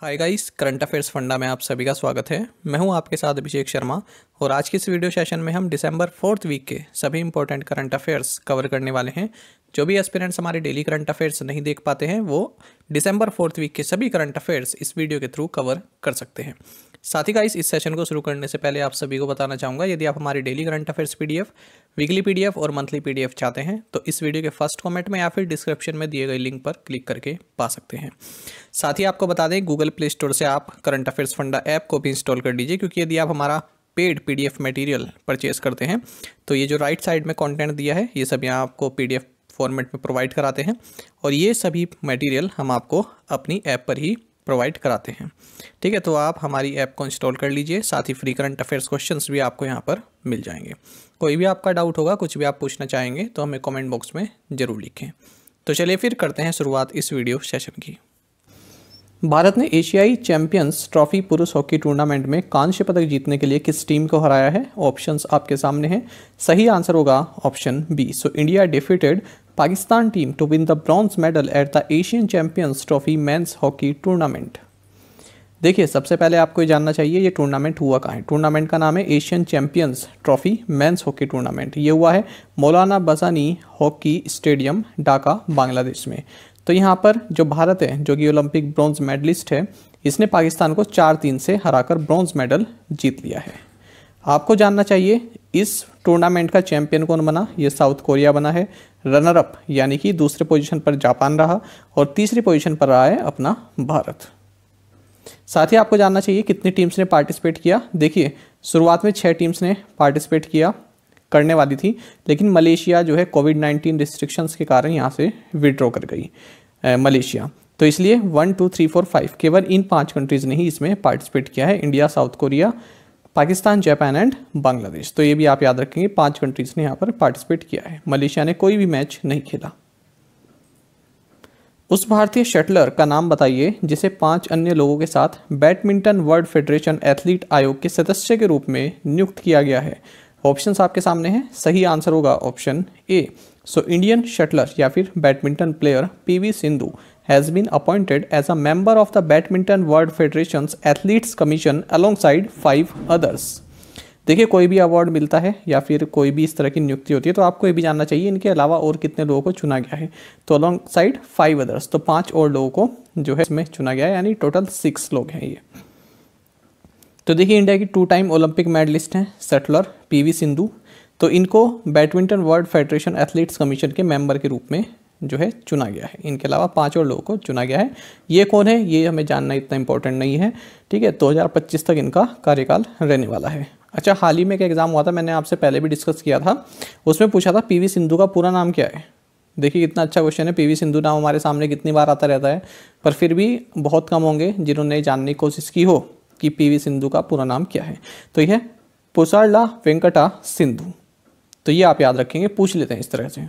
Hi guys current affairs फंडा में आप सभी का स्वागत है मैं हूं आपके साथ अभिषेक शर्मा और आज के इस वीडियो सेशन में हम दिसंबर फोर्थ वीक के सभी इंपॉर्टेंट करंट अफेयर्स कवर करने वाले हैं जो भी एस्पिरेंट्स हमारे डेली करंट अफेयर्स नहीं देख पाते हैं वो दिसंबर फोर्थ वीक के सभी करंट अफेयर्स इस वीडियो के थ्रू कवर कर सकते हैं साथ ही गाइस इस सेशन को शुरू करने से पहले आप सभी को बताना चाहूँगा यदि आप हमारी daily current affairs P weekly PDF और मंथली पीडीएफ चाहते हैं तो इस वीडियो के फर्स्ट कमेंट में या फिर डिस्क्रिप्शन में दिए गए लिंक पर क्लिक करके पा सकते हैं साथ ही आपको बता दें गूगल प्ले स्टोर से आप करंट अफेयर्स फंडा ऐप को भी इंस्टॉल कर लीजिए क्योंकि यदि आप हमारा पेड पीडीएफ मटेरियल परचेज करते हैं तो ये जो राइट साइड में कॉन्टेंट दिया है ये सब यहाँ आपको पी फॉर्मेट में प्रोवाइड कराते हैं और ये सभी मटेरियल हम आपको अपनी ऐप पर ही प्रोवाइड कराते हैं ठीक है तो आप हमारी ऐप को इंस्टॉल कर लीजिए साथ ही फ्री करंट अफेयर्स क्वेश्चंस भी आपको यहाँ पर मिल जाएंगे कोई भी आपका डाउट होगा कुछ भी आप पूछना चाहेंगे तो हमें कमेंट बॉक्स में ज़रूर लिखें तो चलिए फिर करते हैं शुरुआत इस वीडियो सेशन की भारत ने एशियाई चैंपियंस ट्रॉफी पुरुष हॉकी टूर्नामेंट में कांस्य पदक जीतने के लिए किस टीम को हराया है ऑप्शंस आपके सामने हैं सही आंसर होगा option B so India defeated Pakistan team to win the bronze medal at the Asian champions trophy men's hockey tournament देखिए सबसे पहले आपको ये जानना चाहिए ये टूर्नामेंट हुआ कहाँ है टूर्नामेंट का नाम है Asian champions trophy men's hockey tournament ये हुआ है मौलाना बसानी हॉकी स्टेडियम ढाका बांग्लादेश में तो यहाँ पर जो भारत है जो कि ओलंपिक ब्रॉन्ज मेडलिस्ट है इसने पाकिस्तान को चार तीन से हराकर ब्रॉन्ज मेडल जीत लिया है आपको जानना चाहिए इस टूर्नामेंट का चैंपियन कौन बना ये साउथ कोरिया बना है रनर अप यानी कि दूसरे पोजीशन पर जापान रहा और तीसरी पोजीशन पर रहा है अपना भारत साथ ही आपको जानना चाहिए कितनी टीम्स ने पार्टिसिपेट किया देखिए शुरुआत में छः टीम्स ने पार्टिसिपेट किया करने वाली थी लेकिन मलेशिया जो है कोविड नाइन्टीन रिस्ट्रिक्शंस के कारण यहाँ से विड्रॉ कर गई मलेशिया तो इसलिए one two three four five केवल इन पांच कंट्रीज़ ने ही इसमें पार्टिसिपेट किया है India South Korea Pakistan Japan and Bangladesh तो ये भी आप याद रखेंगे पांच कंट्रीज़ ने यहाँ पर पार्टिसिपेट किया है मलेशिया ने कोई भी मैच नहीं खेला उस भारतीय शटलर का नाम बताइए जिसे पांच अन्य लोगों के साथ बैडमिंटन वर्ल्ड फेडरेशन एथलीट आयोग के सदस्य के रूप में नियुक्त किया गया है ऑप्शन आपके सामने हैं सही आंसर होगा option A so Indian shuttler या फिर badminton player PV Sindhu has been appointed as a member of the badminton world federation athletes commission alongside five others देखिए कोई भी अवार्ड मिलता है या फिर कोई भी इस तरह की नियुक्ति होती है तो आपको ये भी जानना चाहिए इनके अलावा और कितने लोगों को चुना गया है तो अलॉन्ग साइड फाइव अदर्स तो पाँच और लोगों को जो है इसमें चुना गया है यानी टोटल सिक्स लोग हैं ये तो देखिए इंडिया की टू टाइम ओलंपिक मेडलिस्ट हैं सेटलर पी सिंधु तो इनको badminton world federation athletes commission के मेम्बर के रूप में जो है चुना गया है इनके अलावा पांच और लोगों को चुना गया है ये कौन है ये हमें जानना इतना इम्पोर्टेंट नहीं है ठीक है 2025 तक इनका कार्यकाल रहने वाला है अच्छा हाल ही में एक एग्ज़ाम हुआ था मैंने आपसे पहले भी डिस्कस किया था उसमें पूछा था पीवी सिंधु का पूरा नाम क्या है देखिए कितना अच्छा क्वेश्चन है पीवी सिंधु नाम हमारे सामने कितनी बार आता रहता है पर फिर भी बहुत कम होंगे जिन्होंने जानने की कोशिश की हो कि पीवी सिंधु का पूरा नाम क्या है तो यह पुसारला वेंकटा सिंधु तो ये आप याद रखेंगे पूछ लेते हैं इस तरह से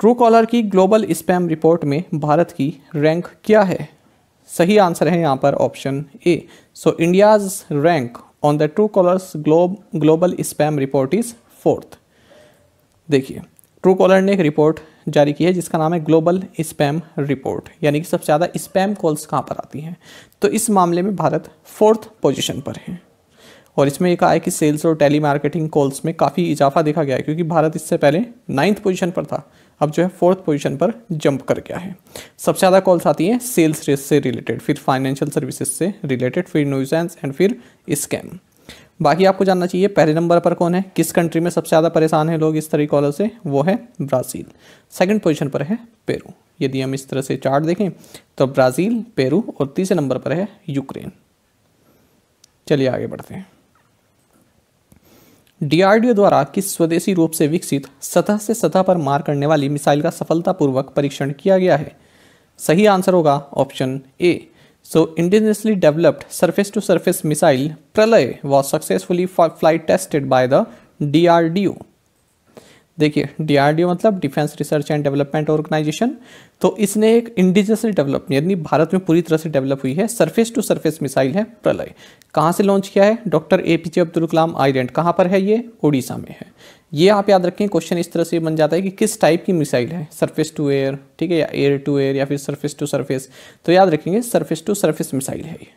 ट्रू कॉलर की ग्लोबल स्पैम रिपोर्ट में भारत की रैंक क्या है सही आंसर है यहाँ पर option A so India's rank on the Truecaller's glob global spam report is fourth देखिए ट्रू कॉलर ने एक रिपोर्ट जारी की है जिसका नाम है ग्लोबल स्पैम रिपोर्ट यानी कि सबसे ज़्यादा स्पैम कॉल्स कहाँ पर आती हैं तो इस मामले में भारत फोर्थ पोजिशन पर है और इसमें ये कहा है कि सेल्स और टेली मार्केटिंग कॉल्स में काफ़ी इजाफा देखा गया है क्योंकि भारत इससे पहले नाइन्थ पोजिशन पर था अब जो है फोर्थ पोजीशन पर जंप कर गया है सबसे ज़्यादा कॉल्स आती हैं सेल्स रेस से रिलेटेड फिर फाइनेंशियल सर्विसेज से रिलेटेड फिर न्यूजेंस एंड फिर स्कैम बाकी आपको जानना चाहिए पहले नंबर पर कौन है किस कंट्री में सबसे ज़्यादा परेशान है लोग इस तरह कॉलर से वो है ब्राज़ील सेकंड पोजीशन पर है पेरू यदि हम इस तरह से चार्ट देखें तो ब्राज़ील पेरू और तीसरे नंबर पर है यूक्रेन चलिए आगे बढ़ते हैं डीआरडीओ द्वारा किस स्वदेशी रूप से विकसित सतह से सतह पर मार करने वाली मिसाइल का सफलतापूर्वक परीक्षण किया गया है सही आंसर होगा option A so indigenously developed surface to surface missile Pralay was successfully flight tested by the DRDO देखिए डीआरडीओ मतलब defence research and development organisation तो इसने एक इंडिजनसली डेवलप यानी भारत में पूरी तरह से डेवलप हुई है सरफेस टू सरफेस मिसाइल है प्रलय कहाँ से लॉन्च किया है doctor A P J Abdul Kalam island कहाँ पर है ये उड़ीसा में है ये आप याद रखें क्वेश्चन इस तरह से बन जाता है कि किस टाइप की मिसाइल है सरफेस टू एयर ठीक है या एयर टू एयर या फिर सरफेस टू सरफेस तो याद रखेंगे सरफेस टू सरफेस मिसाइल है ये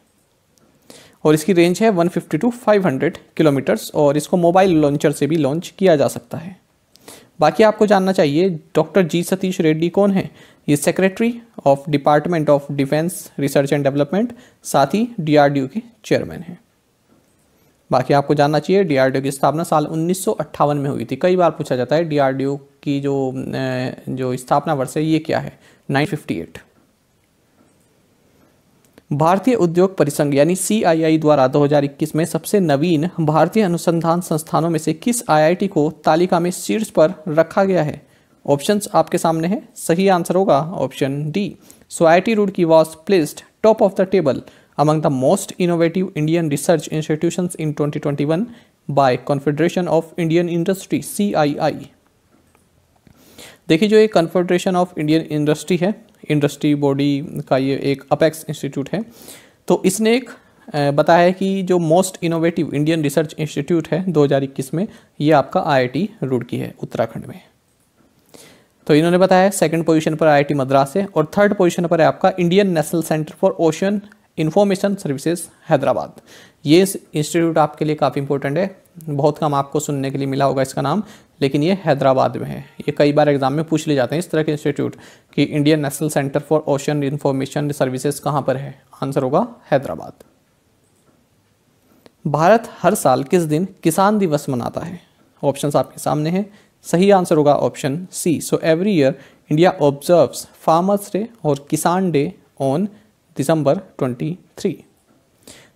और इसकी रेंज है 150 टू 500 किलोमीटर्स और इसको मोबाइल लॉन्चर से भी लॉन्च किया जा सकता है बाकी आपको जानना चाहिए डॉक्टर जी सतीश रेड्डी कौन है ये secretary of department of defence research and development साथ ही डीआरडीओ के चेयरमैन हैं बाकी आपको जानना चाहिए डीआरडीओ की स्थापना साल उन्नीस में हुई थी कई बार पूछा जाता है डीआरडीओ की जो जो स्थापना वर्ष है ये क्या है नाइन भारतीय उद्योग परिसंघ यानी सीआईआई द्वारा 2021 में सबसे नवीन भारतीय अनुसंधान संस्थानों में से किस आईआईटी को तालिका में शीर्ष पर रखा गया है ऑप्शंस आपके सामने हैं सही आंसर होगा option D so I T Roorkee was placed top of the table among Indian research institution in twenty twenty one by confederation of Indian industry C I I देखिए जो ये कॉन्फेडरेशन ऑफ इंडियन इंडस्ट्री है industry body का ये एक apex institute है तो इसने एक बताया कि जो most innovative Indian research institute है 2021 में ये आपका आईआईटी रुड़की है उत्तराखंड में तो इन्होंने बताया सेकंड पोजीशन पर आईआईटी मद्रास है और थर्ड पोजीशन पर है आपका Indian national centre for ocean information services Hyderabad ये इंस्टीट्यूट आपके लिए काफ़ी इंपॉर्टेंट है बहुत कम आपको सुनने के लिए मिला होगा इसका नाम लेकिन ये हैदराबाद में है ये कई बार एग्जाम में पूछ ले जाते हैं इस तरह के इंस्टीट्यूट कि Indian national centre for ocean information services कहाँ पर है आंसर होगा हैदराबाद भारत हर साल किस दिन किसान दिवस मनाता है ऑप्शन आपके सामने हैं सही आंसर होगा option C so every year India observes farmers day और किसान डे ऑन दिसंबर 23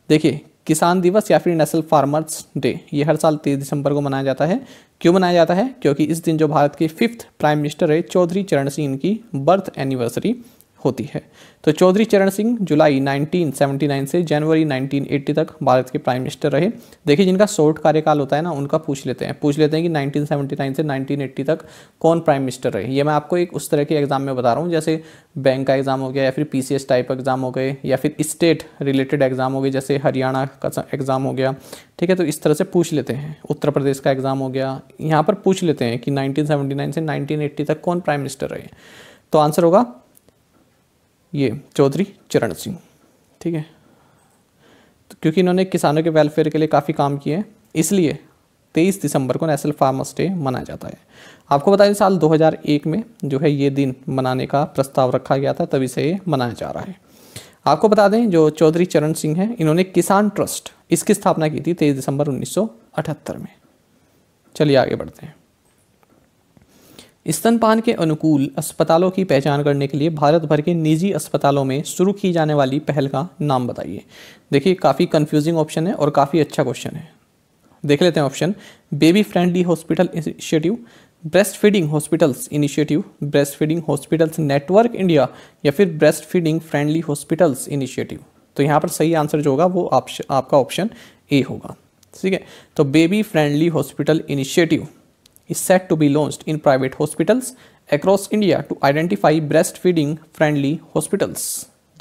देखिए किसान दिवस या फिर नेशनल फार्मर्स डे ये हर साल 30 दिसंबर को मनाया जाता है क्यों मनाया जाता है क्योंकि इस दिन जो भारत के फिफ्थ प्राइम मिनिस्टर है चौधरी चरण सिंह इनकी बर्थ एनिवर्सरी होती है तो चौधरी चरण सिंह जुलाई 1979 से जनवरी 1980 तक भारत के प्राइम मिनिस्टर रहे देखिए जिनका शॉर्ट कार्यकाल होता है ना उनका पूछ लेते हैं पूछ लेते हैं कि 1979 से 1980 तक कौन प्राइम मिनिस्टर रहे ये मैं आपको एक उस तरह के एग्जाम में बता रहा हूँ जैसे बैंक का एग्जाम हो गया या फिर पी टाइप एग्जाम हो गए या फिर स्टेट रिलेटेड एग्जाम हो गए जैसे हरियाणा का एग्जाम हो गया ठीक है तो इस तरह से पूछ लेते हैं उत्तर प्रदेश का एग्जाम हो गया यहाँ पर पूछ लेते हैं कि नाइनटीन से नाइनटीन तक कौन प्राइम मिनिस्टर रहे तो आंसर होगा ये चौधरी चरण सिंह ठीक है तो क्योंकि इन्होंने किसानों के वेलफेयर के लिए काफ़ी काम किए हैं इसलिए 23 दिसंबर को नेशनल फार्मर्स डे मनाया जाता है आपको बता दें साल 2001 में जो है ये दिन मनाने का प्रस्ताव रखा गया था तभी से ये मनाया जा रहा है आपको बता दें जो चौधरी चरण सिंह हैं इन्होंने किसान ट्रस्ट इसकी स्थापना की थी तेईस दिसंबर उन्नीस में चलिए आगे बढ़ते हैं स्तनपान के अनुकूल अस्पतालों की पहचान करने के लिए भारत भर के निजी अस्पतालों में शुरू की जाने वाली पहल का नाम बताइए देखिए काफ़ी कंफ्यूजिंग ऑप्शन है और काफ़ी अच्छा क्वेश्चन है देख लेते हैं option baby friendly hospital initiative breastfeeding hospitals initiative breastfeeding hospitals network India या फिर breastfeeding friendly hospitals initiative तो यहाँ पर सही आंसर जो होगा वो आप, आपका ऑप्शन ए होगा ठीक है तो baby friendly hospital initiative is set to be launched in private hospitals across India to identify breastfeeding friendly hospitals.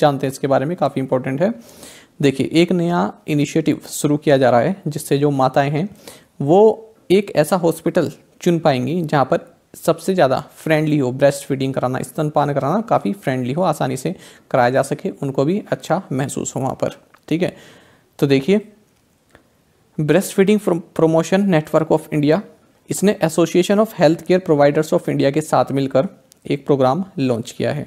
जानते हैं इसके बारे में काफ़ी इंपॉर्टेंट है देखिए एक नया इनिशिएटिव शुरू किया जा रहा है जिससे जो माताएं हैं वो एक ऐसा हॉस्पिटल चुन पाएंगी जहां पर सबसे ज़्यादा फ्रेंडली हो ब्रेस्ट फीडिंग कराना स्तनपान कराना काफ़ी फ्रेंडली हो आसानी से कराया जा सके उनको भी अच्छा महसूस हो वहाँ पर ठीक है तो देखिए breastfeeding promotion network of India इसने association of healthcare providers of India के साथ मिलकर एक प्रोग्राम लॉन्च किया है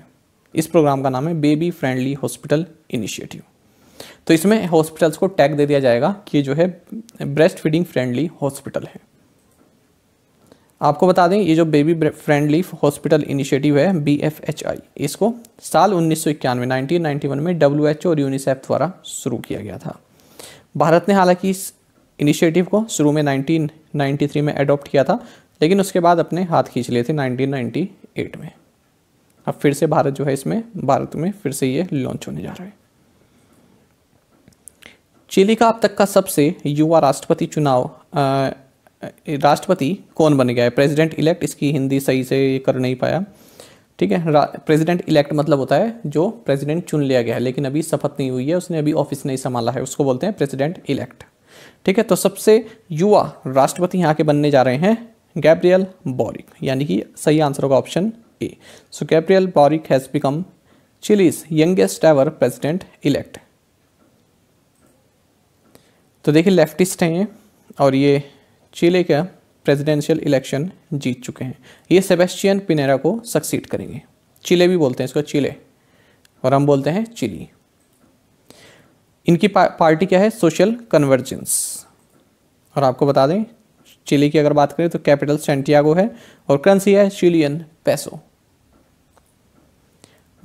इस प्रोग्राम का नाम है बेबी फ्रेंडली हॉस्पिटल इनिशिएटिव तो इसमें हॉस्पिटल्स को टैग दे दिया जाएगा कि ये जो है ब्रेस्ट फीडिंग फ्रेंडली हॉस्पिटल है आपको बता दें ये जो बेबी फ्रेंडली हॉस्पिटल इनिशिएटिव है बी एफ एच आई इसको साल उन्नीस सौ इक्यानवे नाइनटीन नाइन्टी वन में डब्ल्यू एच ओ और यूनिसेफ द्वारा शुरू किया गया था भारत ने हालांकि इस इनिशिएटिव को शुरू में 1993 में अडोप्ट किया था लेकिन उसके बाद अपने हाथ खींच लिए थे 1998 में अब फिर से भारत जो है इसमें भारत में फिर से ये लॉन्च होने जा रहा है चिली का अब तक का सबसे युवा राष्ट्रपति चुनाव राष्ट्रपति कौन बन गया है प्रेसिडेंट इलेक्ट इसकी हिंदी सही से कर नहीं पाया ठीक है प्रेसिडेंट इलेक्ट मतलब होता है जो प्रेसिडेंट चुन लिया गया है लेकिन अभी शपथ नहीं हुई है उसने अभी ऑफिस नहीं संभाला है उसको बोलते हैं प्रेसिडेंट इलेक्ट ठीक है तो सबसे युवा राष्ट्रपति यहाँ के बनने जा रहे हैं गैब्रियल बॉरिक यानी कि सही आंसर होगा option A so Gabriel Boric has become Chile's youngest ever president elect तो देखिए लेफ्टिस्ट हैं और ये चिले का प्रेसिडेंशियल इलेक्शन जीत चुके हैं ये सेबेस्टियन पिनेरा को सक्सीड करेंगे चिले भी बोलते हैं इसको चिले और हम बोलते हैं चिली इनकी पा, पार्टी क्या है सोशल कन्वर्जेंस और आपको बता दें चिली की अगर बात करें तो कैपिटल सेंटियागो है और करेंसी है चिलियन पैसो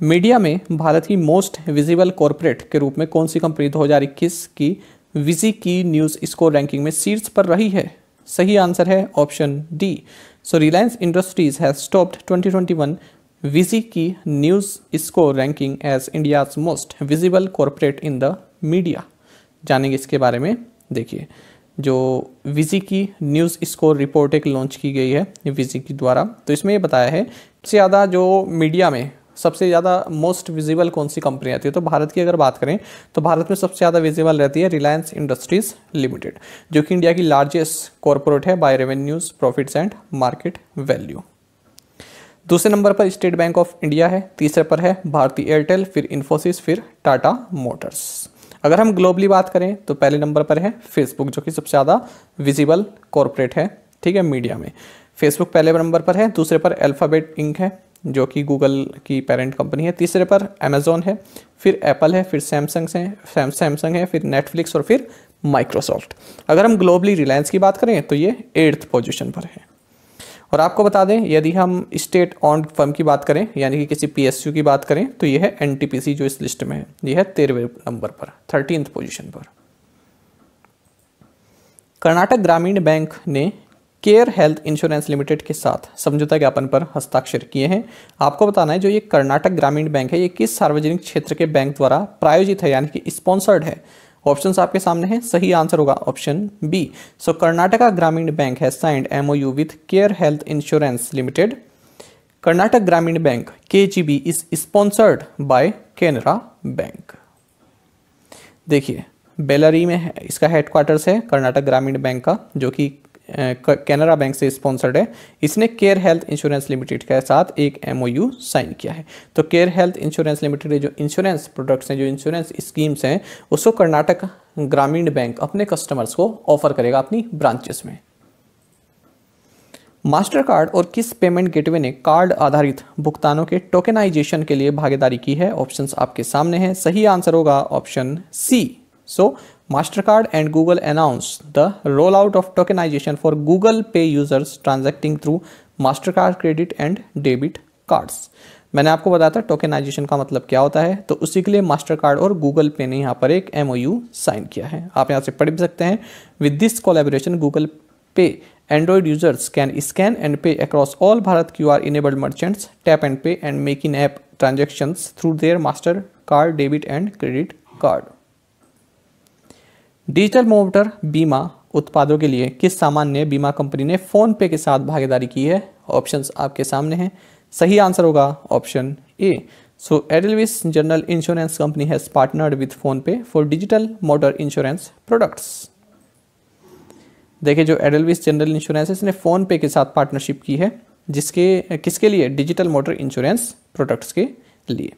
मीडिया में भारत की मोस्ट विजिबल कॉरपोरेट के रूप में कौन सी कंपनी दो की विजी की न्यूज़ स्कोर रैंकिंग में शीर्ष पर रही है सही आंसर है option D so Reliance Industries has topped 2021 विजी की news score ranking as India's most visible corporate in the media जानेंगे इसके बारे में देखिए जो विजी की न्यूज़ स्कोर रिपोर्ट एक लॉन्च की गई है विजी की द्वारा तो इसमें ये बताया है सबसे ज़्यादा जो मीडिया में सबसे ज़्यादा मोस्ट विजिबल कौन सी कंपनी आती है तो भारत की अगर बात करें तो भारत में सबसे ज़्यादा विजिबल रहती है रिलायंस इंडस्ट्रीज़ लिमिटेड जो कि इंडिया की लार्जेस्ट कॉरपोरेट है by revenues profits and market value दूसरे नंबर पर स्टेट बैंक ऑफ इंडिया है तीसरे पर है भारतीय एयरटेल फिर इन्फोसिस फिर टाटा मोटर्स अगर हम ग्लोबली बात करें तो पहले नंबर पर है फेसबुक जो कि सबसे ज़्यादा विजिबल कॉरपोरेट है ठीक है मीडिया में फेसबुक पहले नंबर पर है दूसरे पर अल्फ़ाबेट इंक है जो कि गूगल की पेरेंट कंपनी है तीसरे पर अमेज़ोन है फिर एप्पल है फिर सैमसंग है सैमसंग है फिर नेटफ्लिक्स और फिर माइक्रोसॉफ्ट अगर हम ग्लोबली रिलायंस की बात करें तो ये एट्थ पोजिशन पर है और आपको बता दें यदि हम स्टेट ऑन फर्म की बात करें यानी कि किसी पीएसयू की बात करें तो यह है एनटीपीसी जो इस लिस्ट में है यह है तेरहवें नंबर पर थर्टीन पोजिशन पर कर्नाटक ग्रामीण बैंक ने केयर हेल्थ इंश्योरेंस लिमिटेड के साथ समझौता ज्ञापन पर हस्ताक्षर किए हैं आपको बताना है जो ये कर्नाटक ग्रामीण बैंक है ये किस सार्वजनिक क्षेत्र के बैंक द्वारा प्रायोजित है यानी कि स्पॉन्सर्ड है ऑप्शन आपके सामने है सही आंसर होगा option B so Karnataka Grameen Bank has signed MoU with Care Health Insurance Limited Karnataka Grameen Bank K G B is sponsored by Canara Bank देखिए बेलरी में है इसका हेडक्वार्टर्स है कर्नाटक ग्रामीण बैंक का जो कि कैनरा बैंक से स्पॉन्सर्ड है इसने केयर हेल्थ इंश्योरेंस लिमिटेड के साथ एक एमओयू साइन किया है तो केयर हेल्थ इंश्योरेंस लिमिटेड जो इंश्योरेंस प्रोडक्ट्स हैं जो इंश्योरेंस स्कीम्स हैं उसको कर्नाटक ग्रामीण बैंक अपने कस्टमर्स को ऑफर करेगा अपनी ब्रांचेस में मास्टर कार्ड और किस पेमेंट गेटवे ने कार्ड आधारित भुगतानों के टोकनाइजेशन के लिए भागीदारी की है ऑप्शंस आपके सामने हैं सही आंसर होगा option C so MasterCard and Google announced the rollout of tokenization for Google Pay users transacting through MasterCard credit and debit cards. मैंने आपको बताया था टोकनाइजेशन का मतलब क्या होता है तो उसी के लिए मास्टर कार्ड और गूगल पे ने यहाँ पर एक एम साइन किया है आप यहाँ से पढ़ भी सकते हैं with this collaboration Google Pay Android users can scan and pay across all Bharat Q R enabled merchants tap and pay and make in app transaction through their Master Card debit and credit card digital motor बीमा उत्पादों के लिए किस सामान्य बीमा company ने PhonePe के साथ भागीदारी की है ऑप्शन आपके सामने हैं सही आंसर होगा option A so Edelweiss General Insurance company has partnered with PhonePe for digital motor insurance products देखिए जो एडलविस जनरल इंश्योरेंस है इसने फ़ोनपे के साथ पार्टनरशिप की है जिसके किसके लिए डिजिटल मोटर इंश्योरेंस प्रोडक्ट्स के लिए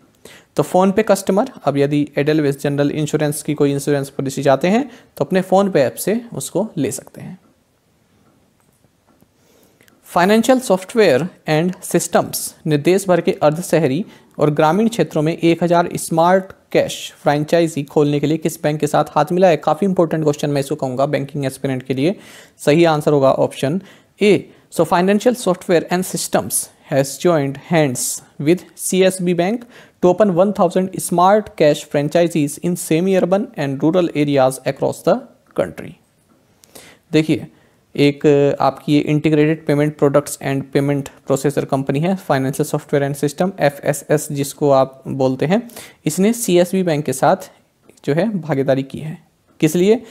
तो फ़ोन पे कस्टमर अब यदि एडल वेस्ट जनरल इंश्योरेंस की कोई इंश्योरेंस पॉलिसी चाहते हैं तो अपने फ़ोन पे ऐप से उसको ले सकते हैं फाइनेंशियल सॉफ्टवेयर एंड सिस्टम्स ने देश भर के अर्ध शहरी और ग्रामीण क्षेत्रों में 1000 स्मार्ट कैश फ्रेंचाइजी खोलने के लिए किस बैंक के साथ हाथ मिला है काफ़ी इंपॉर्टेंट क्वेश्चन मैं इसको कहूंगा बैंकिंग एक्सपेरेंट के लिए सही आंसर होगा option A so Financial Software and Systems has joined hands with C S B Bank to open 1000 smart cash franchisees in semi-urban and rural areas across the country. देखिए एक uh, आपकी ये integrated payment products and payment processor company है Financial Software and System F जिसको आप बोलते हैं इसने सी बैंक के साथ जो है भागीदारी की है किस लिए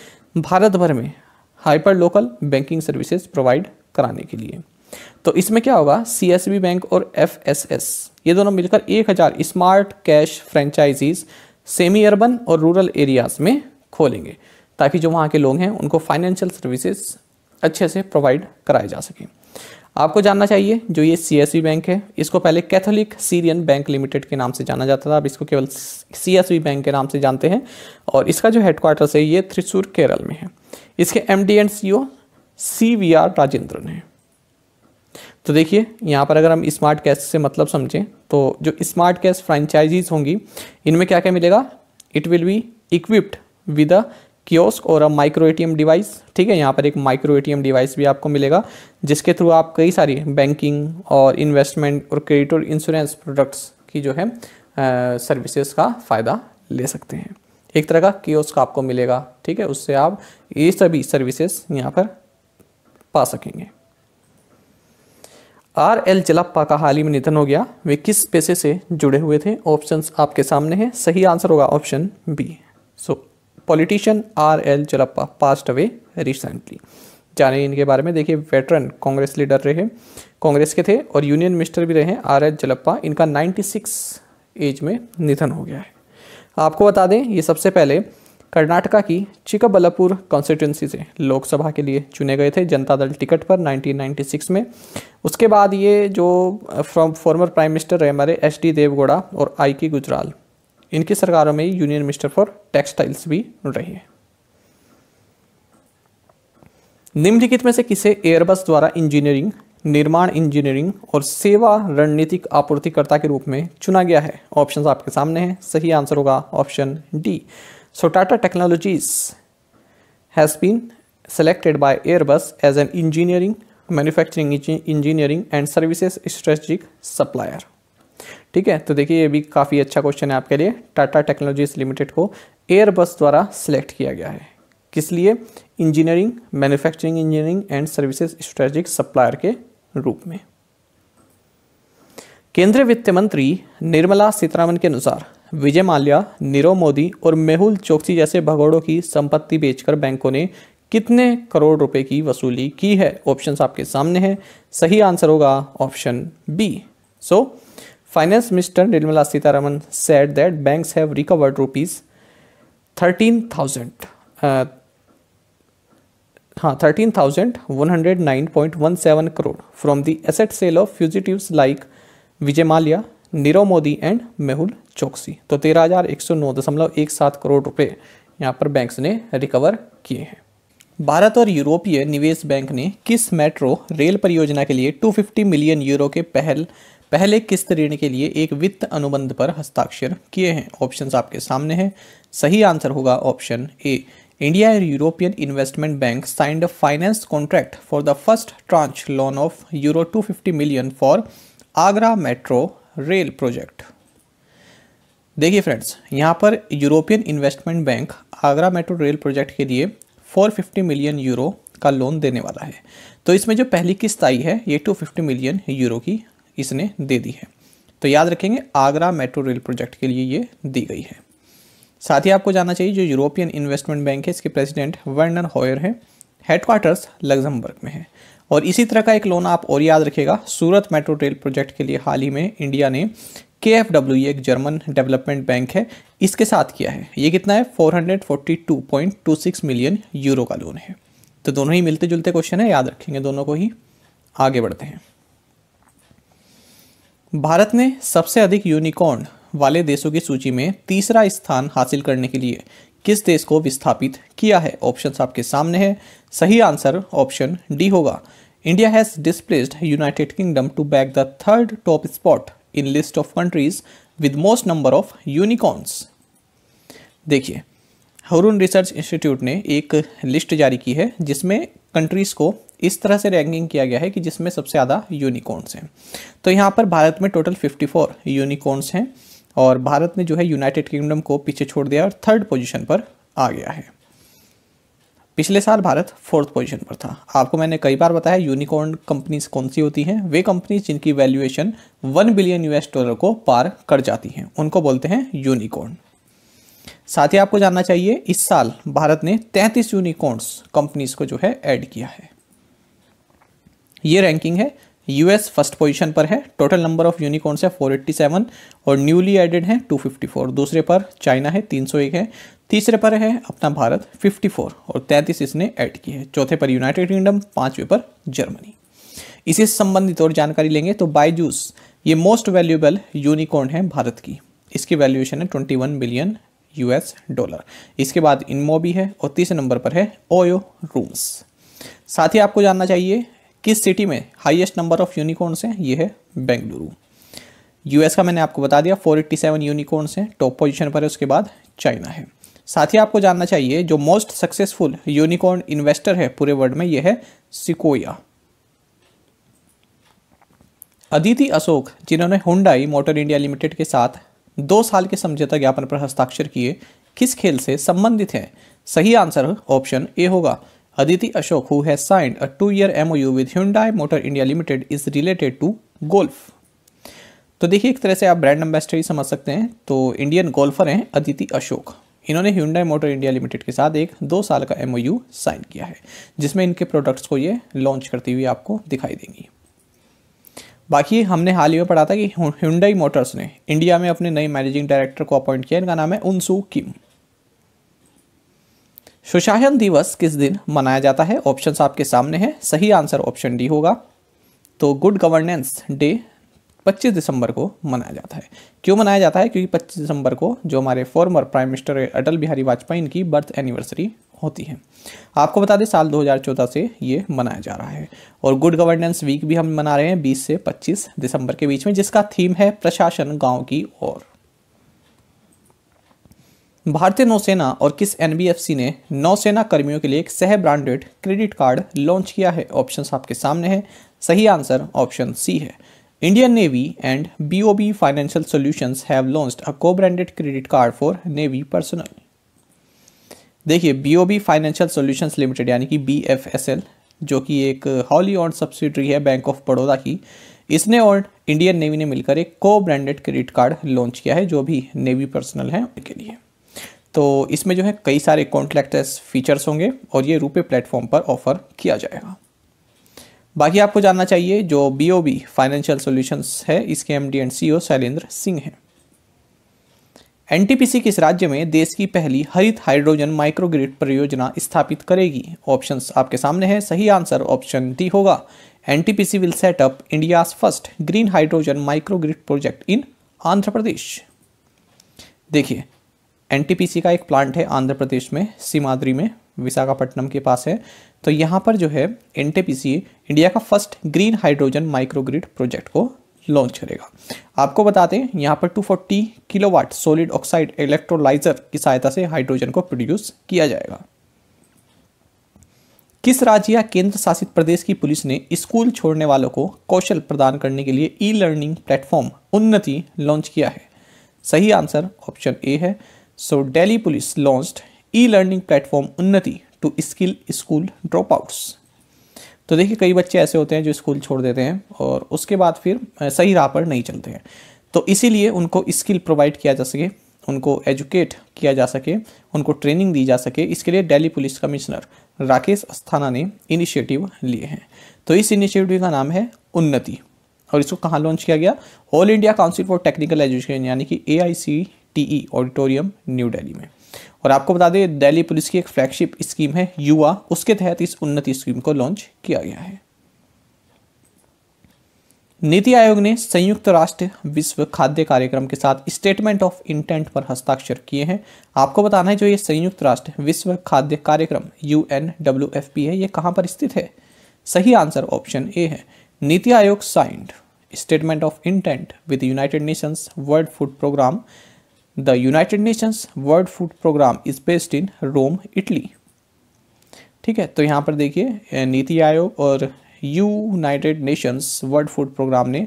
भारत भर में hyper local banking services provide कराने के लिए तो इसमें क्या होगा सी बैंक और एफ ये दोनों मिलकर एक हज़ार smart cash franchisees semi urban और रूरल एरियाज में खोलेंगे ताकि जो वहाँ के लोग हैं उनको फाइनेंशियल सर्विसेज अच्छे से प्रोवाइड कराए जा सकें आपको जानना चाहिए जो ये सी बैंक है इसको पहले कैथोलिक सीरियन बैंक लिमिटेड के नाम से जाना जाता था अब इसको केवल सी बैंक के नाम से जानते हैं और इसका जो हेडक्वार्टर्स है ये त्रिशूर केरल में है इसके M D and C O C V R Rajendran है तो देखिए यहाँ पर अगर हम स्मार्ट कैश से मतलब समझें तो जो स्मार्ट कैश फ्रेंचाइजीज होंगी इनमें क्या क्या मिलेगा it will be equipped with a kiosk और अ माइक्रो एटीएम डिवाइस ठीक है यहाँ पर एक माइक्रो एटीएम डिवाइस भी आपको मिलेगा जिसके थ्रू आप कई सारी बैंकिंग और इन्वेस्टमेंट और क्रेडिट और इंश्योरेंस प्रोडक्ट्स की जो है सर्विसेज का फ़ायदा ले सकते हैं एक तरह का कियोस्क आपको मिलेगा ठीक है उससे आप ये सभी सर्विसेज यहाँ पर पा सकेंगे आर एल जलप्पा का हाल ही में निधन हो गया वे किस पेशे से जुड़े हुए थे ऑप्शंस आपके सामने हैं सही आंसर होगा option B so politician R L Jalappa passed away recently जाने इनके बारे में देखिए वेटरन कांग्रेस लीडर रहे कांग्रेस के थे और यूनियन मिनिस्टर भी रहे आर एल जलप्पा इनका 96 एज में निधन हो गया है आपको बता दें ये सबसे पहले कर्नाटका की चिकबलपुर कॉन्स्टिट्यूंसी से लोकसभा के लिए चुने गए थे जनता दल टिकट पर 1996 में उसके बाद ये जो फ्रॉम फॉर्मर प्राइम मिनिस्टर रहे हमारे एच डी देवगौड़ा और आई के गुजराल इनकी सरकारों में यूनियन मिनिस्टर फॉर टेक्सटाइल्स भी रही है निम्नलिखित में से किसे एयरबस द्वारा इंजीनियरिंग निर्माण इंजीनियरिंग और सेवा रणनीतिक आपूर्तिकर्ता के रूप में चुना गया है ऑप्शंस आपके सामने हैं सही आंसर होगा option D So Tata Technologies has been selected by Airbus as an engineering, manufacturing engineering and services strategic supplier. ठीक है तो देखिए ये भी काफ़ी अच्छा क्वेश्चन है आपके लिए टाटा टेक्नोलॉजीज लिमिटेड को एयरबस द्वारा सिलेक्ट किया गया है किस लिए engineering manufacturing engineering and services strategic supplier के रूप में केंद्रीय वित्त मंत्री निर्मला सीतारामन के अनुसार विजय माल्या नीरव मोदी और मेहुल चौकसी जैसे भगोड़ों की संपत्ति बेचकर बैंकों ने कितने करोड़ रुपए की वसूली की है ऑप्शन आपके सामने हैं सही आंसर होगा option B so finance minister Nirmala Sitharaman said that banks have recovered rupees thirteen thousand हाँ thirteen thousand one hundred nine point one seven crore from the asset sale of fugitive like Vijay Mallya Nirav Modi and Mehul Choksi तो तेरह हज़ार एक सौ नौ दशमलव एक सात करोड़ रुपए यहाँ पर बैंक्स ने रिकवर किए हैं भारत और यूरोपीय निवेश बैंक ने किस मेट्रो रेल परियोजना के लिए 250 मिलियन यूरो के पहल पहले किस्त ऋण के लिए एक वित्त अनुबंध पर हस्ताक्षर किए हैं ऑप्शंस आपके सामने हैं सही आंसर होगा option A India and European Investment Bank signed a finance contract for the first tranche loan of euro 250 million for Agra metro rail project देखिए फ्रेंड्स यहाँ पर European Investment Bank Agra metro rail project के लिए 450 million euro का loan देने वाला है तो इसमें जो पहली किस्त आई है ये 250 मिलियन यूरो की इसने दे दी है तो याद रखेंगे आगरा मेट्रो रेल प्रोजेक्ट के लिए ये दी गई है साथ ही आपको जानना चाहिए जो यूरोपियन इन्वेस्टमेंट बैंक है इसके प्रेसिडेंट वर्नर हॉयर हैं हेडक्वार्टर्स लग्जमबर्ग में है और इसी तरह का एक लोन आप और याद रखेगा सूरत मेट्रो रेल प्रोजेक्ट के लिए हाल ही में इंडिया ने के एफ डब्ल्यू एक जर्मन डेवलपमेंट बैंक है इसके साथ किया है ये कितना है 442.26 मिलियन यूरो का लोन है तो दोनों ही मिलते जुलते क्वेश्चन है याद रखेंगे दोनों को ही आगे बढ़ते हैं भारत ने सबसे अधिक यूनिकॉर्न वाले देशों की सूची में तीसरा स्थान हासिल करने के लिए किस देश को विस्थापित किया है ऑप्शन आपके सामने है सही आंसर ऑप्शन डी होगा India has displaced United Kingdom to bag the third top spot in list of countries with most number of unicorns देखिए हरून रिसर्च इंस्टीट्यूट ने एक लिस्ट जारी की है जिसमें कंट्रीज़ को इस तरह से रैंकिंग किया गया है कि जिसमें सबसे ज़्यादा यूनिकॉर्न्स हैं तो यहाँ पर भारत में टोटल 54 यूनिकॉर्न्स हैं और भारत ने जो है यूनाइटेड किंगडम को पीछे छोड़ दिया और थर्ड पोजीशन पर आ गया है पिछले साल भारत फोर्थ पोजीशन पर था आपको मैंने कई बार बताया यूनिकॉर्न कंपनीज कौन सी होती हैं वे कंपनीज जिनकी valuation one billion US dollar को पार कर जाती हैं उनको बोलते हैं यूनिकॉर्न साथ ही आपको जानना चाहिए इस साल भारत ने 33 यूनिकॉर्न्स कंपनीज को जो है ऐड किया है ये रैंकिंग है यूएस फर्स्ट पोजीशन पर है टोटल नंबर ऑफ यूनिकॉर्न्स है 487 और न्यूली एडेड हैं 254 दूसरे पर चाइना है 301 है तीसरे पर है अपना भारत 54 और 33 इसने ऐड की है चौथे पर यूनाइटेड किंगडम पाँचवें पर जर्मनी इसी से संबंधित और जानकारी लेंगे तो बायजूस ये मोस्ट वैल्यूएबल यूनिकॉर्न है भारत की इसकी वैल्यूएशन है ट्वेंटी बिलियन यूएस डॉलर इसके बाद इनमो भी है और तीसरे नंबर पर है ओयो रूम्स साथ ही आपको जानना चाहिए किस सिटी में हाईएस्ट नंबर ऑफ यूनिकॉर्न्स हैं ये है बेंगलुरु यूएस का मैंने आपको बता दिया 487 यूनिकॉर्न्स हैं टॉप पोजिशन पर है उसके बाद चाइना है साथ ही आपको जानना चाहिए जो मोस्ट सक्सेसफुल यूनिकॉर्न इन्वेस्टर है पूरे वर्ल्ड में यह है सिकोया अदिति अशोक जिन्होंने हुंडाई मोटर इंडिया लिमिटेड के साथ दो साल के समझौता ज्ञापन पर हस्ताक्षर किए किस खेल से संबंधित हैं सही आंसर ऑप्शन ए होगा Aditi Ashok, who has signed a two year MOU with Hyundai Motor India Limited, is related to golf तो देखिए एक तरह से आप ब्रांड एम्बेसडर ही समझ सकते हैं तो इंडियन गोल्फर हैं अदिति अशोक इन्होंने ह्यूंडाई मोटर इंडिया लिमिटेड के साथ एक दो साल का एम साइन किया है जिसमें इनके प्रोडक्ट्स को ये लॉन्च करती हुई आपको दिखाई देंगी बाकी हमने हाल ही में पढ़ा था कि ह्यूंडाई मोटर्स ने इंडिया में अपने नए मैनेजिंग डायरेक्टर को अपॉइंट किया इनका नाम है उनसू किम सुशासन दिवस किस दिन मनाया जाता है ऑप्शन आपके सामने है सही आंसर ऑप्शन डी होगा तो गुड गवर्नेंस डे 25 दिसंबर को मनाया जाता है क्यों मनाया जाता है क्योंकि 25 दिसंबर को जो हमारे former prime minister Atal Bihari Vajpayee इनकी बर्थ एनिवर्सरी होती है आपको बता दें साल 2014 से ये मनाया जा रहा है और गुड गवर्नेंस वीक भी हम मना रहे हैं 20 से 25 दिसंबर के बीच में जिसका थीम है प्रशासन गांव की ओर भारतीय नौसेना और किस एन ने नौसेना कर्मियों के लिए एक सह ब्रांडेड क्रेडिट कार्ड लॉन्च किया है ऑप्शन आपके सामने है सही आंसर ऑप्शन सी है Indian Navy and BOB financial Solutions have launch a co branded credit card for navy personnel देखिए BOB फाइनेंशियल Solutions लिमिटेड यानी कि BFSL जो कि एक हॉली ऑन सब्सिडरी है बैंक ऑफ बड़ौदा की इसने और इंडियन नेवी ने मिलकर एक को ब्रांडेड क्रेडिट कार्ड लॉन्च किया है जो भी नेवी पर्सनल है उनके लिए तो इसमें जो है कई सारे कॉन्ट्रैक्टर्स फीचर्स होंगे और ये रुपये प्लेटफॉर्म पर ऑफर किया जाएगा बाकी आपको जानना चाहिए जो B O B financial solutions है इसके M D and C O Shailendra Singh हैं एन टी पी सी किस राज्य में देश की पहली हरित हाइड्रोजन माइक्रोग्रिड परियोजना स्थापित करेगी ऑप्शन आपके सामने हैं सही आंसर ऑप्शन डी होगा N T P C will set up India first green hydrogen microgrid project in Andhra Pradesh देखिए एनटीपीसी का एक प्लांट है आंध्र प्रदेश में सीमाद्री में विशाखापट्टनम के पास है तो यहाँ पर जो है एन इंडिया का first green hydrogen microgrid project को लॉन्च करेगा आपको बता दें यहाँ पर 240 किलोवाट सोलिड ऑक्साइड इलेक्ट्रोलाइजर की सहायता से हाइड्रोजन को प्रोड्यूस किया जाएगा किस राज्य या केंद्र शासित प्रदेश की पुलिस ने स्कूल छोड़ने वालों को कौशल प्रदान करने के लिए e learning platform Unnati launch किया है सही आंसर ऑप्शन ए है So Delhi Police launched e-learning platform Unnati to skill school drop outs तो देखिए कई बच्चे ऐसे होते हैं जो स्कूल छोड़ देते हैं और उसके बाद फिर सही राह पर नहीं चलते हैं तो इसीलिए उनको स्किल प्रोवाइड किया जा सके उनको एजुकेट किया जा सके उनको ट्रेनिंग दी जा सके इसके लिए दिल्ली पुलिस कमिश्नर राकेश अस्थाना ने इनिशिएटिव लिए हैं तो इस इनिशिएटिव का नाम है उन्नति और इसको कहाँ लॉन्च किया गया All India Council for Technical Education यानी कि A T E auditorium New Delhi में और आपको बता दें दिल्ली पुलिस की एक फ्लैगशिप स्कीम है युवा उसके तहत इस उन्नति स्कीम को लॉन्च किया गया है नीति आयोग ने संयुक्त राष्ट्र विश्व खाद्य कार्यक्रम के साथ स्टेटमेंट ऑफ इंटेंट पर हस्ताक्षर किए हैं आपको बताना है जो ये संयुक्त राष्ट्र विश्व खाद्य कार्यक्रम U N W F P है ये कहां पर स्थित है सही आंसर ऑप्शन ए है NITI Aayog signed statement of intent with United Nations World Food Programme The United Nations World Food Program is based in Rome, Italy. ठीक है तो यहाँ पर देखिए नीति आयोग और United Nations World Food Programme ने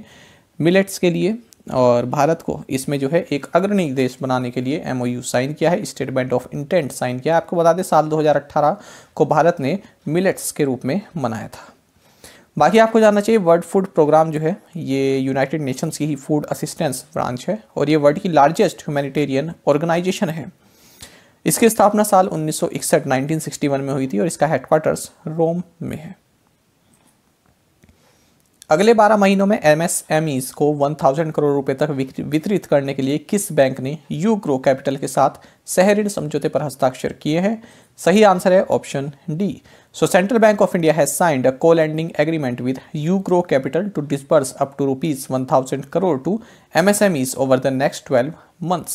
मिलेट्स के लिए और भारत को इसमें जो है एक अग्रणी देश बनाने के लिए एम साइन किया है स्टेटमेंट ऑफ इंटेंट साइन किया है आपको बता दें साल 2018 को भारत ने मिलेट्स के रूप में मनाया था बाकी आपको जानना चाहिए वर्ल्ड फूड प्रोग्राम जो है ये यूनाइटेड नेशंस की ही फूड असिस्टेंस ब्रांच है और ये वर्ल्ड की लार्जेस्ट ह्यूमैनिटेरियन ऑर्गेनाइजेशन है इसकी स्थापना साल 1961 1961 में हुई थी और इसका हेडक्वार्टर्स रोम में है अगले 12 महीनों में एमएसएमईज को 1000 करोड़ रुपए तक वितरित करने के लिए किस बैंक ने यू ग्रो कैपिटल के साथ ऋण समझौते पर हस्ताक्षर किए हैं सही आंसर है option D So Bank of India India has signed a co-lending agreement with Ugrow to to disburse up crore to M S M MSMEs over the next twelve months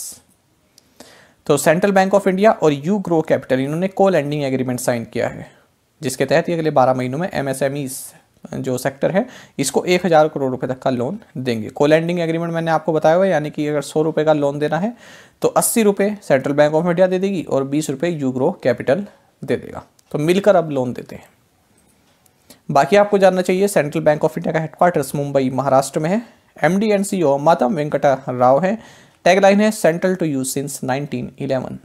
तो सेंट्रल बैंक ऑफ इंडिया और UGro Capital इन्होंने co landing agreement sign किया है जिसके तहत ये अगले बारह महीनों में एमएसएमईस जो सेक्टर है इसको एक हज़ार करोड़ रुपए तक का लोन देंगे को लैंडिंग एग्रीमेंट मैंने आपको बताया हुआ यानी कि अगर सौ रुपए का लोन देना है तो अस्सी रुपए सेंट्रल बैंक ऑफ इंडिया दे देगी और बीस रुपए यू ग्रो कैपिटल दे देगा तो मिलकर अब लोन देते हैं बाकी आपको जानना चाहिए सेंट्रल बैंक ऑफ इंडिया का हेडक्वार्टर्स मुंबई महाराष्ट्र में है M D and C O Matam Venkata Rao है टैगलाइन है सेंट्रल टू यू सिंस 1911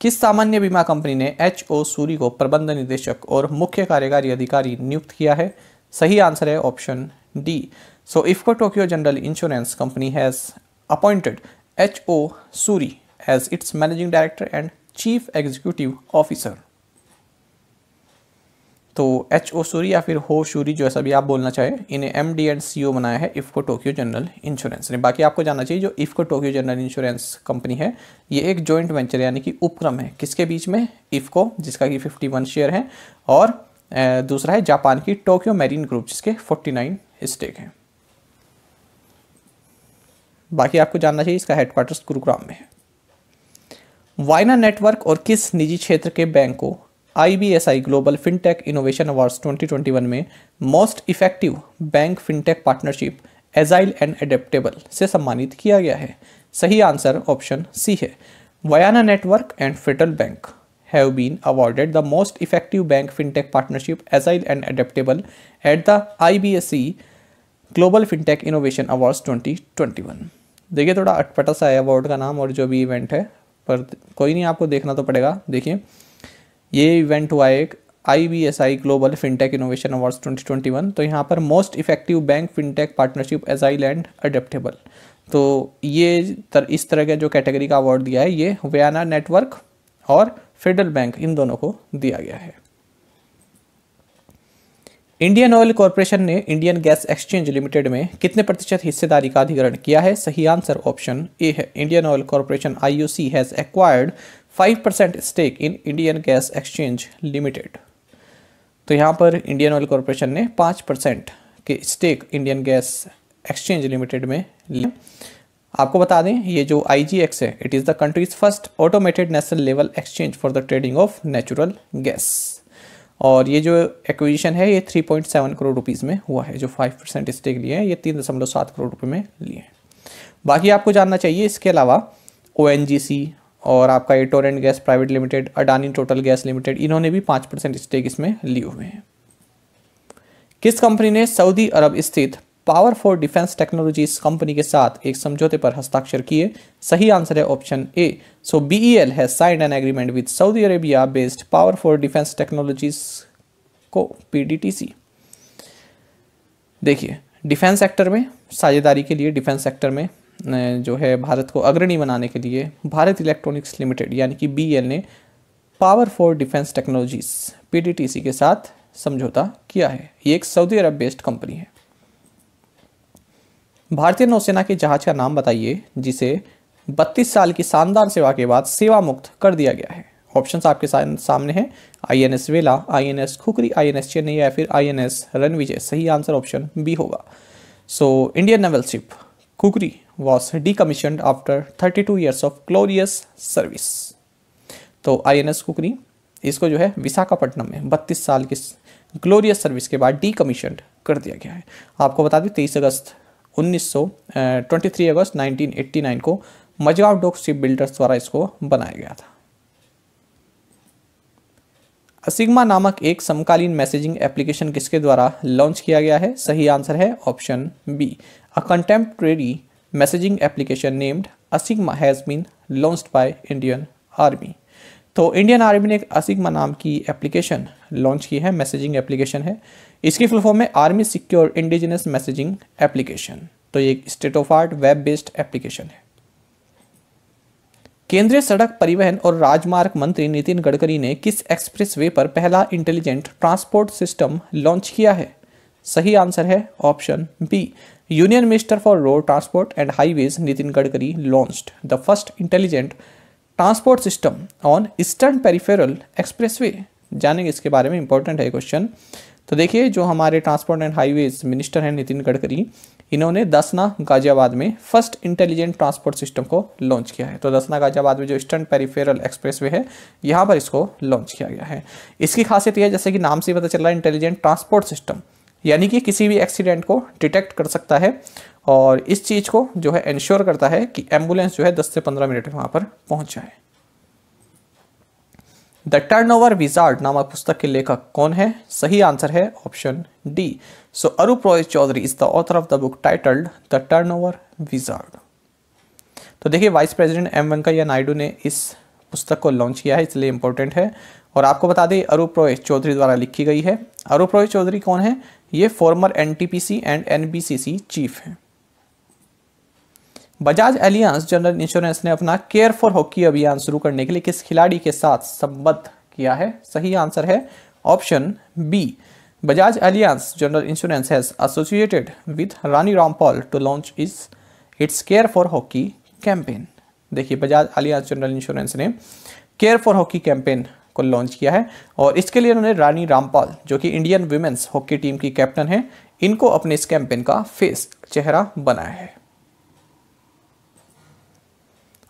किस सामान्य बीमा कंपनी ने एच ओ सूरी को प्रबंध निदेशक और मुख्य कार्यकारी अधिकारी नियुक्त किया है सही आंसर है option D so IFFCO Tokyo General Insurance company has appointed H O Suri as its managing director and chief executive officer तो एच ओ सूरी या फिर हो सूरी जो ऐसा भी आप बोलना चाहें इन्हें M D and C O बनाया है इफ़को टोक्यो जनरल इंश्योरेंस ने बाकी आपको जानना चाहिए जो IFFCO Tokyo General Insurance company है ये एक जॉइंट वेंचर यानी कि उपक्रम है किसके बीच में इफ़को जिसका कि फिफ्टी वन शेयर है और दूसरा है जापान की टोक्यो मेरीन ग्रुप जिसके फोर्टी नाइन स्टेक हैं बाकी आपको जानना चाहिए इसका हेडक्वार्टर्स गुरुग्राम में है वाइना नेटवर्क और किस निजी क्षेत्र के बैंक को I global fintech innovation awards 2021 में most effective bank fintech partnership agile and adaptable से सम्मानित किया गया है सही आंसर ऑप्शन सी है Vayana network and Federal Bank have been awarded the most effective bank fintech partnership agile and adaptable at the I global fintech innovation awards 2021 देखिए थोड़ा अटपटा सा है अवार्ड का नाम और जो भी इवेंट है पर कोई नहीं आपको देखना तो पड़ेगा देखिए ये इवेंट हुआ है एक I B S I global fintech innovation awards 2021 तो यहाँ पर most effective bank fintech partnership agile and adaptable तो ये तर, इस तरह के जो कैटेगरी का अवार्ड दिया है ये वयाना नेटवर्क और फेडरल बैंक इन दोनों को दिया गया है इंडियन ऑयल कॉरपोरेशन ने इंडियन गैस एक्सचेंज लिमिटेड में कितने प्रतिशत हिस्सेदारी का अधिग्रहण किया है सही आंसर ऑप्शन ए है Indian Oil Corporation I O C has acquired 5 percent stake in Indian Gas Exchange Limited तो यहाँ पर इंडियन ऑयल कॉरपोरेशन ने 5 परसेंट के stake Indian Gas Exchange Limited में लिया आपको बता दें ये जो आई है it is the country's first automated national level exchange for the trading of natural gas और ये जो एक्विजिशन है ये 3.7 करोड़ रुपीस में हुआ है जो 5 परसेंट स्टेक लिए हैं ये तीन दशमलव सात करोड़ रुपए में लिए हैं बाकी आपको जानना चाहिए इसके अलावा ओ और आपका एटोर and gas private limited Adani Total gas limited इन्होंने भी पाँच परसेंट स्टेक इसमें लिए हुए हैं किस कंपनी ने सऊदी अरब स्थित power for defence technologies company के साथ एक समझौते पर हस्ताक्षर किए सही आंसर है option A so B E L has sign an agreement with Saudi Arabia based power for defence technologies co P D T C देखिए डिफेंस सेक्टर में साझेदारी के लिए डिफेंस सेक्टर में जो है भारत को अग्रणी बनाने के लिए भारत इलेक्ट्रॉनिक्स लिमिटेड यानी कि बी e ने power for defence technologies P के साथ समझौता किया है ये एक सऊदी अरब बेस्ड कंपनी है भारतीय नौसेना के जहाज का नाम बताइए जिसे 32 साल की शानदार सेवा के बाद सेवा मुक्त कर दिया गया है ऑप्शन आपके सामने हैं आई N S Vela I N S Khukri I N S Chennai या फिर आई एन एस रणविजय सही आंसर ऑप्शन बी होगा so Indian naval ship Khukri was commission after thirty two years of glorious service तो आई एन एस इसको जो है विशाखापट्टनम में 32 साल की ग्लोरियस सर्विस के बाद कमीशन कर दिया गया है आपको बता दें तेईस अगस्त 1923 अगस्त 1989 को मजगाव डॉक शिप बिल्डर्स द्वारा इसको बनाया गया था असिग्मा नामक एक समकालीन मैसेजिंग एप्लीकेशन किसके द्वारा लॉन्च किया गया है सही आंसर है option B a contemporary messaging application named ASIGMA has been launch by Indian army तो इंडियन आर्मी ने एक असिग्मा नाम की एप्लीकेशन लॉन्च की है मैसेजिंग एप्लीकेशन है इसकी फुल फॉर्म है army secure indigenous messaging application तो ये एक state of art web based application है केंद्रीय सड़क परिवहन और राजमार्ग मंत्री नितिन गडकरी ने किस एक्सप्रेस वे पर पहला इंटेलिजेंट ट्रांसपोर्ट सिस्टम लॉन्च किया है सही आंसर है option B union minister for road transport and highways Nitin Gadkari launch the first intelligent transport system on eastern peripheral way जानेंगे इसके बारे में इंपॉर्टेंट है क्वेश्चन तो देखिए जो हमारे ट्रांसपोर्ट एंड हाईवेज मिनिस्टर हैं नितिन गडकरी इन्होंने दसना गाजियाबाद में फर्स्ट इंटेलिजेंट ट्रांसपोर्ट सिस्टम को लॉन्च किया है तो दसना गाजियाबाद में जो ईस्टर्न पेरीफेरल एक्सप्रेस वे है यहाँ पर इसको लॉन्च किया गया है इसकी खासियत यह है जैसे कि नाम से पता चल रहा है इंटेलिजेंट ट्रांसपोर्ट सिस्टम यानी कि किसी भी एक्सीडेंट को डिटेक्ट कर सकता है और इस चीज़ को जो है इंश्योर करता है कि एम्बुलेंस जो है 10 से 15 मिनट में वहाँ पर पहुँच जाए द टर्न ओवर विजार्ड नामक पुस्तक के लेखक कौन है सही आंसर है option D so Arup Roy Chaudhary is the author of the book titled the turn over wizard तो देखिए vice president M Venkaiah Naidu ने इस पुस्तक को लॉन्च किया है इसलिए इंपॉर्टेंट है और आपको बता दें अरूप रॉय चौधरी द्वारा लिखी गई है अरूप रॉय चौधरी कौन है ये former N and N chief हैं बजाज एलियंस जनरल इंश्योरेंस ने अपना केयर फॉर हॉकी अभियान शुरू करने के लिए किस खिलाड़ी के साथ संबद्ध किया है सही आंसर है option B Bajaj Allianz general insurance has associated with Rani Rampal to launch is its care for hockey campaign देखिए बजाज एलियंस जनरल इंश्योरेंस ने केयर फॉर हॉकी कैंपेन को लॉन्च किया है और इसके लिए उन्होंने रानी रामपाल जो कि इंडियन वुमेन्स हॉकी टीम की कैप्टन है इनको अपने इस कैंपेन का फेस चेहरा बनाया है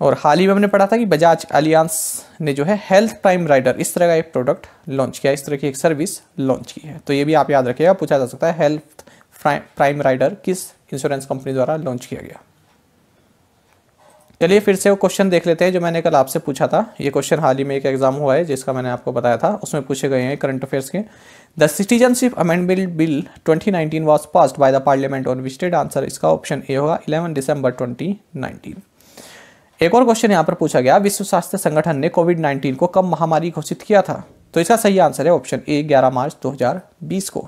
और हाल ही में हमने पढ़ा था कि बजाज अलियांस ने जो है हेल्थ प्राइम राइडर इस तरह का एक प्रोडक्ट लॉन्च किया इस तरह की एक सर्विस लॉन्च की है तो ये भी आप याद रखिएगा पूछा जा सकता है हेल्थ प्राइम राइडर किस इंश्योरेंस कंपनी द्वारा लॉन्च किया गया चलिए फिर से वो क्वेश्चन देख लेते हैं जो मैंने कल आपसे पूछा था ये क्वेश्चन हाल ही में एक एग्जाम हुआ है जिसका मैंने आपको बताया था उसमें पूछे गए हैं करंट अफेयर्स के the citizenship amendment bill 2019 was passed by the parliament on विस्टेड आंसर इसका ऑप्शन ए होगा 11 दिसंबर 2019 एक और क्वेश्चन यहाँ पर पूछा गया विश्व स्वास्थ्य संगठन ने कोविड 19 को कब महामारी घोषित किया था तो इसका सही आंसर है ऑप्शन ए 11 मार्च 2020 को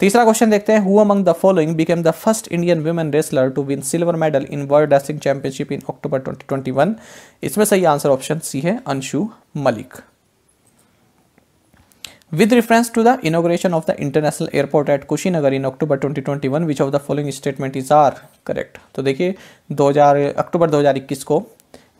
तीसरा क्वेश्चन देखते हैं who among the following became the first Indian women wrestler to win silver medal in world wrestling championship in October 2021 इसमें सही आंसर ऑप्शन सी है Anshu Malik with reference to the inauguration of the international airport at Kushinagar in October 2021, which of the following statement is are correct तो देखिए 2000 अक्टूबर 2021 को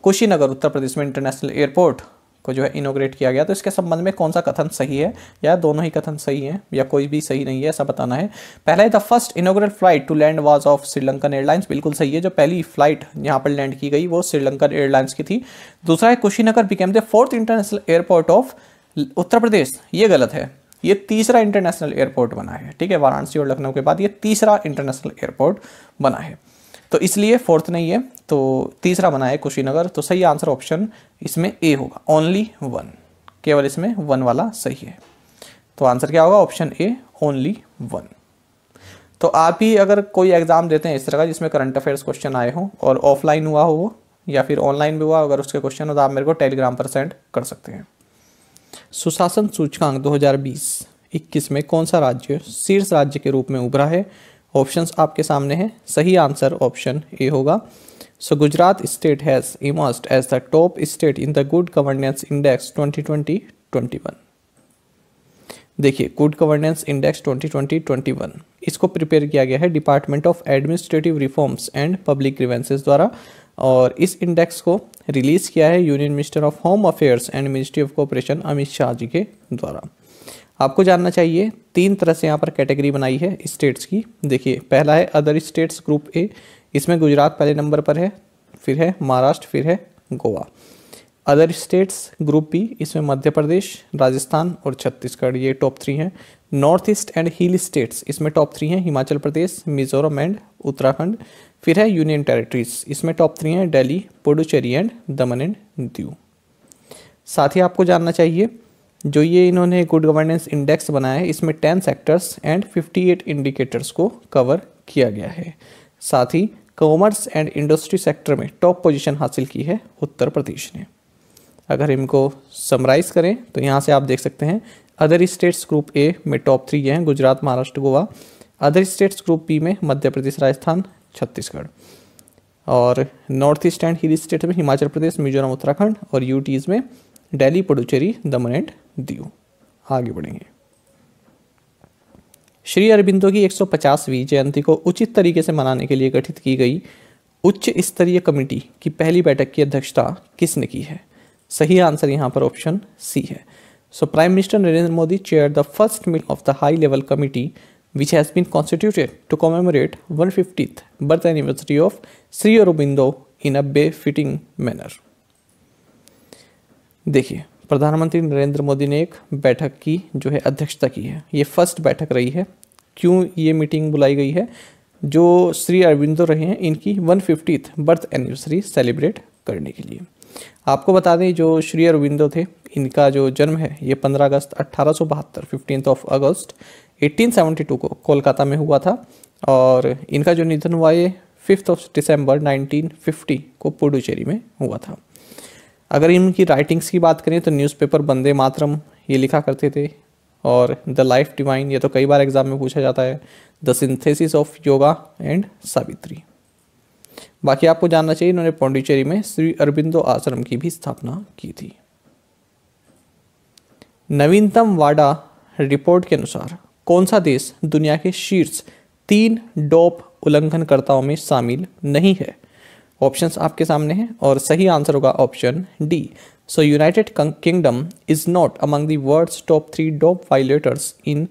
कुशीनगर उत्तर प्रदेश में international airport को जो है इनोग्रेट किया गया तो इसके संबंध में कौन सा कथन सही है या दोनों ही कथन सही हैं या कोई भी सही नहीं है ऐसा बताना है पहला है the first inaugural flight to land was of Sri Lankan airlines बिल्कुल सही है जो पहली फ्लाइट यहाँ पर लैंड की गई वो श्रीलंकन एयरलाइंस की थी दूसरा है Kushinagar became the fourth international airport of Uttar Pradesh ये गलत है ये तीसरा इंटरनेशनल एयरपोर्ट बना है ठीक है वाराणसी और लखनऊ के बाद ये तीसरा इंटरनेशनल एयरपोर्ट बना है तो इसलिए फोर्थ नहीं है तो तीसरा बना है कुशीनगर तो सही आंसर ऑप्शन इसमें ए होगा ओनली वन केवल इसमें वन वाला सही है तो आंसर क्या होगा ऑप्शन ए ओनली वन तो आप ही अगर कोई एग्ज़ाम देते हैं इस तरह का जिसमें करंट अफेयर्स क्वेश्चन आए हों और ऑफलाइन हुआ हो वो या फिर ऑनलाइन भी हुआ अगर उसके क्वेश्चन हो तो आप मेरे को टेलीग्राम पर सेंड कर सकते हैं सुशासन सूचकांक 2020 21 में कौन सा राज्य शीर्ष राज्य के रूप में उभरा है ऑप्शंस आपके सामने हैं सही आंसर ऑप्शन ए होगा so Gujarat state has emerged as the top state in the good governance index 2020 21 देखिए गुड गवर्नेंस इंडेक्स 2020 21 इसको प्रिपेयर किया गया है department of administrative reforms and public grievances द्वारा और इस इंडेक्स को रिलीज़ किया है union minister of home affairs and ministry of cooperation Amit Shah ji के द्वारा आपको जानना चाहिए तीन तरह से यहाँ पर कैटेगरी बनाई है स्टेट्स की देखिए पहला है अदर स्टेट्स ग्रुप ए इसमें गुजरात पहले नंबर पर है फिर है महाराष्ट्र फिर है Goa other states group B इसमें मध्य प्रदेश राजस्थान और छत्तीसगढ़ ये टॉप थ्री हैं north east and hill states इसमें टॉप थ्री हैं हिमाचल प्रदेश मिजोरम एंड उत्तराखंड फिर है यूनियन टेरिटरीज इसमें टॉप थ्री हैं दिल्ली पुडुचेरी एंड दमन एंड दीव साथ ही आपको जानना चाहिए जो ये इन्होंने गुड गवर्नेंस इंडेक्स बनाया है इसमें ten sectors and fifty eight indicators को कवर किया गया है साथ ही कॉमर्स एंड इंडस्ट्री सेक्टर में टॉप पोजीशन हासिल की है उत्तर प्रदेश ने अगर इनको समराइज़ करें तो यहाँ से आप देख सकते हैं अदर स्टेट्स ग्रुप ए में टॉप थ्री ये हैं Gujarat Maharashtra Goa other states group B में मध्य प्रदेश राजस्थान छत्तीसगढ़ और north east and hill state में हिमाचल प्रदेश मिजोरम उत्तराखंड और यूटीज़ में डेली पुडुचेरी दमन एंड दीव आगे बढ़ेंगे श्री अरबिंदो की 150वीं जयंती को उचित तरीके से मनाने के लिए गठित की गई उच्च स्तरीय कमेटी की पहली बैठक की अध्यक्षता किसने की है सही आंसर यहाँ पर ऑप्शन सी है so prime minister Narendra Modi chair the first meet of the high level committee which has been constituted to commemorate 150th birth anniversary of Sri Aurobindo in a befitting manner देखिए प्रधानमंत्री नरेंद्र मोदी ने एक बैठक की जो है अध्यक्षता की है ये फर्स्ट बैठक रही है क्यों ये मीटिंग बुलाई गई है जो श्री अरविंदो रहे हैं इनकी one fiftieth birth anniversary celebrate करने के लिए आपको बता दें जो श्री अरविंदो थे इनका जो जन्म है ये 15 अगस्त अट्ठारह सौ ऑफ अगस्त 1872 को कोलकाता में हुआ था और इनका जो निधन हुआ ये फिफ्थ ऑफ दिसंबर 1950 को पुडुचेरी में हुआ था अगर इनकी राइटिंग्स की बात करें तो न्यूज़पेपर बंदे मातरम ये लिखा करते थे और द लाइफ डिवाइन ये तो कई बार एग्जाम में पूछा जाता है the synthesis of yoga and Savitri बाकी आपको जानना चाहिए इन्होंने पौंडीचेरी में श्री अरबिंदो आश्रम की भी स्थापना की थी नवीनतम वाडा रिपोर्ट के अनुसार कौन सा देश दुनिया के शीर्ष तीन डोप उल्लंघनकर्ताओं में शामिल नहीं है ऑप्शन आपके सामने हैं और सही आंसर होगा option D so United Kingdom is not among the world's top three dope violators in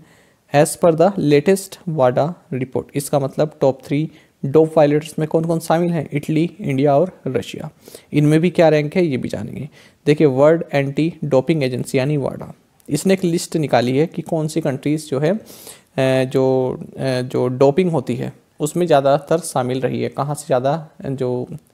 as per the latest वाडा रिपोर्ट इसका मतलब टॉप थ्री डोप वायलेटर्स में कौन कौन शामिल हैं इटली इंडिया और रशिया इनमें भी क्या रैंक है ये भी जानेंगे देखिए वर्ल्ड एंटी डोपिंग एजेंसी यानी वाडा इसने एक लिस्ट निकाली है कि कौन सी कंट्रीज़ जो है जो जो डोपिंग होती है उसमें ज़्यादातर शामिल रही है कहाँ से ज़्यादा जो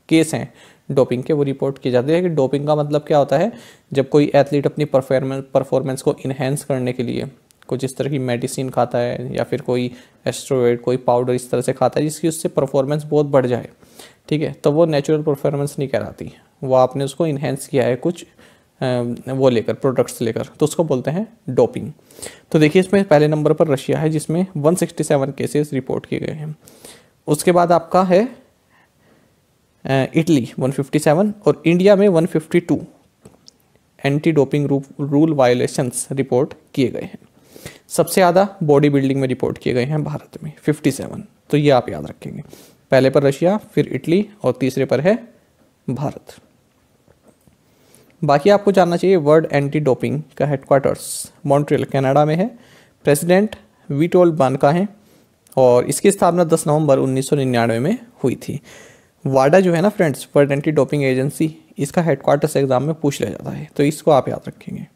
केस हैं डोपिंग के वो रिपोर्ट किए जाते हैं कि डोपिंग का मतलब क्या होता है जब कोई एथलीट अपनी परफॉर्मेंस परफॉर्मेंस को इन्हेंस करने के लिए कुछ इस तरह की मेडिसिन खाता है या फिर कोई एस्ट्रोइड कोई पाउडर इस तरह से खाता है जिसकी उससे परफॉर्मेंस बहुत बढ़ जाए ठीक है तो वो नेचुरल परफॉर्मेंस नहीं कहलाती वो आपने उसको इन्हेंस किया है कुछ वो लेकर प्रोडक्ट्स लेकर तो उसको बोलते हैं डोपिंग तो देखिए इसमें पहले नंबर पर रशिया है जिसमें 167 केसेस रिपोर्ट किए गए हैं उसके बाद आपका है इटली 157 और इंडिया में 152 anti doping rule violations report किए गए हैं सबसे ज़्यादा बॉडी बिल्डिंग में रिपोर्ट किए गए हैं भारत में फिफ्टी तो ये आप याद रखेंगे पहले पर रशिया फिर इटली और तीसरे पर है भारत बाकी आपको जानना चाहिए वर्ल्ड एंटी डोपिंग का हेडक्वार्टर्स मॉन्ट्रियल कनाडा में है प्रेसिडेंट वीटोल का है और इसकी स्थापना 10 नवंबर 1999 में हुई थी वाडा जो है ना friends world anti doping agency इसका हेडक्वार्टर्स एग्ज़ाम में पूछ लिया जाता है तो इसको आप याद रखेंगे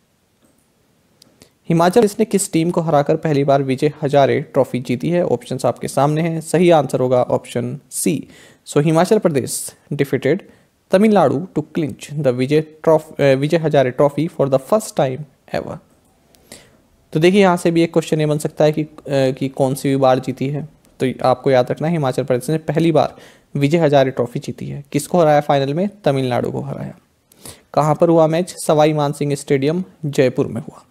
हिमाचल इसने किस टीम को हराकर पहली बार विजय हजारे ट्रॉफी जीती है ऑप्शंस आपके सामने हैं सही आंसर होगा option C so Himachal Pradesh defeated Tamil Nadu to clinch clinch the trophy trophy, uh, Vijay Hazare Trophy for the first तो देखिए यहाँ से भी एक क्वेश्चन ये बन सकता है कि uh, कि कौन सी भी बार जीती है तो आपको याद रखना है हिमाचल प्रदेश ने पहली बार विजय हजारे ट्रॉफी जीती है किसको हराया फाइनल में तमिलनाडु को हराया कहाँ पर हुआ मैच सवाई मानसिंह स्टेडियम जयपुर में हुआ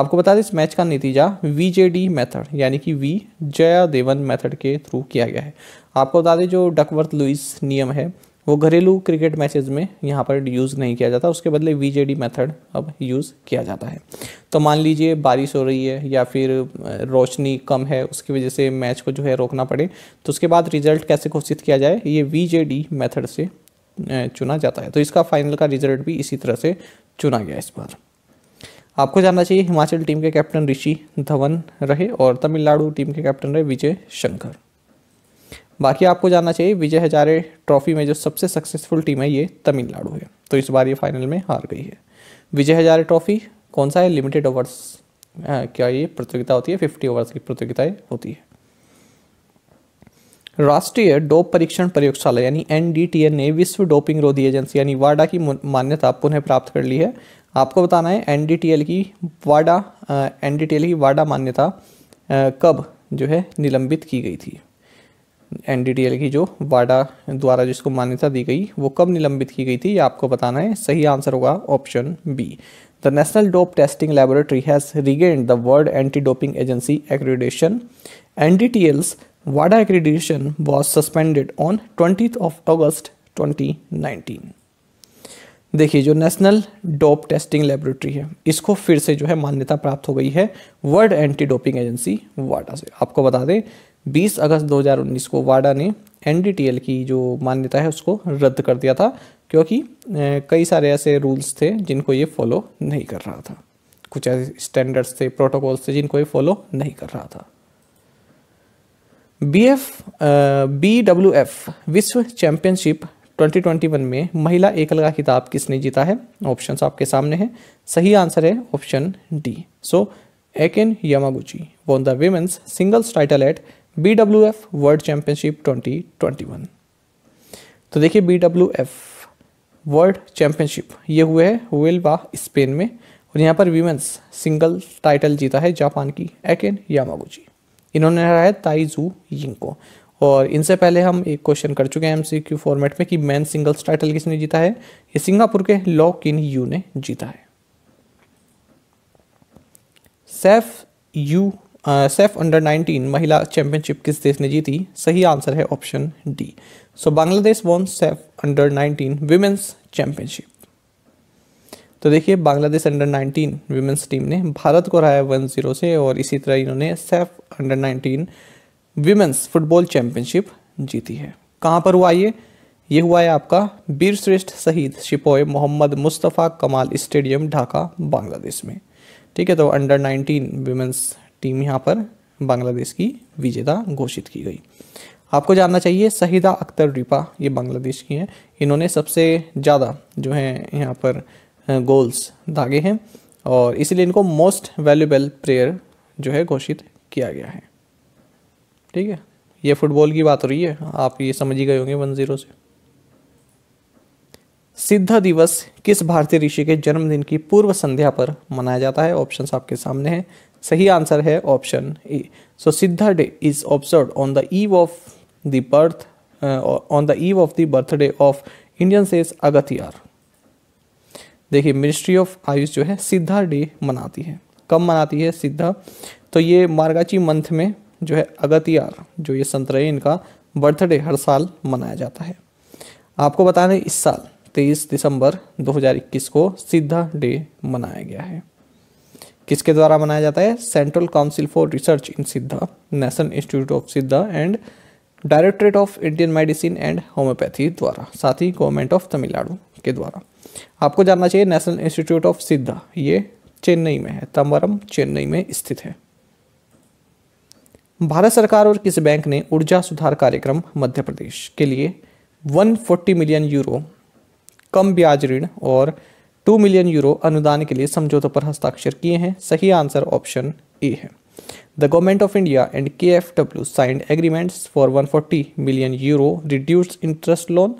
आपको बता दें इस मैच का नतीजा वी मेथड यानी कि वी जया देवन मेथड के थ्रू किया गया है आपको बता दें जो डकवर्थ लुइस नियम है वो घरेलू क्रिकेट मैचेस में यहाँ पर यूज़ नहीं किया जाता उसके बदले वी मेथड अब यूज़ किया जाता है तो मान लीजिए बारिश हो रही है या फिर रोशनी कम है उसकी वजह से मैच को जो है रोकना पड़े तो उसके बाद रिजल्ट कैसे घोषित किया जाए ये वी मेथड से चुना जाता है तो इसका फाइनल का रिजल्ट भी इसी तरह से चुना गया इस बार आपको जानना चाहिए हिमाचल टीम के कैप्टन ऋषि धवन रहे और तमिलनाडु टीम के कैप्टन रहे विजय शंकर बाकी आपको जानना चाहिए विजय हजारे ट्रॉफी में जो सबसे सक्सेसफुल टीम है ये तमिलनाडु है तो इस बार ये फाइनल में हार गई है विजय हजारे ट्रॉफी कौन सा है लिमिटेड ओवर्स क्या ये प्रतियोगिता होती है फिफ्टी ओवर्स की प्रतियोगिताएँ होती है राष्ट्रीय डोप परीक्षण प्रयोगशाला यानी एन ने विश्व डोपिंग रोधी एजेंसी यानी वाडा की मान्यता पुनः प्राप्त कर ली है आपको बताना है एन की वाडा एन की वाडा मान्यता कब जो है निलंबित की गई थी एन की जो वाडा द्वारा जिसको मान्यता दी गई वो कब निलंबित की गई थी ये आपको बताना है सही आंसर होगा option B the national dope testing laboratory has regained the world anti doping agency accreditation N D T L's वाडा accreditation was suspended on twenty of August twenty देखिए जो नेशनल डोप टेस्टिंग लेबोरेटरी है इसको फिर से जो है मान्यता प्राप्त हो गई है वर्ल्ड एंटी डोपिंग एजेंसी वाडा से आपको बता दें 20 अगस्त 2019 को वाडा ने एन की जो मान्यता है उसको रद्द कर दिया था क्योंकि कई सारे ऐसे रूल्स थे जिनको ये फॉलो नहीं कर रहा था कुछ ऐसे स्टैंडर्ड्स थे प्रोटोकॉल्स थे जिनको ये फॉलो नहीं कर रहा था B F B W F विश्व चैंपियनशिप 2021 में महिला एकल का खिताब किसने जीता है ऑप्शंस आपके सामने हैं सही आंसर है option D so Akane Yamaguchi won the women's singles title at B W F world championship twenty twenty one तो देखिए B W F world championship ये हुए है वेलवा स्पेन में और यहाँ पर वीमेंस सिंगल टाइटल जीता है जापान की एकेन यामागुची इन्होंने हराया है ताइजू यिंग को और इनसे पहले हम एक क्वेश्चन कर चुके हैं एमसीक्यू फॉर्मेट में कि मैन सिंगल्स टाइटल किसने जीता है ये सिंगापुर के लॉ किन यू ने जीता है सैफ यू सेफ अंडर 19 महिला चैंपियनशिप किस देश ने जीती सही आंसर है option D so Bangladesh won SAFF under 19 women's championship तो देखिए बांग्लादेश अंडर 19 वीमेंस टीम ने भारत को हराया वन जीरो से और इसी तरह इन्होंने SAFF under 19 women's football championship जीती है कहाँ पर हुआ ये ये हुआ है आपका बीर श्रेष्ठ शहीद शिपोए मोहम्मद मुस्तफ़ा कमाल स्टेडियम ढाका बांग्लादेश में ठीक है तो अंडर 19 वीमेंस टीम यहाँ पर बांग्लादेश की विजेता घोषित की गई आपको जानना चाहिए शहीदा अख्तर रिपा ये बांग्लादेश की हैं इन्होंने सबसे ज़्यादा जो है यहाँ पर गोल्स दागे हैं और इसलिए इनको मोस्ट वैल्यूबल प्लेयर जो है घोषित किया गया है ठीक है ये फुटबॉल की बात हो रही है आप ये समझ ही गए होंगे वन जीरो से सिद्ध दिवस किस भारतीय ऋषि के जन्मदिन की पूर्व संध्या पर मनाया जाता है ऑप्शंस आपके सामने हैं सही आंसर है option A so Siddha day is observe on the eve of the birth on the eve of the birthday of Indian sage Agathiyar देखिए मिनिस्ट्री ऑफ आयुष जो है सिद्धा डे मनाती है कब मनाती है सिद्धा तो ये मार्गाची मंथ में जो है अगतियार जो ये संतरे इनका बर्थडे हर साल मनाया जाता है आपको बता दें इस साल 23 दिसंबर 2021 को सिद्धा डे मनाया गया है किसके द्वारा मनाया जाता है central council for research in Siddha national institute of Siddha and directorate of Indian medicine and homoeopathy द्वारा साथ ही गवर्नमेंट ऑफ तमिलनाडु के द्वारा आपको जानना चाहिए नेशनल इंस्टीट्यूट ऑफ सिद्धा ये चेन्नई में है तम्बरम चेन्नई में स्थित है भारत सरकार और किस बैंक ने ऊर्जा सुधार कार्यक्रम मध्य प्रदेश के लिए 140 मिलियन यूरो कम ब्याज ऋण और टू मिलियन यूरो अनुदान के लिए समझौतों पर हस्ताक्षर किए हैं सही आंसर ऑप्शन ए है the India and K F W signed agreements for one forty million euro reduce interest loan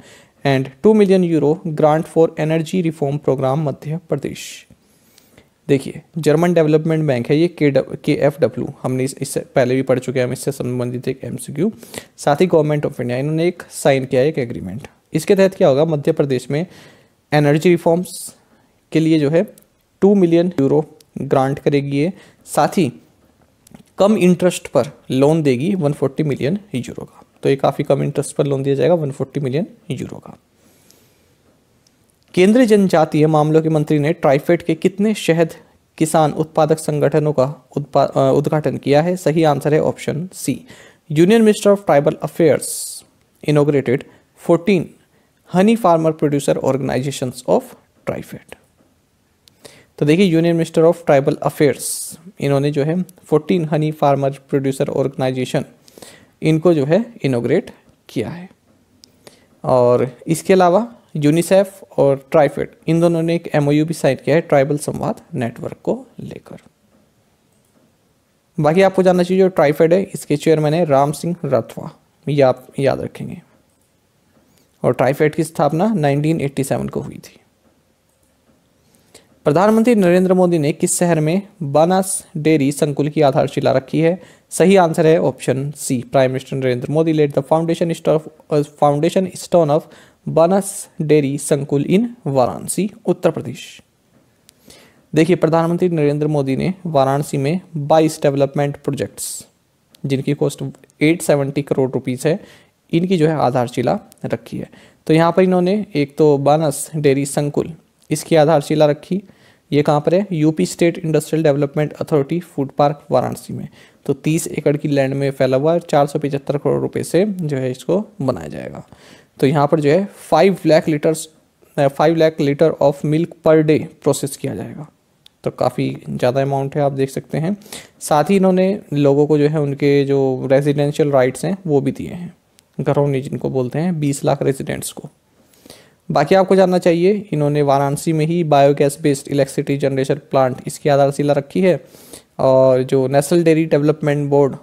and two million euro grant for energy reform programme Madhya Pradesh देखिए जर्मन डेवलपमेंट बैंक है ये के के F W हमने इससे पहले भी पढ़ चुके हैं हम इससे संबंधित एक एम साथ ही गवर्नमेंट ऑफ इंडिया इन्होंने एक साइन किया एक एग्रीमेंट इसके तहत क्या होगा मध्य प्रदेश में एनर्जी रिफॉर्म्स के लिए जो है टू मिलियन यूरो ग्रांट करेगी ये साथ ही कम इंटरेस्ट पर लोन देगी 140 मिलियन यूरो का तो ये काफ़ी कम इंटरेस्ट पर लोन दिया जाएगा 140 मिलियन यूरो का केंद्रीय जनजातीय मामलों के मंत्री ने ट्राइफेड के कितने शहद किसान उत्पादक संगठनों का उद्घाटन किया है सही आंसर है option C union minister of tribal affairs inaugurated 14 honey farmer producer organisations of TRIFED तो देखिए union minister of tribal affairs इन्होंने जो है fourteen honey farmer producer organisation इनको जो है इनोग्रेट किया है और इसके अलावा यूनिसेफ और ट्राइफेड इन दोनों ने एक एमओयू भी साइन किया है ट्राइबल संवाद नेटवर्क को लेकर बाकी आपको जानना चाहिए जो ट्राइफेड है इसके चेयरमैन है राम सिंह राठवा ये आप याद रखेंगे और ट्राइफेड की स्थापना 1987 को हुई थी प्रधानमंत्री नरेंद्र मोदी ने किस शहर में बनास डेयरी संकुल की आधारशिला रखी है सही आंसर है option C prime minister Narendra Modi let the foundation foundation stone of Banas dairy Sankul in Varanasi उत्तर प्रदेश देखिए प्रधानमंत्री नरेंद्र मोदी ने वाराणसी में 22 डेवलपमेंट प्रोजेक्ट्स जिनकी कॉस्ट 870 करोड़ रुपीस है इनकी जो है आधारशिला रखी है तो यहाँ पर इन्होंने एक तो बानस डेयरी संकुल इसकी आधारशिला रखी ये कहाँ पर है UP state industrial development authority food park Varanasi में तो 30 एकड़ की लैंड में फैला हुआ है चार करोड़ रुपए से जो है इसको बनाया जाएगा तो यहाँ पर जो है five lakh litres five lakh litre of milk per day process किया जाएगा तो काफ़ी ज़्यादा अमाउंट है आप देख सकते हैं साथ ही इन्होंने लोगों को जो है उनके जो रेजिडेंशियल राइट्स हैं वो भी दिए हैं घरों ने जिनको बोलते हैं बीस लाख रेजिडेंट्स को बाकी आपको जानना चाहिए इन्होंने वाराणसी में ही biogas based electricity generation plant इसकी आधारशिला रखी है और जो नेशनल डेयरी डेवलपमेंट बोर्ड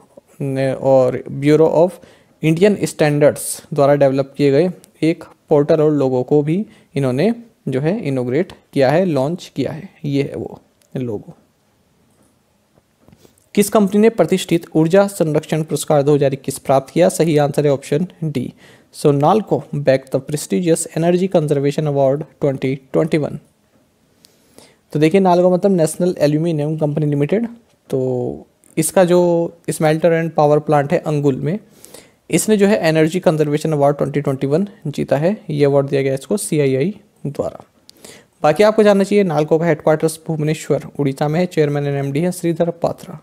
और ब्यूरो ऑफ इंडियन स्टैंडर्ड्स द्वारा डेवलप किए गए एक पोर्टल और लोगों को भी इन्होंने जो है इनोग्रेट किया है लॉन्च किया है ये है वो लोगो किस कंपनी ने प्रतिष्ठित ऊर्जा संरक्षण पुरस्कार 2021 प्राप्त किया सही आंसर है option D So Nalco backed the prestigious Energy Conservation Award 2021. तो देखिए नालको मतलब नेशनल एल्यूमिनियम कंपनी लिमिटेड तो इसका जो स्मेल्टर एंड पावर प्लांट है अंगुल में इसने जो है एनर्जी कंजर्वेशन अवार्ड 2021 जीता है ये अवार्ड दिया गया इसको सीआईआई द्वारा बाकी आपको जानना चाहिए नालको का हेडक्वार्टर्स भुवनेश्वर उड़ीसा में है चेयरमैन एंड एमडी है श्रीधर पात्रा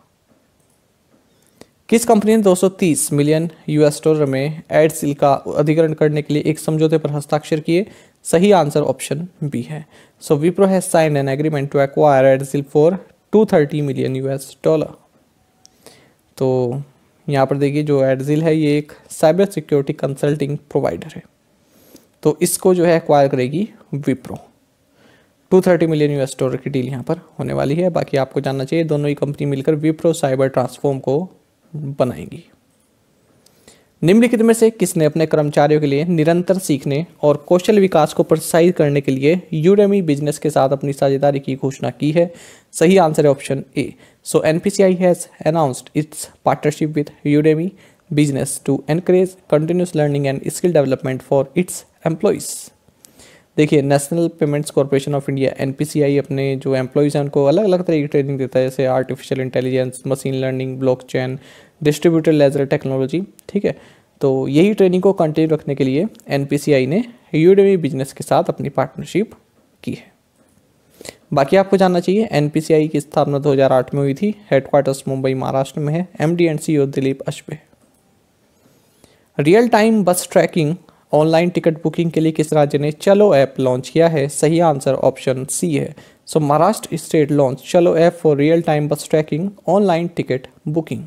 किस कंपनी ने 230 मिलियन यूएस डॉलर में एडसिल का अधिग्रहण करने के लिए एक समझौते पर हस्ताक्षर किए सही आंसर ऑप्शन बी है सो विप्रो है sign an agreement to acquire seal for 230 million US dollar तो यहाँ पर देखिए जो एडजिल है ये एक साइबर सिक्योरिटी कंसल्टिंग प्रोवाइडर है तो इसको जो है एक्वायर करेगी विप्रो 230 मिलियन यूएस डॉलर की डील यहाँ पर होने वाली है बाकी आपको जानना चाहिए दोनों ही कंपनी मिलकर विप्रो साइबर ट्रांसफॉर्म को बनाएंगी निम्नलिखित में से किसने अपने कर्मचारियों के लिए निरंतर सीखने और कौशल विकास को प्रोत्साहित करने के लिए यूडेमी बिजनेस के साथ अपनी साझेदारी की घोषणा की है सही आंसर है option A so N P C I has announced its partnership with Udemy business to encourage continuous learning and skill development for its employees देखिए national payments corporation of India N अपने जो employees हैं उनको अलग अलग तरह की training देता है जैसे artificial intelligence machine learning blockchain distributed ledger technology ठीक है तो यही ट्रेनिंग को कंटिन्यू रखने के लिए एन ने यू बिजनेस के साथ अपनी पार्टनरशिप की है बाकी आपको जानना चाहिए एन की स्थापना दो में हुई थी हेडक्वार्टर्स मुंबई महाराष्ट्र में है M D C Dilip Ashbe real time bus tracking online ticket booking के लिए किस राज्य ने चलो ऐप लॉन्च किया है सही आंसर ऑप्शन सी है so Maharashtra state launch Chalo app for real time bus tracking online ticket booking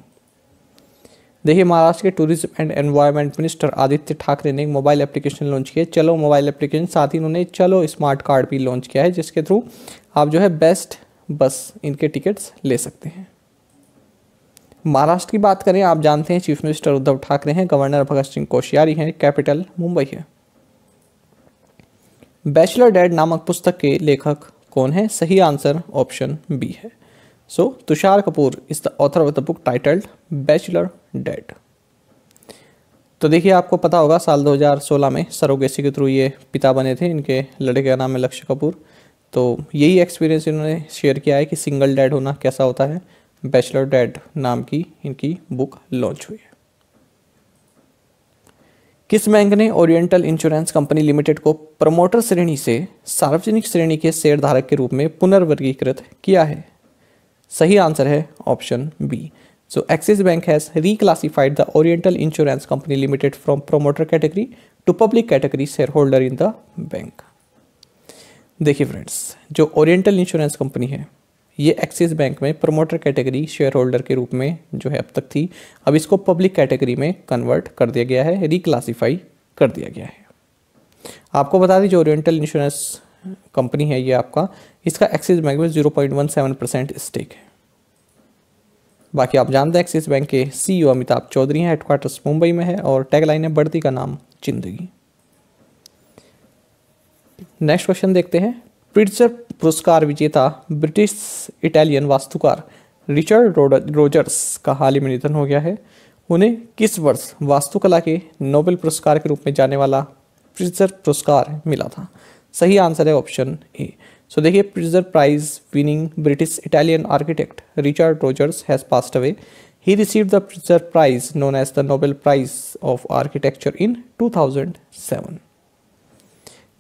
देखिए महाराष्ट्र के tourism and environment minister Aaditya Thackeray ने एक मोबाइल एप्लीकेशन लॉन्च किया है चलो मोबाइल एप्लीकेशन साथ ही उन्होंने चलो स्मार्ट कार्ड भी लॉन्च किया है जिसके थ्रू आप जो है बेस्ट बस इनके टिकट्स ले सकते हैं महाराष्ट्र की बात करें आप जानते हैं चीफ मिनिस्टर उद्धव ठाकरे हैं गवर्नर भगत सिंह कोश्यारी हैं कैपिटल मुंबई है बैचलर डैड नामक पुस्तक के लेखक कौन है सही आंसर ऑप्शन बी है so so, Tushar Kapoor is the author of the book titled bachelor dad तो देखिए आपको पता होगा साल 2016 में सरोगेसी के थ्रू ये पिता बने थे इनके लड़के का नाम है लक्ष्य कपूर तो यही एक्सपीरियंस इन्होंने शेयर किया है कि सिंगल डैड होना कैसा होता है बैचलर डेड नाम की इनकी बुक लॉन्च हुई है किस बैंक ने ओरिएंटल इंश्योरेंस कंपनी लिमिटेड को प्रमोटर श्रेणी से सार्वजनिक श्रेणी के शेयरधारक के रूप में पुनर्वर्गीकृत किया है सही आंसर है option B so Axis bank has reclassified the oriental insurance company limited from promoter category to public category share holder in the bank देखिए फ्रेंड्स जो ओरिएंटल इंश्योरेंस कंपनी है ये एक्सिस बैंक में प्रमोटर कैटेगरी शेयर होल्डर के रूप में जो है अब तक थी अब इसको पब्लिक कैटेगरी में कन्वर्ट कर दिया गया है रिक्लासीफाई कर दिया गया है आपको बता दें जो ओरिएंटल इंश्योरेंस कंपनी है ये आपका इसका एक्सिस बैंक में zero point one seven percent stake है बाकी आप जानते हैं एक्सिस बैंक के सीईओ e अमिताभ चौधरी हैं हेडक्वार्टर्स मुंबई में है और टैगलाइन है बढ़ती का नाम जिंदगी नेक्स्ट क्वेश्चन देखते हैं पिट्सर पुरस्कार विजेता ब्रिटिश इटालियन वास्तुकार रिचर्ड रोजर्स का हाल ही में निधन हो गया है उन्हें किस वर्ष वास्तुकला के नोबेल पुरस्कार के रूप में जाने वाला प्रिजर पुरस्कार मिला था सही आंसर है ऑप्शन ए सो देखिए Pritzker prize winning British Italian architect Richard Rogers has passed away he received the Pritzker prize known as the Nobel prize of architecture in seven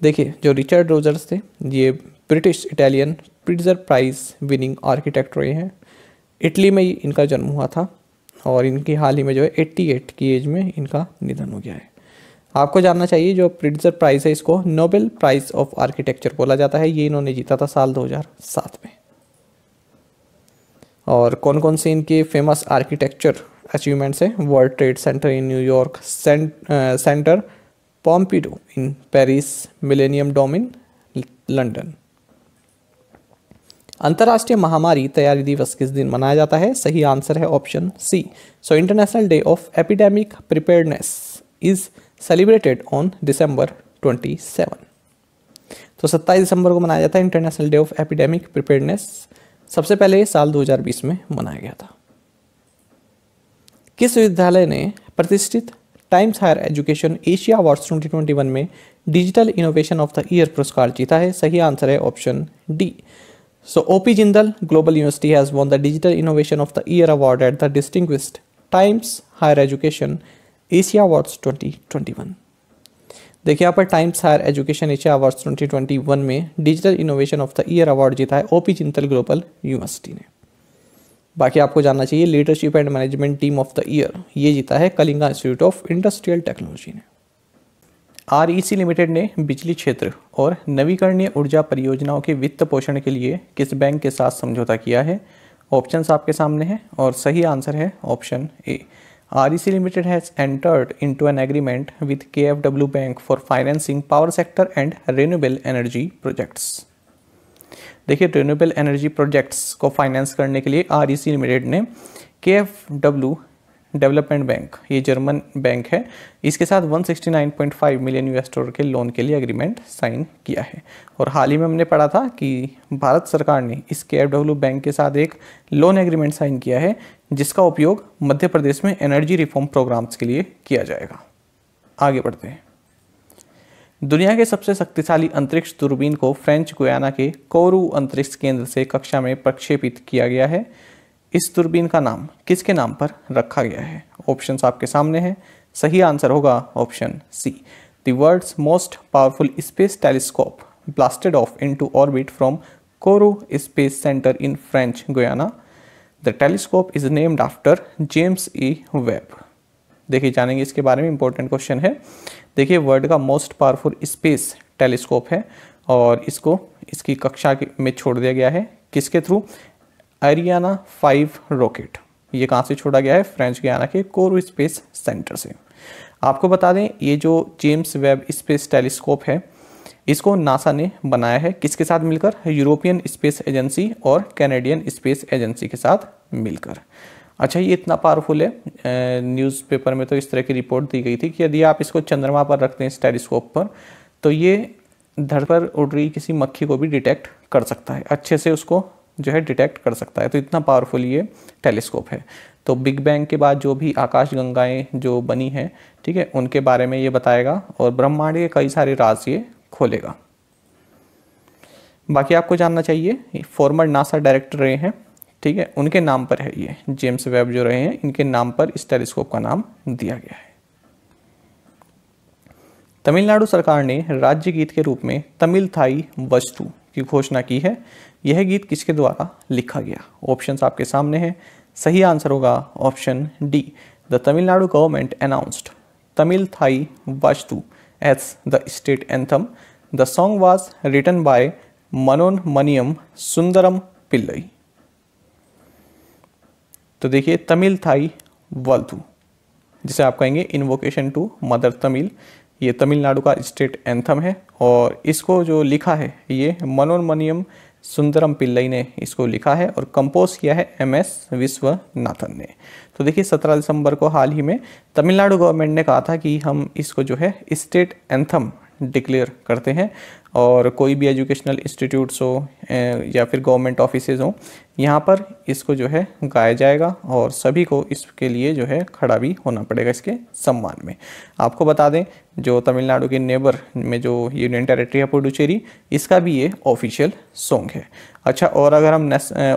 देखिए जो रिचर्ड रोजर्स थे ये British Italian Pritzker prize winning architect रहे हैं Italy में ही इनका जन्म हुआ था और इनकी हाल ही में जो है 88 की एज में इनका निधन हो गया है आपको जानना चाहिए जो प्रिटर प्राइज़ है इसको नोबेल प्राइज़ ऑफ आर्किटेक्चर बोला जाता है ये इन्होंने जीता था साल दो में और कौन कौन से इनके फेमस आर्किटेक्चर अचीवमेंट्स हैं World Trade Center in New York Centre Pompidou in Paris Millennium Dome in London. अंतर्राष्ट्रीय महामारी तैयारी दिवस किस दिन मनाया जाता है सही आंसर है option C so International Day of Epidemic Preparedness is celebrated on December 27 तो 27 दिसंबर को मनाया जाता है International Day of Epidemic Preparedness सबसे पहले साल 2020 में मनाया गया था किस विद्यालय ने प्रतिष्ठित Times Higher Education Asia Awards 2021 में digital innovation of the year पुरस्कार जीता है सही आंसर है option D so O P Jindal Global University has won the digital innovation of the year award at the distinguished Times Higher Education Asia Awards 2021 देखिए यहाँ पर Times Higher Education Asia Awards 2021 में digital innovation of the year award जीता है OP Jindal Global university ने बाकी आपको जानना चाहिए leadership and management team of the year ये जीता है Kalinga institute of industrial Technology ने आर लिमिटेड e ने बिजली क्षेत्र और नवीकरणीय ऊर्जा परियोजनाओं के वित्त पोषण के लिए किस बैंक के साथ समझौता किया है ऑप्शन आपके सामने हैं और सही आंसर है option A R limited has entered into an agreement with K bank for financing power sector and renewable energy projects देखिए रिन्यूएबल एनर्जी प्रोजेक्ट्स को फाइनेंस करने के लिए आर लिमिटेड e ने के डेवलपमेंट बैंक ये German bank है इसके साथ 169.5 मिलियन यूएस डॉलर के लोन के लिए एग्रीमेंट साइन किया है और हाल ही में हमने पढ़ा था कि भारत सरकार ने इस के बैंक के साथ एक लोन एग्रीमेंट साइन किया है जिसका उपयोग मध्य प्रदेश में एनर्जी रिफॉर्म प्रोग्राम्स के लिए किया जाएगा आगे बढ़ते हैं दुनिया के सबसे शक्तिशाली अंतरिक्ष दूरबीन को फ्रेंच गुयाना के कोरू अंतरिक्ष केंद्र से कक्षा में प्रक्षेपित किया गया है इस दूरबीन का नाम किसके नाम पर रखा गया है ऑप्शन आपके सामने हैं सही आंसर होगा option C world's most powerful space telescope blasted off into orbit from Kourou space centre in French Guiana the telescope is named after James E Webb देखिए जानेंगे इसके बारे में इंपॉर्टेंट क्वेश्चन है देखिए वर्ल्ड का मोस्ट पावरफुल स्पेस टेलीस्कोप है और इसको इसकी कक्षा में छोड़ दिया गया है किसके थ्रू एरियाना फाइव रॉकेट ये कहाँ से छोड़ा गया है फ्रेंच गयाना के कोरो स्पेस सेंटर से आपको बता दें ये जो जेम्स वेब स्पेस टेलीस्कोप है इसको नासा ने बनाया है किसके साथ मिलकर यूरोपियन स्पेस एजेंसी और कैनेडियन स्पेस एजेंसी के साथ मिलकर अच्छा ये इतना पावरफुल है न्यूज़पेपर में तो इस तरह की रिपोर्ट दी गई थी कि यदि आप इसको चंद्रमा पर रखते हैं इस टेलीस्कोप पर तो ये धड़ पर उड़ रही किसी मक्खी को भी डिटेक्ट कर सकता है अच्छे से उसको जो है डिटेक्ट कर सकता है तो इतना पावरफुल ये टेलीस्कोप है तो बिग बैंग के बाद जो भी आकाश गंगाएँ जो बनी हैं ठीक है उनके बारे में ये बताएगा और ब्रह्मांड के कई सारे राज ये खोलेगा बाकी आपको जानना चाहिए फॉर्मर नासा डायरेक्टर रहे हैं ठीक है उनके नाम पर है ये जेम्स वेब जो रहे हैं इनके नाम पर इस टेलीस्कोप का नाम दिया गया है तमिलनाडु सरकार ने राज्य गीत के रूप में तमिल थाई वस्तु की घोषणा की है यह गीत किसके द्वारा लिखा गया ऑप्शन आपके सामने है सही आंसर होगा option D the Tamil Nadu government announced Tamil Thai Vazhthu as the state anthem the song was written by Manonmaniam Sundaram Pillai तो देखिए तमिल थाई वल्थू जिसे आप कहेंगे इन्वोकेशन टू मदर तमिल ये तमिलनाडु का स्टेट एंथम है और इसको जो लिखा है ये मनोरमनियम सुंदरम पिल्लई ने इसको लिखा है और कंपोज किया है एम एस विश्वनाथन ने तो देखिए 17 दिसंबर को हाल ही में तमिलनाडु गवर्नमेंट ने कहा था कि हम इसको जो है स्टेट एंथम डिक्लेयर करते हैं और कोई भी एजुकेशनल इंस्टीट्यूट्स हो या फिर गवर्नमेंट ऑफिस हों यहाँ पर इसको जो है गाया जाएगा और सभी को इसके लिए जो है खड़ा भी होना पड़ेगा इसके सम्मान में आपको बता दें जो तमिलनाडु के नेबर में जो यूनियन टेरेटरी है पुडुचेरी इसका भी ये ऑफिशियल सॉन्ग है अच्छा और अगर हम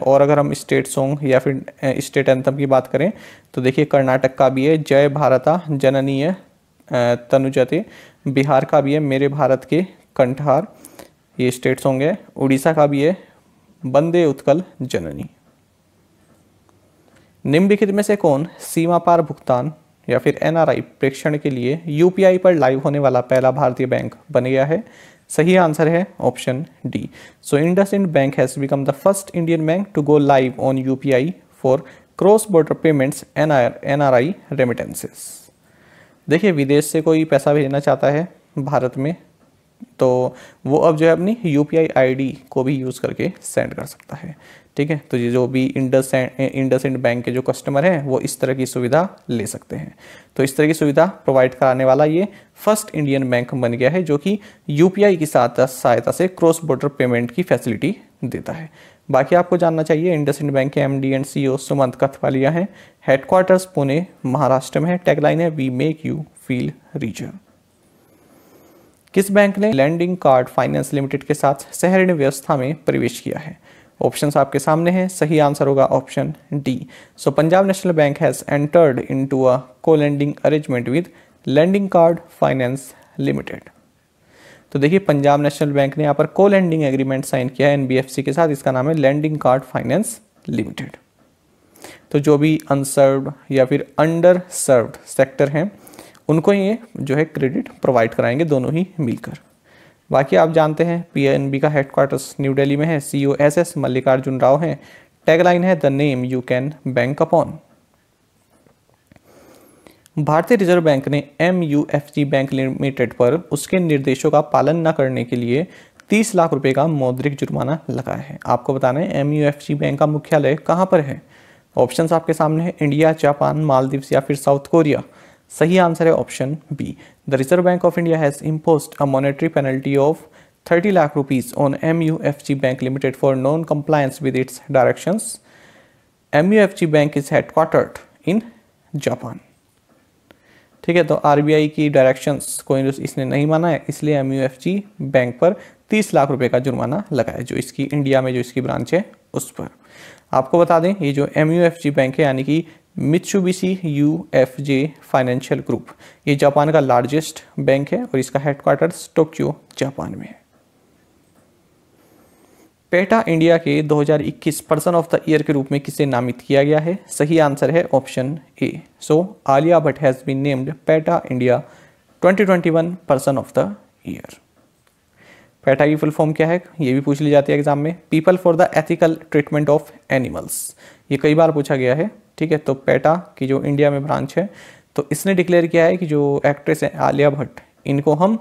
और अगर हम स्टेट सॉन्ग या फिर स्टेट एंथम की बात करें तो देखिए कर्नाटक का भी है जय भारता जननीय तनुजते बिहार का भी है मेरे भारत के कंठहार ये स्टेट्स होंगे उड़ीसा का भी है बंदे उत्कल जननी निम्नलिखित में से कौन सीमा पार भुगतान या फिर एनआरआई प्रेक्षण के लिए यूपीआई पर लाइव होने वाला पहला भारतीय बैंक बन गया है सही आंसर है option D so IndusInd bank has become the first Indian bank to go live on UPI for cross border payments N R N R I remittances देखिए विदेश से कोई पैसा भेजना चाहता है भारत में तो वो अब जो है अपनी यू पी को भी यूज़ करके सेंड कर सकता है ठीक है तो ये जो भी इंडस इंडस इंड बैंक के जो कस्टमर हैं वो इस तरह की सुविधा ले सकते हैं तो इस तरह की सुविधा प्रोवाइड कराने वाला ये फर्स्ट इंडियन बैंक बन गया है जो कि यूपीआई की सहायता से क्रॉस बॉर्डर पेमेंट की फैसिलिटी देता है बाकी आपको जानना चाहिए इंडसइंड बैंक के M D and C O Sumant Kathpalia हैं हेडक्वार्टर्स पुणे महाराष्ट्र में है टैगलाइन है we make you feel richer किस बैंक ने लैंडिंग कार्ड फाइनेंस लिमिटेड के साथ शहर व्यवस्था में प्रवेश किया है ऑप्शन आपके सामने हैं सही आंसर होगा option D so Punjab national Bank has entered into a co lending arrangement with Lendingkart finance limited तो देखिए पंजाब नेशनल बैंक ने यहाँ पर को लैंडिंग एग्रीमेंट साइन किया है एनबीएफसी के साथ इसका नाम है लैंडिंग कार्ड फाइनेंस लिमिटेड तो जो भी अनसर्व्ड या फिर अंडर सर्व्ड सेक्टर हैं उनको ये जो है क्रेडिट प्रोवाइड कराएंगे दोनों ही मिलकर बाकी आप जानते हैं पीएनबी का हेडक्वार्टर्स न्यू दिल्ली में है एस एस मल्लिकार्जुन राव हैं टैगलाइन है the name you can bank upon भारतीय रिजर्व बैंक ने एम बैंक लिमिटेड पर उसके निर्देशों का पालन न करने के लिए तीस लाख रुपए का मौद्रिक जुर्माना लगाया है आपको बताना है एम बैंक का मुख्यालय कहाँ पर है ऑप्शन आपके सामने हैं इंडिया जापान मालदीव या फिर साउथ कोरिया सही आंसर है option B the Reserve Bank of India has imposed a monetary penalty of 30 lakh rupees on M Bank Limited for non-compliance with its directions. MUFG bank is headquartered in Japan ठीक है तो RBI की directions को इसने नहीं माना है इसलिए एम बैंक पर तीस लाख रुपए का जुर्माना लगाया जो इसकी इंडिया में जो इसकी ब्रांच है उस पर आपको बता दें ये जो एम बैंक है यानी कि U F J financial group ये जापान का लार्जेस्ट बैंक है और इसका हेडक्वार्टर्स टोक्यो जापान में है पेटा इंडिया के 2021 पर्सन ऑफ द ईयर के रूप में किसे नामित किया गया है सही आंसर है option A so Alia Bhatt has been named PETA India 2021 person of the year PETA की फुल फॉर्म क्या है ये भी पूछ ली जाती है एग्जाम में people for the ethical treatment of animals ये कई बार पूछा गया है ठीक है तो पेटा की जो इंडिया में ब्रांच है तो इसने डिक्लेयर किया है कि जो एक्ट्रेस है आलिया भट्ट इनको हम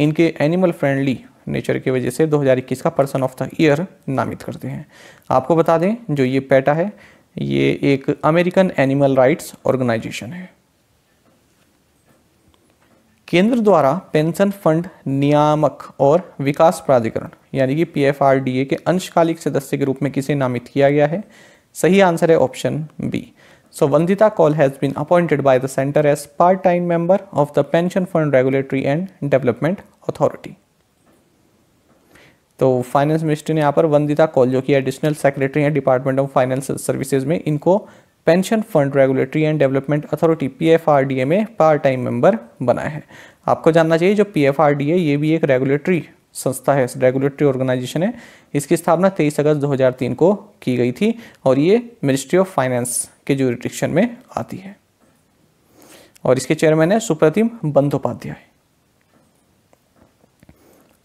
इनके एनिमल फ्रेंडली नेचर की वजह से 2021 का पर्सन ऑफ द ईयर नामित करते हैं आपको बता दें जो ये पैटा है ये एक अमेरिकन एनिमल राइट्स ऑर्गेनाइजेशन है केंद्र द्वारा पेंशन फंड नियामक और विकास प्राधिकरण यानी कि पीएफआरडीए के अंशकालिक सदस्य के रूप में किसे नामित किया गया है सही आंसर है option B so Vandita Kaul has been appointed by the centre as part time member of the pension fund regulatory and development authority तो फाइनेंस मिनिस्ट्री ने यहाँ पर वंदिता कौल जो कि एडिशनल सेक्रेटरी है डिपार्टमेंट ऑफ फाइनेंस सर्विसेज में इनको pension fund regulatory and development authority P F R D A में पार्ट टाइम मेंबर बनाए हैं आपको जानना चाहिए जो P F R D A ये भी एक रेगुलेटरी संस्था है रेगुलेटरी ऑर्गेनाइजेशन है इसकी स्थापना तेईस अगस्त तीन को की गई थी और ये मिनिस्ट्री ऑफ फाइनेंस के ज्यूरिडिक्शन में आती है और इसके चेयरमैन है सुप्रतिम बंदोपाध्याय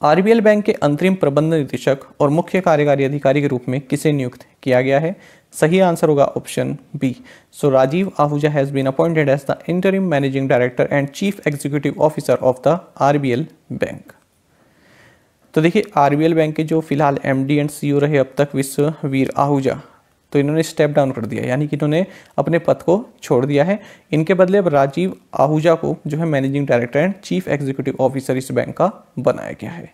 आरबीएल बैंक के अंतरिम प्रबंध निदेशक और मुख्य कार्यकारी अधिकारी के रूप में किसे नियुक्त किया गया है सही आंसर होगा option B so Rajeev Ahuja has been appointed as the interim managing director and chief executive officer of the RBL bank तो देखिए आरबीएल बैंक के जो फिलहाल एमडी एंड सीईओ रहे अब तक विश्ववीर आहूजा तो इन्होंने स्टेप डाउन कर दिया यानी कि इन्होंने अपने पद को छोड़ दिया है इनके बदले अब राजीव आहूजा को जो है managing director and chief executive officer इस बैंक का बनाया गया है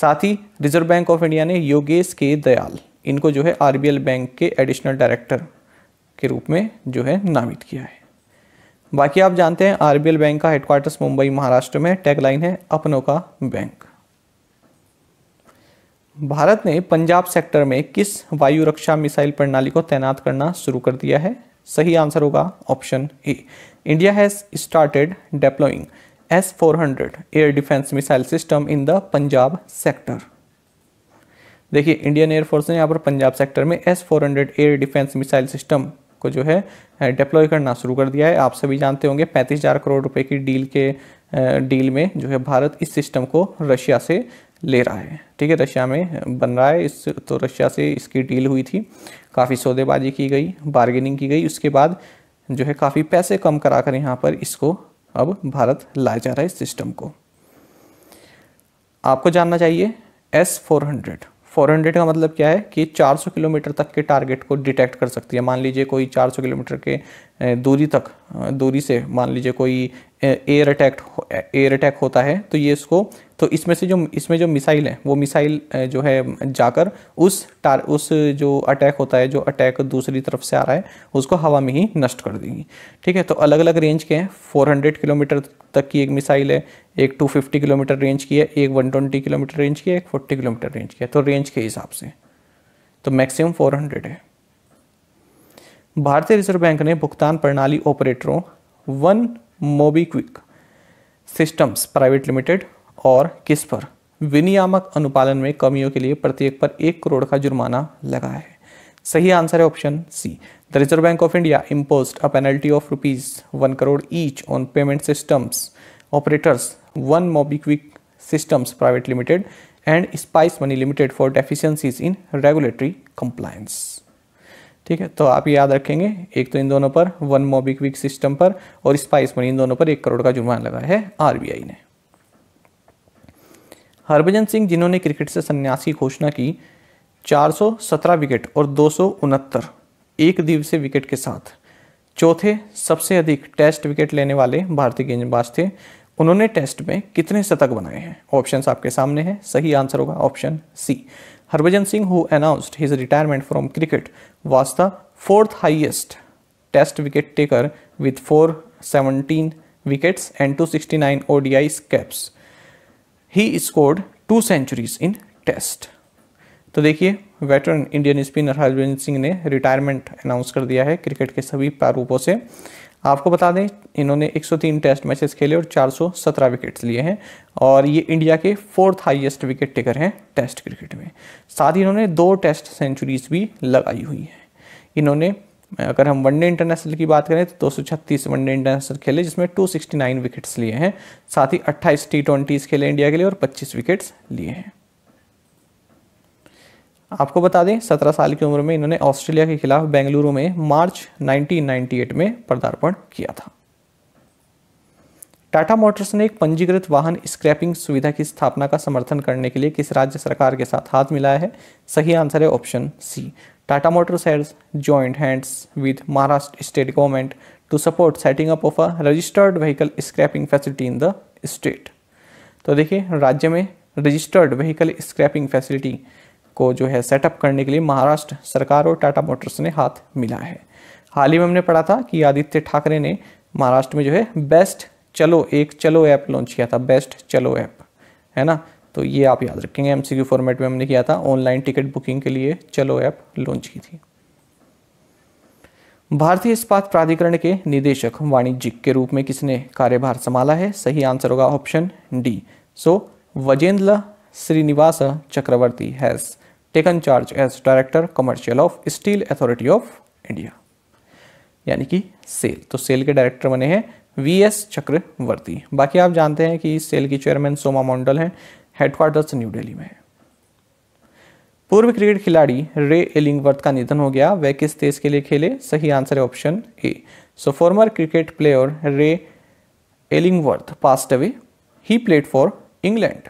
साथ ही रिजर्व बैंक ऑफ इंडिया ने योगेश के दयाल इनको जो है आर बैंक के एडिशनल डायरेक्टर के रूप में जो है नामित किया है बाकी आप जानते हैं आर बैंक का हेडक्वार्टर्स मुंबई महाराष्ट्र में टैगलाइन है अपनों का बैंक भारत ने पंजाब सेक्टर में किस वायु रक्षा मिसाइल प्रणाली को तैनात करना शुरू कर दिया है सही आंसर होगा option A India has started deploying S four hundred air defence missile system in the Punjab sector देखिए इंडियन एयरफोर्स ने यहाँ पर पंजाब सेक्टर में S four hundred air defence missile system को जो है डिप्लॉय करना शुरू कर दिया है आप सभी जानते होंगे पैंतीस हज़ार करोड़ रुपए की डील के डील में जो है भारत इस सिस्टम को रशिया से ले रहा है ठीक है रशिया में बन रहा है इस तो रशिया से इसकी डील हुई थी काफ़ी सौदेबाजी की गई बार्गेनिंग की गई उसके बाद जो है काफ़ी पैसे कम करा कर यहाँ पर इसको अब भारत लाया जा रहा है इस सिस्टम को आपको जानना चाहिए S four hundred four hundred का मतलब क्या है कि 400 किलोमीटर तक के टारगेट को डिटेक्ट कर सकती है मान लीजिए कोई 400 किलोमीटर के दूरी तक दूरी से मान लीजिए कोई एयर अटैक एयर अटैक होता है तो ये इसको तो इसमें से जो इसमें जो मिसाइल है वो मिसाइल जो है जाकर उस टार उस जो अटैक होता है जो अटैक दूसरी तरफ से आ रहा है उसको हवा में ही नष्ट कर देगी ठीक है तो अलग अलग रेंज के हैं 400 किलोमीटर तक की एक मिसाइल है एक 250 किलोमीटर रेंज की है एक 120 किलोमीटर रेंज की है एक 40 किलोमीटर रेंज की है तो रेंज के हिसाब से तो मैक्सिमम फोर है भारतीय रिजर्व बैंक ने भुगतान प्रणाली ऑपरेटरों one MobiKwik systems private limited और किस पर विनियामक अनुपालन में कमियों के लिए प्रत्येक पर एक करोड़ का जुर्माना लगा है सही आंसर है option C the Reserve Bank of India impose a penalty of rupees one crore each on payment systems operators one MobiKwik systems private limited and Spice Money limited for deficiencies in regulatory compliance ठीक है तो आप याद रखेंगे एक तो इन दोनों पर वन मोबिक्विक सिस्टम पर और स्पाइस मनी इन दोनों पर एक करोड़ का जुर्माना लगा है आरबीआई ने हरभजन सिंह जिन्होंने क्रिकेट से संन्यास की घोषणा की चार विकेट और दो एक दिवसीय विकेट के साथ चौथे सबसे अधिक टेस्ट विकेट लेने वाले भारतीय गेंदबाज थे उन्होंने टेस्ट में कितने शतक बनाए हैं ऑप्शन आपके सामने हैं सही आंसर होगा option C Harbhajan Singh who announced his retirement from cricket was the fourth highest test wicket taker with four seventeen wickets and two sixty nine ODI caps he scored two centuries in test तो देखिए veteran Indian spinner Harbhajan Singh ने retirement announce कर दिया है cricket के सभी प्रारूपों से आपको बता दें इन्होंने 103 टेस्ट मैचेस खेले और 417 विकेट्स लिए हैं और ये इंडिया के फोर्थ हाईएस्ट विकेट टेकर हैं टेस्ट क्रिकेट में साथ ही इन्होंने दो टेस्ट सेंचुरीज भी लगाई हुई हैं इन्होंने अगर हम वनडे इंटरनेशनल की बात करें तो 236 वनडे इंटरनेशनल खेले जिसमें 269 विकेट्स लिए हैं साथ ही अट्ठाईस टी खेले इंडिया के लिए और 25 विकेट्स लिए हैं आपको बता दें 17 साल की उम्र में इन्होंने ऑस्ट्रेलिया के खिलाफ बेंगलुरु में मार्च 1998 में पदार्पण किया था टाटा मोटर्स ने एक पंजीकृत वाहन स्क्रैपिंग सुविधा की स्थापना का समर्थन करने के लिए किस राज्य सरकार के साथ हाथ मिलाया है सही आंसर है option C Tata Motors has joined hands with Maharashtra state government to support setting up of a registered vehicle scrapping facility in the state. तो देखिए राज्य में रजिस्टर्ड व्हीकल स्क्रैपिंग फैसिलिटी को जो है सेटअप करने के लिए महाराष्ट्र सरकार और टाटा मोटर्स ने हाथ मिला है हाल ही में हमने पढ़ा था कि आदित्य ठाकरे ने महाराष्ट्र में जो है बेस्ट चलो एक चलो ऐप लॉन्च किया था बेस्ट चलो ऐप है ना तो ये आप याद रखेंगे एम फॉर्मेट में हमने किया था ऑनलाइन टिकट बुकिंग के लिए चलो ऐप लॉन्च की थी भारतीय इस्पात प्राधिकरण के निदेशक वाणिज्यिक के रूप में किसने कार्यभार संभाला है सही आंसर होगा option D so Vajendra Srinivas Chakravarthy has taken charge as director commercial of Steel Authority of India यानी कि सेल तो सेल के डायरेक्टर बने हैं वी एस चक्रवर्ती बाकी आप जानते हैं कि सेल की चेयरमैन सोमा मंडल हैं हेडक्वार्टर्स न्यू दिल्ली में है पूर्व क्रिकेट खिलाड़ी रे एलिंगवर्थ का निधन हो गया वह किस देश के लिए खेले सही आंसर है option A so former cricket player Ray Illingworth passed away he played for England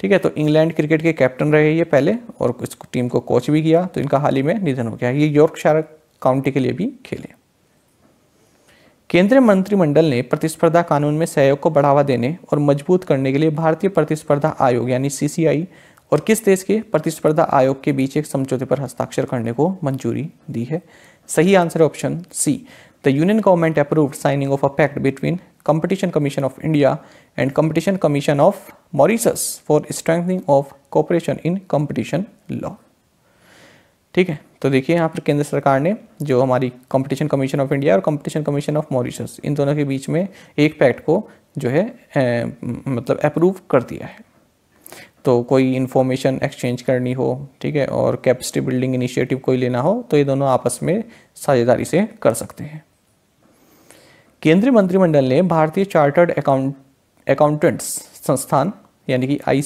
ठीक है तो इंग्लैंड क्रिकेट के कैप्टन रहे ये पहले और इस टीम को कोच भी किया तो इनका हाल ही में निधन हो गया ये यॉर्कशायर काउंटी के लिए भी खेले केंद्रीय मंत्रिमंडल ने प्रतिस्पर्धा कानून में सहयोग को बढ़ावा देने और मजबूत करने के लिए भारतीय प्रतिस्पर्धा आयोग यानी सीसीआई और किस देश के प्रतिस्पर्धा आयोग के बीच एक समझौते पर हस्ताक्षर करने को मंजूरी दी है सही answer option C the union government approved signing of a pact between Competition Commission of India and Competition Commission of Mauritius for strengthening of cooperation in competition law ठीक है तो देखिए यहाँ पर केंद्र सरकार ने जो हमारी कंपटीशन कमीशन ऑफ इंडिया और कंपटीशन कमीशन ऑफ मॉरिशस इन दोनों के बीच में एक पैक्ट को जो है ए, मतलब अप्रूव कर दिया है तो कोई इन्फॉर्मेशन एक्सचेंज करनी हो ठीक है और कैपेसिटी बिल्डिंग इनिशिएटिव कोई लेना हो तो ये दोनों आपस में साझेदारी से कर सकते हैं केंद्रीय मंत्रिमंडल ने भारतीय चार्टर्ड अकाउंट अकाउंटेंट्स संस्थान यानी कि आई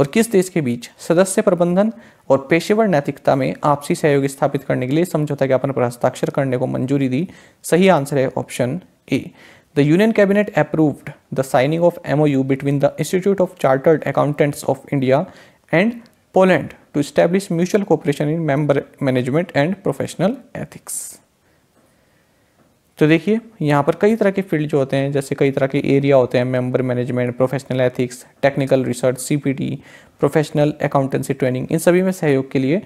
और किस देश के बीच सदस्य प्रबंधन और पेशेवर नैतिकता में आपसी सहयोग स्थापित करने के लिए समझौता ज्ञापन पर हस्ताक्षर करने को मंजूरी दी सही आंसर है option A the union cabinet approved the signing of M O U between the Institute of Chartered Accountants of India and Poland to establish mutual cooperation in member management and professional ethics तो देखिए यहाँ पर कई तरह के field जो होते हैं जैसे कई तरह के एरिया होते हैं member management professional ethics technical research CPT professional accountancy training इन सभी में सहयोग के लिए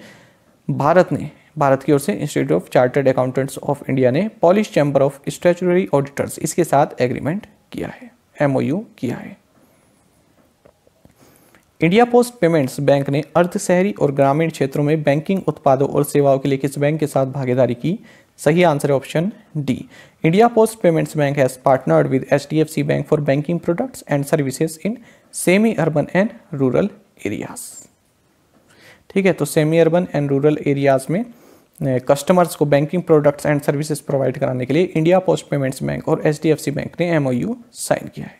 भारत ने भारत की ओर से Institute of Chartered Accountants of India ने Polish Chamber of Statutory Auditors इसके साथ एग्रीमेंट किया है एमओयू किया है इंडिया पोस्ट पेमेंट्स बैंक ने अर्ध शहरी और ग्रामीण क्षेत्रों में बैंकिंग उत्पादों और सेवाओं के लिए किस बैंक के साथ भागीदारी की सही आंसर है option D India post payments Bank has partnered with H D F C bank for banking products and services in semi urban and rural areas ठीक है तो semi urban and rural areas में customers को banking products and services provide कराने के लिए India post payments bank और H D F C bank ने एम ओ यू साइन किया है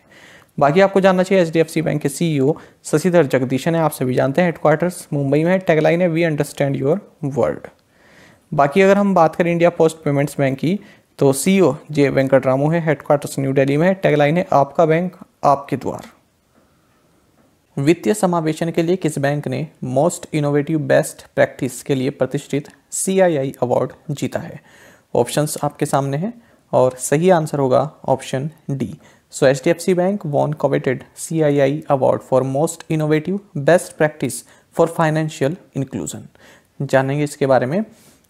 बाकी आपको जानना चाहिए H D F C bank के सीईओ e शशिधर जगदीशन है आप सभी जानते हैं हेडक्वार्टर्स मुंबई में है है वी अंडरस्टैंड योर वर्ल्ड बाकी अगर हम बात करें इंडिया पोस्ट पेमेंट्स बैंक की तो सी ओ जे वेंकट रामू है हेडक्वार्टर्स न्यू दिल्ली में है टैगलाइन है आपका बैंक आपके द्वार वित्तीय समावेशन के लिए किस बैंक ने मोस्ट इनोवेटिव बेस्ट प्रैक्टिस के लिए प्रतिष्ठित सी अवार्ड जीता है ऑप्शंस आपके सामने हैं और सही आंसर होगा option D so H D F C bank won coveted C I I award for most innovative best practice for financial inclusion जानेंगे इसके बारे में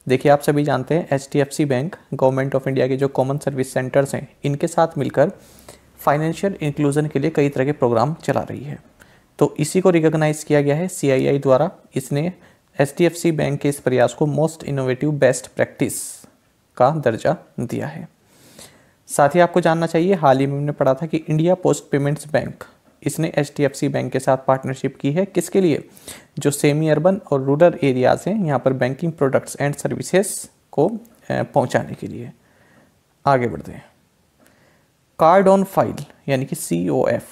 देखिए आप सभी जानते हैं H D F C bank government of India के जो कॉमन सर्विस सेंटर्स हैं इनके साथ मिलकर फाइनेंशियल इंक्लूजन के लिए कई तरह के प्रोग्राम चला रही है तो इसी को रिकॉग्नाइज किया गया है सी द्वारा इसने H D F C bank के इस प्रयास को मोस्ट इनोवेटिव बेस्ट प्रैक्टिस का दर्जा दिया है साथ ही आपको जानना चाहिए हाल ही में हमने पढ़ा था कि इंडिया पोस्ट पेमेंट्स बैंक इसने एच बैंक के साथ पार्टनरशिप की है किसके लिए जो सेमी अर्बन और रूरल एरियाज़ हैं यहाँ पर बैंकिंग प्रोडक्ट्स एंड सर्विसेज को पहुँचाने के लिए आगे बढ़ते हैं कार्ड ऑन फाइल यानी कि सी ओ एफ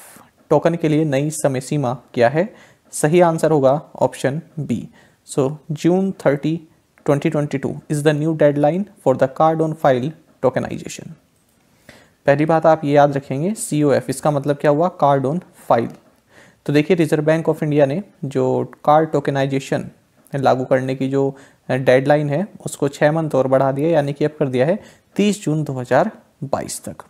टोकन के लिए नई समय सीमा क्या है सही आंसर होगा option B so June thirty 2022 is the new deadline for the card on file tokenisation पहली बात आप ये याद रखेंगे सी ओ एफ इसका मतलब क्या हुआ कार्ड ऑन फाइल तो देखिए रिजर्व बैंक ऑफ इंडिया ने जो कार्ड टोकनाइजेशन लागू करने की जो डेडलाइन है उसको छः मंथ और बढ़ा दिया यानी कि अब कर दिया है तीस जून 2022 तक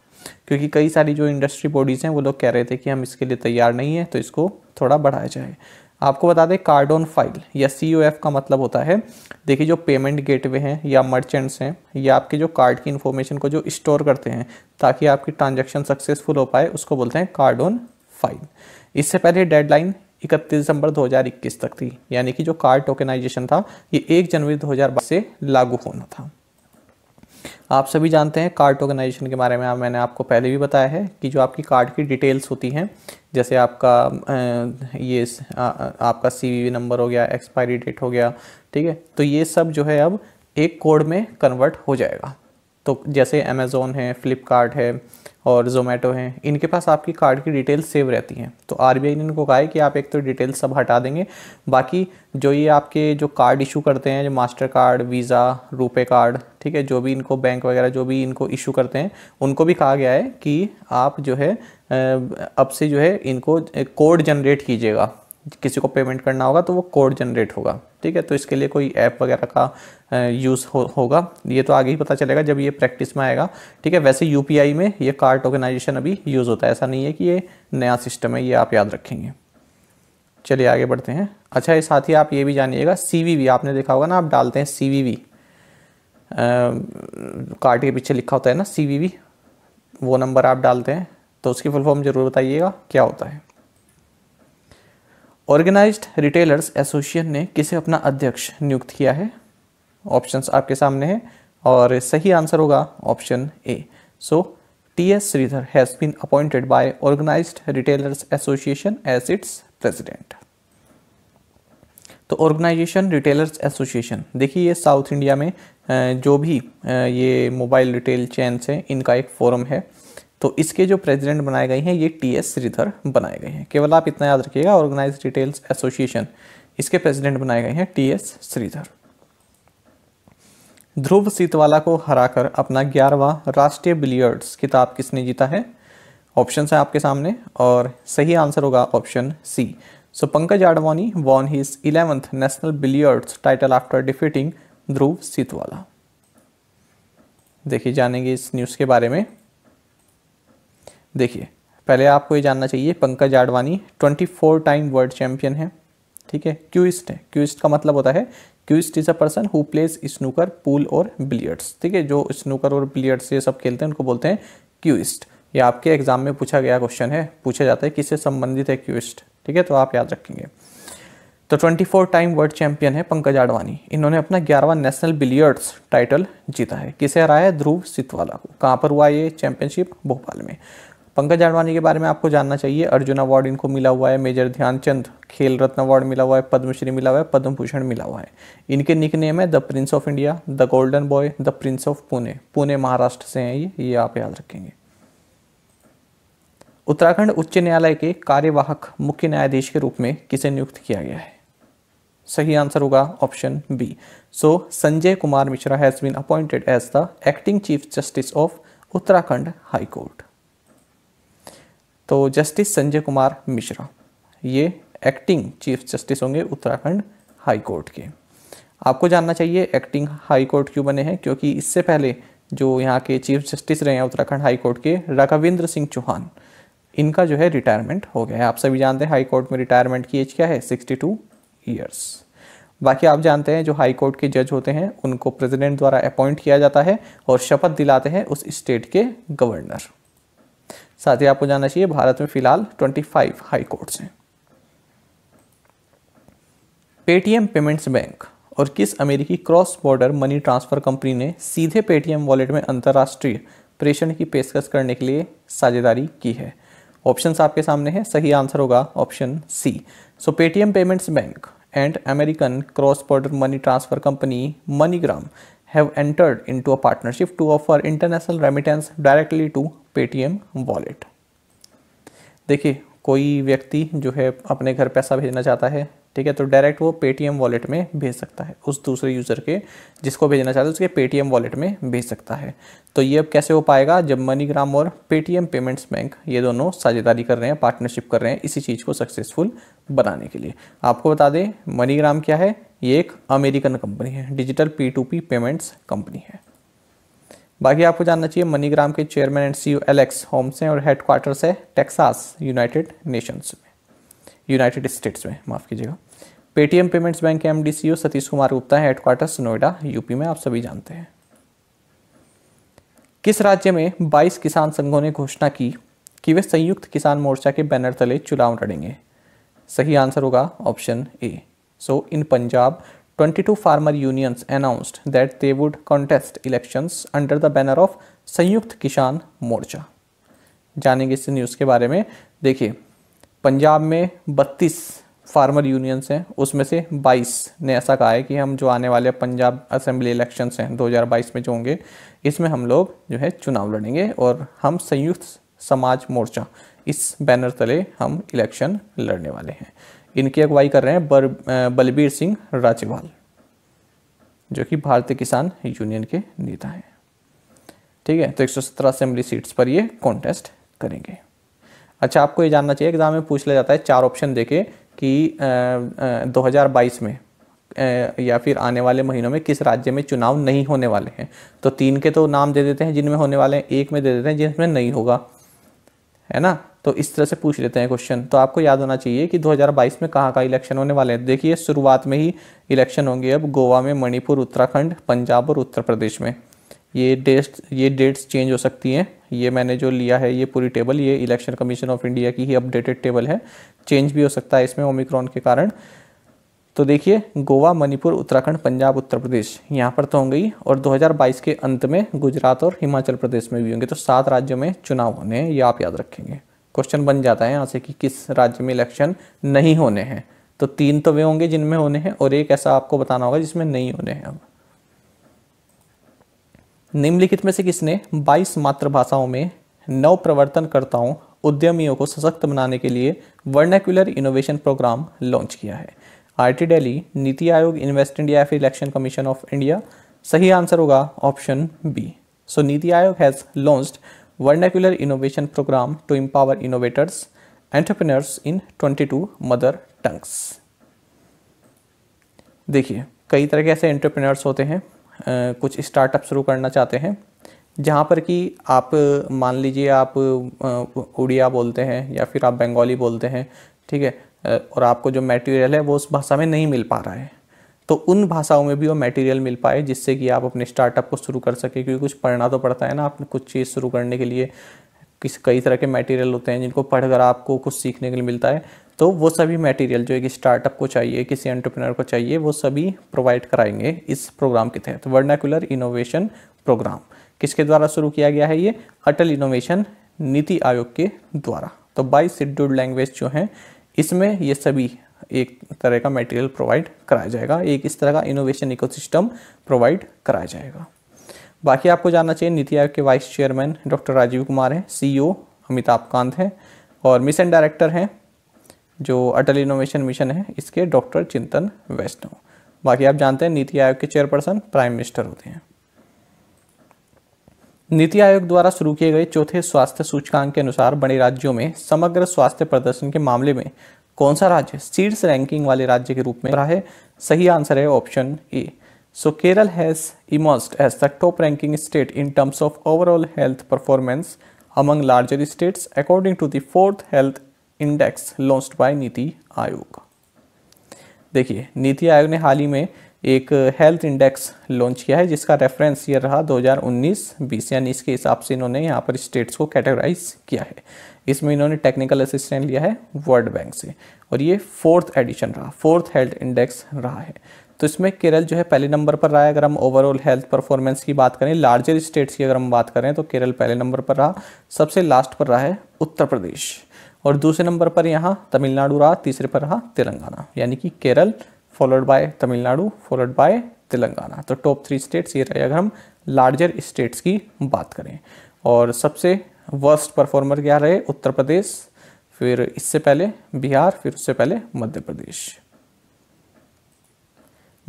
क्योंकि कई सारी जो इंडस्ट्री बॉडीज़ हैं वो लोग कह रहे थे कि हम इसके लिए तैयार नहीं हैं तो इसको थोड़ा बढ़ाया जाए आपको बता दें कार्ड ऑन फाइल या सी का मतलब होता है देखिए जो पेमेंट गेटवे हैं या मर्चेंट्स हैं या आपके जो कार्ड की इन्फॉर्मेशन को जो स्टोर करते हैं ताकि आपकी ट्रांजैक्शन सक्सेसफुल हो पाए उसको बोलते हैं कार्ड ऑन फाइल इससे पहले डेडलाइन 31 दिसंबर 2021 तक थी यानी कि जो कार्ड टोकनाइजेशन था ये 1 जनवरी दो से लागू होना था आप सभी जानते हैं कार्ड ऑर्गेनाइजेशन के बारे में आप मैंने आपको पहले भी बताया है कि जो आपकी कार्ड की डिटेल्स होती हैं जैसे आपका ये आपका सी नंबर हो गया एक्सपायरी डेट हो गया ठीक है तो ये सब जो है अब एक कोड में कन्वर्ट हो जाएगा तो जैसे अमेज़ोन है फ्लिपकार्ट है और जोमेटो हैं इनके पास आपकी कार्ड की डिटेल सेव रहती हैं तो आर ने इनको कहा है कि आप एक तो डिटेल सब हटा देंगे बाकी जो ये आपके जो कार्ड इशू करते हैं जो Master card Visa RuPay card ठीक है जो भी इनको बैंक वगैरह जो भी इनको इशू करते हैं उनको भी कहा गया है कि आप जो है अब से जो है इनको कोड जनरेट कीजिएगा किसी को पेमेंट करना होगा तो वो कोड जनरेट होगा ठीक है तो इसके लिए कोई ऐप वगैरह का यूज़ हो, होगा ये तो आगे ही पता चलेगा जब ये प्रैक्टिस में आएगा ठीक है वैसे यू में ये कार्ड टोकनाइजेशन अभी यूज़ होता है ऐसा नहीं है कि ये नया सिस्टम है ये आप याद रखेंगे चलिए आगे बढ़ते हैं अच्छा ये साथ ही आप ये भी जानिएगा सी आपने देखा होगा ना आप डालते हैं सी वी कार्ड के पीछे लिखा होता है ना सी वो नंबर आप डालते हैं तो उसकी फुल फॉर्म ज़रूर बताइएगा क्या होता है ऑर्गेनाइज्ड रिटेलर्स एसोसिएशन ने किसे अपना अध्यक्ष नियुक्त किया है ऑप्शंस आपके सामने हैं और सही आंसर होगा option A so T S Sridhar has been appointed by organised retailers association as its president तो ऑर्गेनाइजेशन रिटेलर्स एसोसिएशन देखिए ये साउथ इंडिया में जो भी ये मोबाइल रिटेल चैंस हैं इनका एक फोरम है तो इसके जो प्रेसिडेंट बनाए गए हैं ये टी एस श्रीधर बनाए गए हैं केवल आप इतना याद रखिएगा ऑर्गेनाइज डिटेल्स एसोसिएशन इसके प्रेसिडेंट बनाए गए हैं टी एस श्रीधर ध्रुव सीतवाला को हराकर अपना ग्यारहवा राष्ट्रीय बिलियर्ड्स किताब किसने जीता है ऑप्शन है आपके सामने और सही आंसर होगा option C so Pankaj Advani won his eleventh national billiards title after defeating Dhruv Sitwala देखिए जानेंगे इस न्यूज़ के बारे में देखिए पहले आपको ये जानना चाहिए Pankaj Advani 24 time world champion है ठीक है क्यूइस्ट है क्यूइस्ट का मतलब होता है cueist is a person who plays snooker pool और बिलियर्ड्स ठीक है जो स्नूकर और बिलियर्ड्स ये सब खेलते हैं उनको बोलते हैं क्यूइस्ट ये आपके एग्जाम में पूछा गया क्वेश्चन है पूछा जाता है किससे संबंधित है क्यूइस्ट ठीक है तो आप याद रखेंगे तो 24 टाइम वर्ल्ड चैंपियन है पंकज आडवाणी इन्होंने अपना ग्यारहवा नेशनल बिलियर्ड्स टाइटल जीता है किसे हराया ध्रुव सितवाला को कहाँ पर हुआ ये चैंपियनशिप भोपाल में पंकज आडवाणी के बारे में आपको जानना चाहिए अर्जुन अवार्ड इनको मिला हुआ है मेजर ध्यानचंद खेल रत्न अवार्ड मिला हुआ है पद्मश्री मिला हुआ है पद्म भूषण मिला हुआ है इनके निक नेम है the prince of India the golden boy the prince of Pune Pune Maharashtra से हैं ये ये आप याद रखेंगे उत्तराखंड उच्च न्यायालय के कार्यवाहक मुख्य न्यायाधीश के रूप में किसे नियुक्त किया गया है सही आंसर होगा option B so Sanjay Kumar Mishra has been appointed as the acting chief justice of Uttarakhand high court तो जस्टिस संजय कुमार मिश्रा ये एक्टिंग चीफ जस्टिस होंगे उत्तराखंड हाई कोर्ट के आपको जानना चाहिए एक्टिंग हाई कोर्ट क्यों बने हैं क्योंकि इससे पहले जो यहाँ के चीफ जस्टिस रहे हैं उत्तराखंड हाई कोर्ट के राघवेंद्र सिंह चौहान इनका जो है रिटायरमेंट हो गया है आप सभी जानते हैं हाई कोर्ट में रिटायरमेंट की एज क्या है सिक्सटी टू ईयर्स बाकी आप जानते हैं जो हाई कोर्ट के जज होते हैं उनको प्रेसिडेंट द्वारा अपॉइंट किया जाता है और शपथ दिलाते हैं उस स्टेट के गवर्नर साथ ही आपको जानना चाहिए भारत में फिलहाल 25 फाइव हाई कोर्ट्स हैं पेटीएम पेमेंट्स बैंक और किस अमेरिकी cross border money transfer company ने सीधे पेटीएम वॉलेट में अंतर्राष्ट्रीय प्रेषण की पेशकश करने के लिए साझेदारी की है ऑप्शन आपके सामने है सही आंसर होगा option C so Paytm payments bank and American cross border money transfer company MoneyGram have entered into a partnership to offer international remittance directly to Paytm wallet देखिए कोई व्यक्ति जो है अपने घर पैसा भेजना चाहता है ठीक है तो डायरेक्ट वो पेटीएम वॉलेट में भेज सकता है उस दूसरे यूज़र के जिसको भेजना चाहता है उसके पेटीएम वॉलेट में भेज सकता है तो ये अब कैसे हो पाएगा जब मनीग्राम और पेटीएम पेमेंट्स बैंक ये दोनों साझेदारी कर रहे हैं पार्टनरशिप कर रहे हैं इसी चीज़ को सक्सेसफुल बनाने के लिए आपको बता दें मनीग्राम क्या है ये एक अमेरिकन कंपनी है digital P to P payments company है बाकी आपको जानना चाहिए मनीग्राम के chairman and C e Alex Holmes हैं और हेडक्वार्टर्स है टेक्सास यूनाइटेड नेशंस में यूनाइटेड स्टेट्स में माफ़ कीजिएगा पेटीएम पेमेंट्स बैंक के M D C O Satish Kumar Gupta है हेडक्वार्टर्स नोएडा यूपी में आप सभी जानते हैं किस राज्य में 22 किसान संघों ने घोषणा की कि वे संयुक्त किसान मोर्चा के बैनर तले चुनाव लड़ेंगे सही आंसर होगा option A So in Punjab, 22 farmer unions announced that they would contest elections under the banner of संयुक्त किसान मोर्चा जानेंगे इस न्यूज़ के बारे में देखिए पंजाब में 32 फार्मर यूनियंस हैं उसमें से 22 ने ऐसा कहा है कि हम जो आने वाले पंजाब असेंबली इलेक्शंस हैं 2022 में जो होंगे इसमें हम लोग जो है चुनाव लड़ेंगे और हम संयुक्त समाज मोर्चा इस बैनर तले हम इलेक्शन लड़ने वाले हैं इनकी अगुवाई कर रहे हैं बर, बलबीर सिंह राजवाल जो कि भारतीय किसान यूनियन के नेता हैं ठीक है तो 117 असेंबली सीट्स पर ये कॉन्टेस्ट करेंगे अच्छा आपको ये जानना चाहिए एग्जाम में पूछ लिया जाता है चार ऑप्शन देके कि दो में या फिर आने वाले महीनों में किस राज्य में चुनाव नहीं होने वाले हैं तो तीन के तो नाम दे देते हैं जिनमें होने वाले हैं एक में दे देते हैं जिसमें नहीं होगा है ना तो इस तरह से पूछ लेते हैं क्वेश्चन तो आपको याद होना चाहिए कि 2022 में कहाँ का इलेक्शन होने वाले हैं देखिए शुरुआत में ही इलेक्शन होंगे अब गोवा में मणिपुर उत्तराखंड पंजाब और उत्तर प्रदेश में ये डेट्स ये डेट्स चेंज हो सकती हैं ये मैंने जो लिया है ये पूरी टेबल ये इलेक्शन कमीशन ऑफ इंडिया की ही अपडेटेड टेबल है चेंज भी हो सकता है इसमें ओमिक्रॉन के कारण तो देखिए गोवा मणिपुर उत्तराखंड पंजाब उत्तर प्रदेश यहाँ पर तो होंगे ही और 2022 के अंत में गुजरात और हिमाचल प्रदेश में भी होंगे तो सात राज्यों में चुनाव होने हैं ये आप याद रखेंगे क्वेश्चन बन जाता है यहाँ से कि किस राज्य में इलेक्शन नहीं होने हैं तो तीन तो वे होंगे जिनमें होने हैं और एक ऐसा आपको बताना होगा जिसमें नहीं होने हैं अब निम्नलिखित में से किसने 22 मातृभाषाओं में नव प्रवर्तनकर्ताओं उद्यमियों को सशक्त बनाने के लिए वर्नैक्युलर इनोवेशन प्रोग्राम लॉन्च किया है आईटी डेली नीति आयोग इन्वेस्ट इंडिया या फिर इलेक्शन कमीशन ऑफ इंडिया सही आंसर होगा option B so NITI Aayog has launched innovation programme to to innovators innovators, in twenty 22 mother tongues देखिए कई तरह के ऐसे एंटरप्रेनर्स होते हैं कुछ स्टार्टअप शुरू करना चाहते हैं जहाँ पर कि आप मान लीजिए आप उड़िया बोलते हैं या फिर आप बंगाली बोलते हैं ठीक है और आपको जो मटेरियल है वो उस भाषा में नहीं मिल पा रहा है तो उन भाषाओं में भी वो मटेरियल मिल पाए जिससे कि आप अपने स्टार्टअप को शुरू कर सकें क्योंकि कुछ पढ़ना तो पड़ता है ना आपने कुछ चीज़ शुरू करने के लिए किस कई तरह के मटेरियल होते हैं जिनको पढ़कर आपको कुछ सीखने के लिए मिलता है तो वो सभी मटेरियल जो एक स्टार्टअप को चाहिए किसी एंटरप्रेनर को चाहिए वो सभी प्रोवाइड कराएंगे इस प्रोग्राम के तहत वर्नाकुलर इनोवेशन प्रोग्राम किसके द्वारा शुरू किया गया है ये अटल इनोवेशन नीति आयोग के द्वारा तो बाईस शेड्यूल्ड लैंग्वेज जो हैं इसमें ये सभी एक तरह का मटेरियल प्रोवाइड कराया जाएगा एक इस तरह का इनोवेशन इकोसिस्टम प्रोवाइड कराया जाएगा बाकी आपको जानना चाहिए नीति आयोग के vice chairman doctor Rajiv Kumar हैं सीईओ e अमिताभ कांत हैं और मिशन डायरेक्टर हैं जो अटल इनोवेशन मिशन है इसके डॉक्टर चिंतन वैष्णव बाकी आप जानते हैं नीति आयोग के चेयरपर्सन प्राइम मिनिस्टर होते हैं नीति आयोग द्वारा शुरू किए गए चौथे स्वास्थ्य सूचकांक के अनुसार बड़े राज्यों में समग्र स्वास्थ्य प्रदर्शन के मामले में कौन सा राज्य शीर्ष रैंकिंग वाले राज्य के रूप में रहा है सही आंसर है option A so Kerala has emerged as the top ranking state in terms of overall health performance among larger states according to the fourth health index launched by NITI Aayog देखिए नीति आयोग ने हाल ही में एक हेल्थ इंडेक्स लॉन्च किया है जिसका reference year रहा 2019-20 यानी इसके हिसाब से इन्होंने यहाँ पर स्टेट्स को कैटेगराइज किया है इसमें इन्होंने टेक्निकल असिस्टेंट लिया है वर्ल्ड बैंक से और ये फोर्थ एडिशन रहा फोर्थ हेल्थ इंडेक्स रहा है तो इसमें केरल जो है पहले नंबर पर रहा है अगर हम ओवरऑल हेल्थ परफॉर्मेंस की बात करें लार्जर स्टेट्स की अगर हम बात करें तो केरल पहले नंबर पर रहा सबसे लास्ट पर रहा है उत्तर प्रदेश और दूसरे नंबर पर यहाँ तमिलनाडु रहा तीसरे पर रहा तेलंगाना यानी कि Kerala followed by Tamil Nadu followed by Telangana तो टॉप थ्री स्टेट्स ये रहे अगर हम लार्जर स्टेट्स की बात करें और सबसे वर्स्ट परफॉर्मर क्या रहे उत्तर प्रदेश फिर इससे पहले बिहार फिर उससे पहले मध्य प्रदेश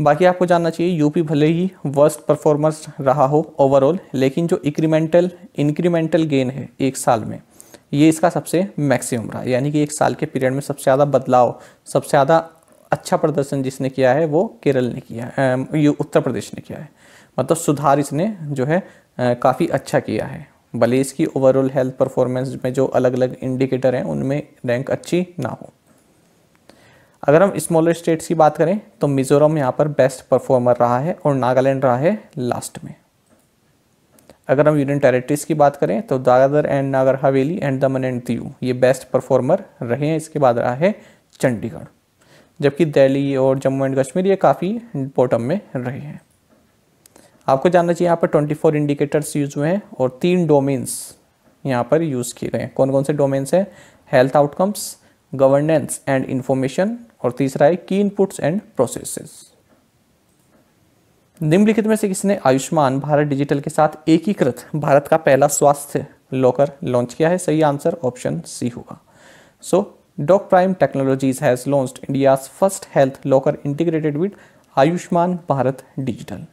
बाकी आपको जानना चाहिए यूपी भले ही वर्स्ट परफॉर्मर्स रहा हो ओवरऑल लेकिन जो इक्रीमेंटल इंक्रीमेंटल गेन है एक साल में ये इसका सबसे मैक्सिमम रहा यानी कि एक साल के पीरियड में सबसे ज़्यादा बदलाव सबसे ज़्यादा अच्छा प्रदर्शन जिसने किया है वो केरल ने किया है उत्तर प्रदेश ने किया है मतलब सुधार इसने जो है काफ़ी अच्छा किया है भले इसकी ओवरऑल हेल्थ परफॉर्मेंस में जो अलग अलग इंडिकेटर हैं उनमें रैंक अच्छी ना हो अगर हम स्मॉलर स्टेट्स की बात करें तो मिजोरम यहाँ पर बेस्ट परफॉर्मर रहा है और नागालैंड रहा है लास्ट में अगर हम यूनियन टेरेटरीज की बात करें तो दादर एंड नागर हवेली एंड दमन एंड दीयू ये बेस्ट परफॉर्मर रहे हैं इसके बाद रहा है चंडीगढ़ जबकि दिल्ली और जम्मू एंड कश्मीर ये काफ़ी बॉटम में रहे हैं आपको जानना चाहिए यहाँ पर 24 इंडिकेटर्स यूज हुए हैं और तीन डोमेन्स यहाँ पर यूज़ किए गए हैं कौन कौन से डोमेन्स हैं health outcomes governance and information और तीसरा है की इनपुट्स एंड प्रोसेसेस निम्नलिखित में से किसने आयुष्मान भारत डिजिटल के साथ एकीकृत भारत का पहला स्वास्थ्य लॉकर लॉन्च किया है सही आंसर ऑप्शन सी होगा so Doc Prime technologies has launched India's first health locker integrated with Ayushman Bharat digital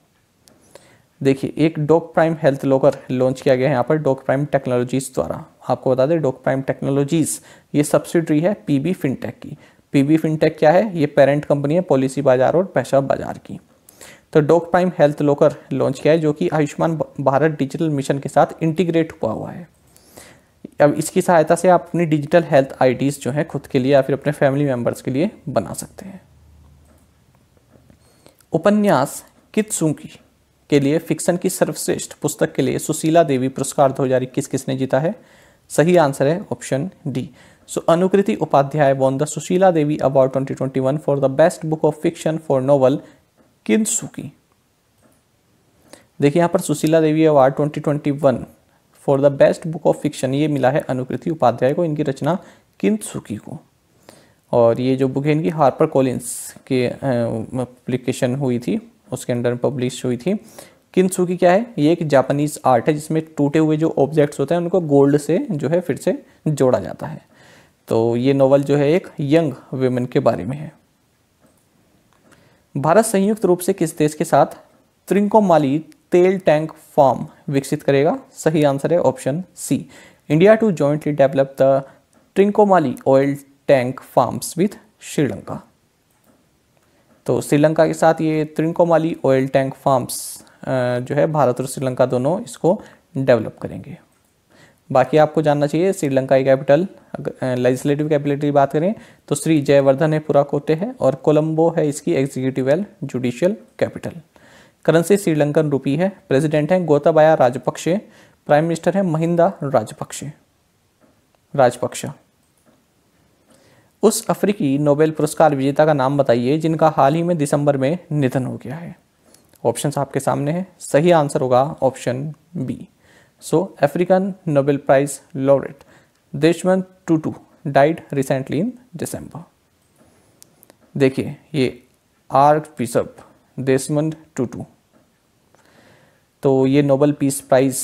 देखिए एक Doc Prime health locker launch किया गया है यहाँ पर डॉक प्राइम टेक्नोलॉजीज़ द्वारा आपको बता दें डॉक प्राइम टेक्नोलॉजीज़ ये सब्सिडरी है पीबी फिनटेक की पीबी फिनटेक क्या है ये पेरेंट कंपनी है पॉलिसी बाजार और पैसा बाजार की तो Doc Prime health locker launch किया है जो कि आयुष्मान भारत डिजिटल मिशन के साथ इंटीग्रेट हुआ हुआ है अब इसकी सहायता से आप अपनी डिजिटल हेल्थ आई जो है खुद के लिए या फिर अपने फैमिली मेम्बर्स के लिए बना सकते हैं उपन्यास कित्सुकी के लिए फिक्सन की सर्वश्रेष्ठ पुस्तक के लिए सुशीला देवी पुरस्कार 2021 किसने जीता है सही आंसर है option D so Anukrti Upadhyay won the Sushila Devi award 2021 for the best book of fiction for novel Kintsugi देखिए यहाँ पर Sushila Devi award 2021 for the best book of fiction ये मिला है अनुकृति उपाध्याय को इनकी रचना किन्सुकी को और ये जो बुक है इनकी हार्पर कॉलिंस के पब्लिकेशन हुई थी उसके अंडर पब्लिश हुई थी किंतसुकी क्या है ये एक जापानीज आर्ट है जिसमें टूटे हुए जो ऑब्जेक्ट्स होते हैं उनको गोल्ड से जो है फिर से जोड़ा जाता है तो ये नॉवल जो है एक यंग वेमेन के बारे में है भारत संयुक्त रूप से किस देश के साथ त्रिंकोमाली तेल टैंक फार्म विकसित करेगा सही आंसर है option C India to jointly develop the Trincomalee oil tank farms with Sri Lanka तो श्रीलंका के साथ ये त्रिंकोमाली ऑयल टैंक फार्म्स जो है भारत और श्रीलंका दोनों इसको डेवलप करेंगे बाकी आपको जानना चाहिए श्रीलंका की कैपिटल लेजिस्लेटिव कैपिटल की बात करें तो श्री जयवर्धन है पूरा कोते है और कोलंबो है इसकी एग्जीक्यूटिव एल judicial capital currency Sri Lankan rupee है प्रेसिडेंट हैं गोताबाया राजपक्षे प्राइम मिनिस्टर हैं महिंदा राजपक्षे राजपक्षा उस अफ्रीकी नोबेल पुरस्कार विजेता का नाम बताइए जिनका हाल ही में दिसंबर में निधन हो गया है ऑप्शन आपके सामने है सही आंसर होगा option B so African Nobel prize laureate Desmond Tutu died recently in December देखिए ये आर्क बिशप देशमंड टूटू तो ये नोबल पीस प्राइज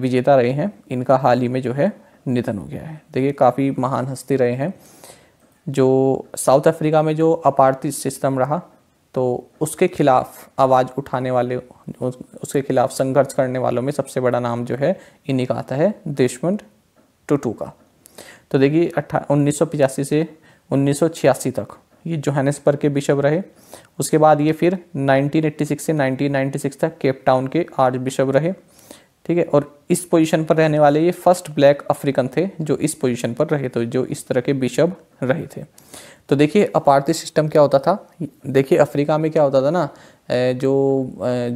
विजेता रहे हैं इनका हाल ही में जो है निधन हो गया है देखिए काफ़ी महान हस्ती रहे हैं जो साउथ अफ्रीका में जो अपार्थी सिस्टम रहा तो उसके खिलाफ आवाज़ उठाने वाले उसके खिलाफ संघर्ष करने वालों में सबसे बड़ा नाम जो है इन्हीं का आता है देशमुंड टूटू का तो देखिए अट्ठा उन्नीस से उन्नीस तक ये जोहानिसबर्ग के बिशप रहे उसके बाद ये फिर 1986 से 1996 तक केप टाउन के आर्च बिशप रहे ठीक है और इस पोजीशन पर रहने वाले ये फर्स्ट ब्लैक अफ्रीकन थे जो इस पोजीशन पर रहे थे जो इस तरह के बिशप रहे थे तो देखिए अपार्थी सिस्टम क्या होता था देखिए अफ्रीका में क्या होता था ना जो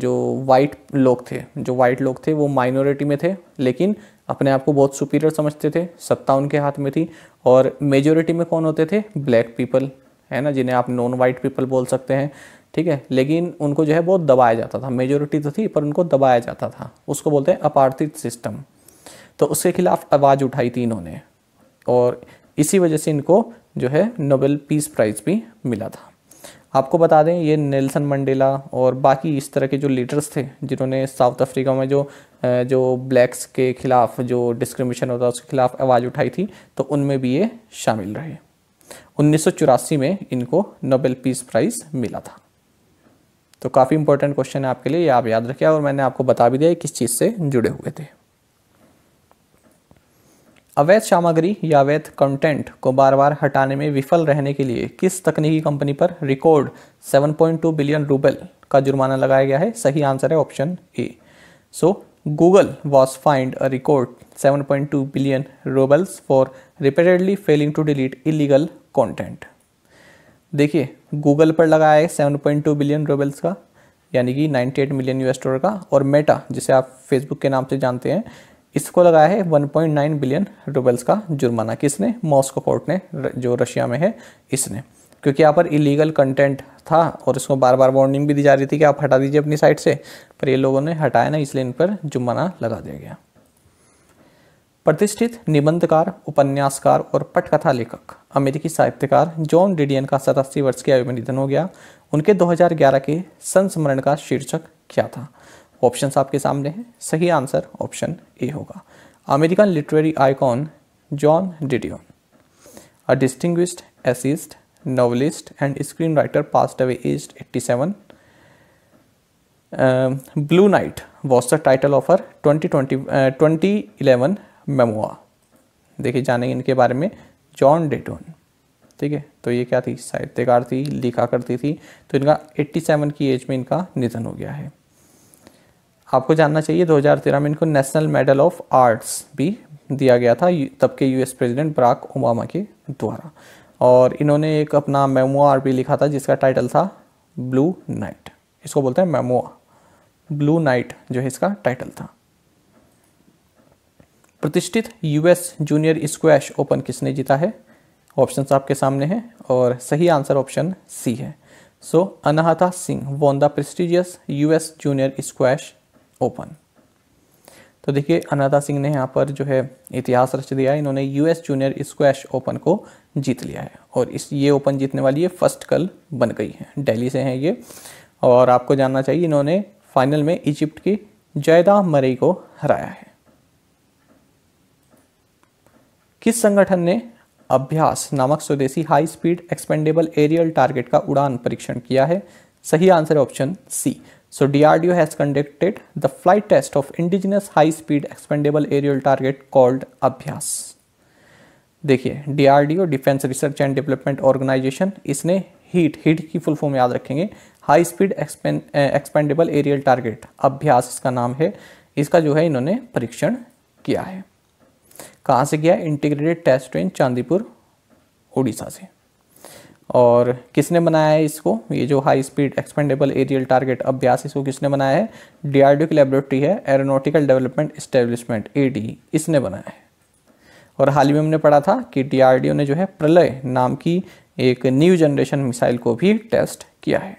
जो वाइट लोग थे जो वाइट लोग थे वो माइनॉरिटी में थे लेकिन अपने आप को बहुत सुपीरियर समझते थे सत्ता उनके हाथ में थी और मेजोरिटी में कौन होते थे ब्लैक पीपल है ना जिन्हें आप नॉन वाइट पीपल बोल सकते हैं ठीक है लेकिन उनको जो है बहुत दबाया जाता था मेजोरिटी तो थी पर उनको दबाया जाता था उसको बोलते हैं अपार्थित सिस्टम तो उसके खिलाफ आवाज़ उठाई थी इन्होंने और इसी वजह से इनको जो है नोबेल पीस प्राइज़ भी मिला था आपको बता दें ये नेल्सन मंडेला और बाकी इस तरह के जो लीडर्स थे जिन्होंने साउथ अफ्रीका में जो जो ब्लैक्स के ख़िलाफ़ जो डिस्क्रिमिनेशन होता उसके ख़िलाफ़ आवाज़ उठाई थी तो उनमें भी ये शामिल रहे उन्नीस में इनको नोबेल पीस प्राइज़ मिला था तो काफ़ी इंपॉर्टेंट क्वेश्चन है आपके लिए आप याद रखें और मैंने आपको बता भी दिया किस चीज़ से जुड़े हुए थे अवैध सामग्री या अवैध कंटेंट को बार बार हटाने में विफल रहने के लिए किस तकनीकी कंपनी पर रिकॉर्ड 7.2 बिलियन रूबल का जुर्माना लगाया गया है सही आंसर है option A so Google was fined a record 7.2 billion roubles for repeatedly failing to delete illegal content देखिए गूगल पर लगाया है seven point two billion roubles का यानी कि ninety eight million US dollar का और मेटा जिसे आप फेसबुक के नाम से जानते हैं इसको लगाया है 1.9 बिलियन रूबल्स का जुर्माना किसने मॉस्को कोर्ट ने जो रशिया में है इसने क्योंकि यहाँ पर इलीगल कंटेंट था और इसको बार बार वार्निंग भी दी जा रही थी कि आप हटा दीजिए अपनी साइट से पर ये लोगों ने हटाया ना इसलिए इन पर जुर्माना लगा दिया गया प्रतिष्ठित निबंधकार उपन्यासकार और पटकथा लेखक अमेरिकी साहित्यकार जॉन डिडियन का सतासी वर्ष की आयु में निधन हो गया उनके 2011 के संस्मरण का शीर्षक क्या था ऑप्शन आपके सामने हैं सही आंसर ऑप्शन ए होगा American literary icon Joan Didion a distinguished essayist novelist and screen writer passed away as seven Blue Nights was the title of her twenty twenty twenty memoir देखिए जानेंगे इनके बारे में जॉन डेटोन ठीक है तो ये क्या थी साहित्यकार थी लिखा करती थी तो इनका 87 की एज में इनका निधन हो गया है आपको जानना चाहिए 2013 में इनको नेशनल मेडल ऑफ आर्ट्स भी दिया गया था तब के यूएस प्रेसिडेंट बराक ओबामा के द्वारा और इन्होंने एक अपना मेमोआर भी लिखा था जिसका टाइटल था ब्लू नाइट इसको बोलते हैं मेमोआ ब्लू नाइट जो है इसका टाइटल था प्रतिष्ठित यूएस जूनियर स्क्वैश ओपन किसने जीता है ऑप्शन आपके सामने हैं और सही आंसर ऑप्शन सी है so Anahat Singh won the prestigious US junior squash open तो देखिए अनाहता सिंह ने यहाँ पर जो है इतिहास रच दिया है इन्होंने यूएस जूनियर स्क्वैश ओपन को जीत लिया है और इस ये ओपन जीतने वाली ये फर्स्ट कल बन गई है दिल्ली से हैं ये और आपको जानना चाहिए इन्होंने फाइनल में इजिप्ट की जयदा मरई को हराया है किस संगठन ने अभ्यास नामक स्वदेशी high speed expendable aerial target का उड़ान परीक्षण किया है सही answer option C so DRDO has conducted the flight test of indigenous high speed expendable aerial target called Abhyas देखिए DRDO defence research and development organisation इसने हीट हीट की full form याद रखेंगे high speed expendable aerial target Abhyas इसका नाम है इसका जो है इन्होंने परीक्षण किया है कहाँ से किया इंटीग्रेटेड टेस्ट ट्रेन चांदीपुर उड़ीसा से और किसने बनाया है इसको ये जो high speed expendable aerial target Abhyas इसको किसने बनाया है डीआरडीओ की लेबोरेटरी है एरोनोटिकल डेवलपमेंट इस्टेब्लिशमेंट ए इसने बनाया है और हाल ही में हमने पढ़ा था कि डी ने जो है प्रलय नाम की एक न्यू जनरेशन मिसाइल को भी टेस्ट किया है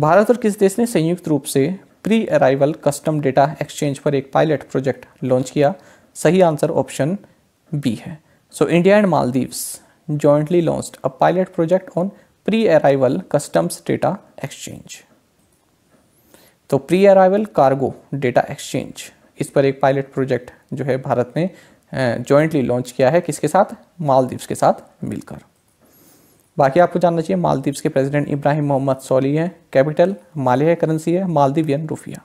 भारत और किस देश ने संयुक्त रूप से pre arrival custom data exchange पर एक पायलट प्रोजेक्ट लॉन्च किया सही आंसर ऑप्शन बी है so India and Maldives jointly launch a pilot project on pre arrival customs data exchange तो pre arrival cargo data exchange इस पर एक पायलट प्रोजेक्ट जो है भारत ने जॉइंटली लॉन्च किया है किसके साथ मालदीव्स के साथ मिलकर बाकी आपको जानना चाहिए मालदीव्स के प्रेसिडेंट इब्राहिम मोहम्मद सोली हैं कैपिटल मालिया करेंसी है मालदीवियन रूफिया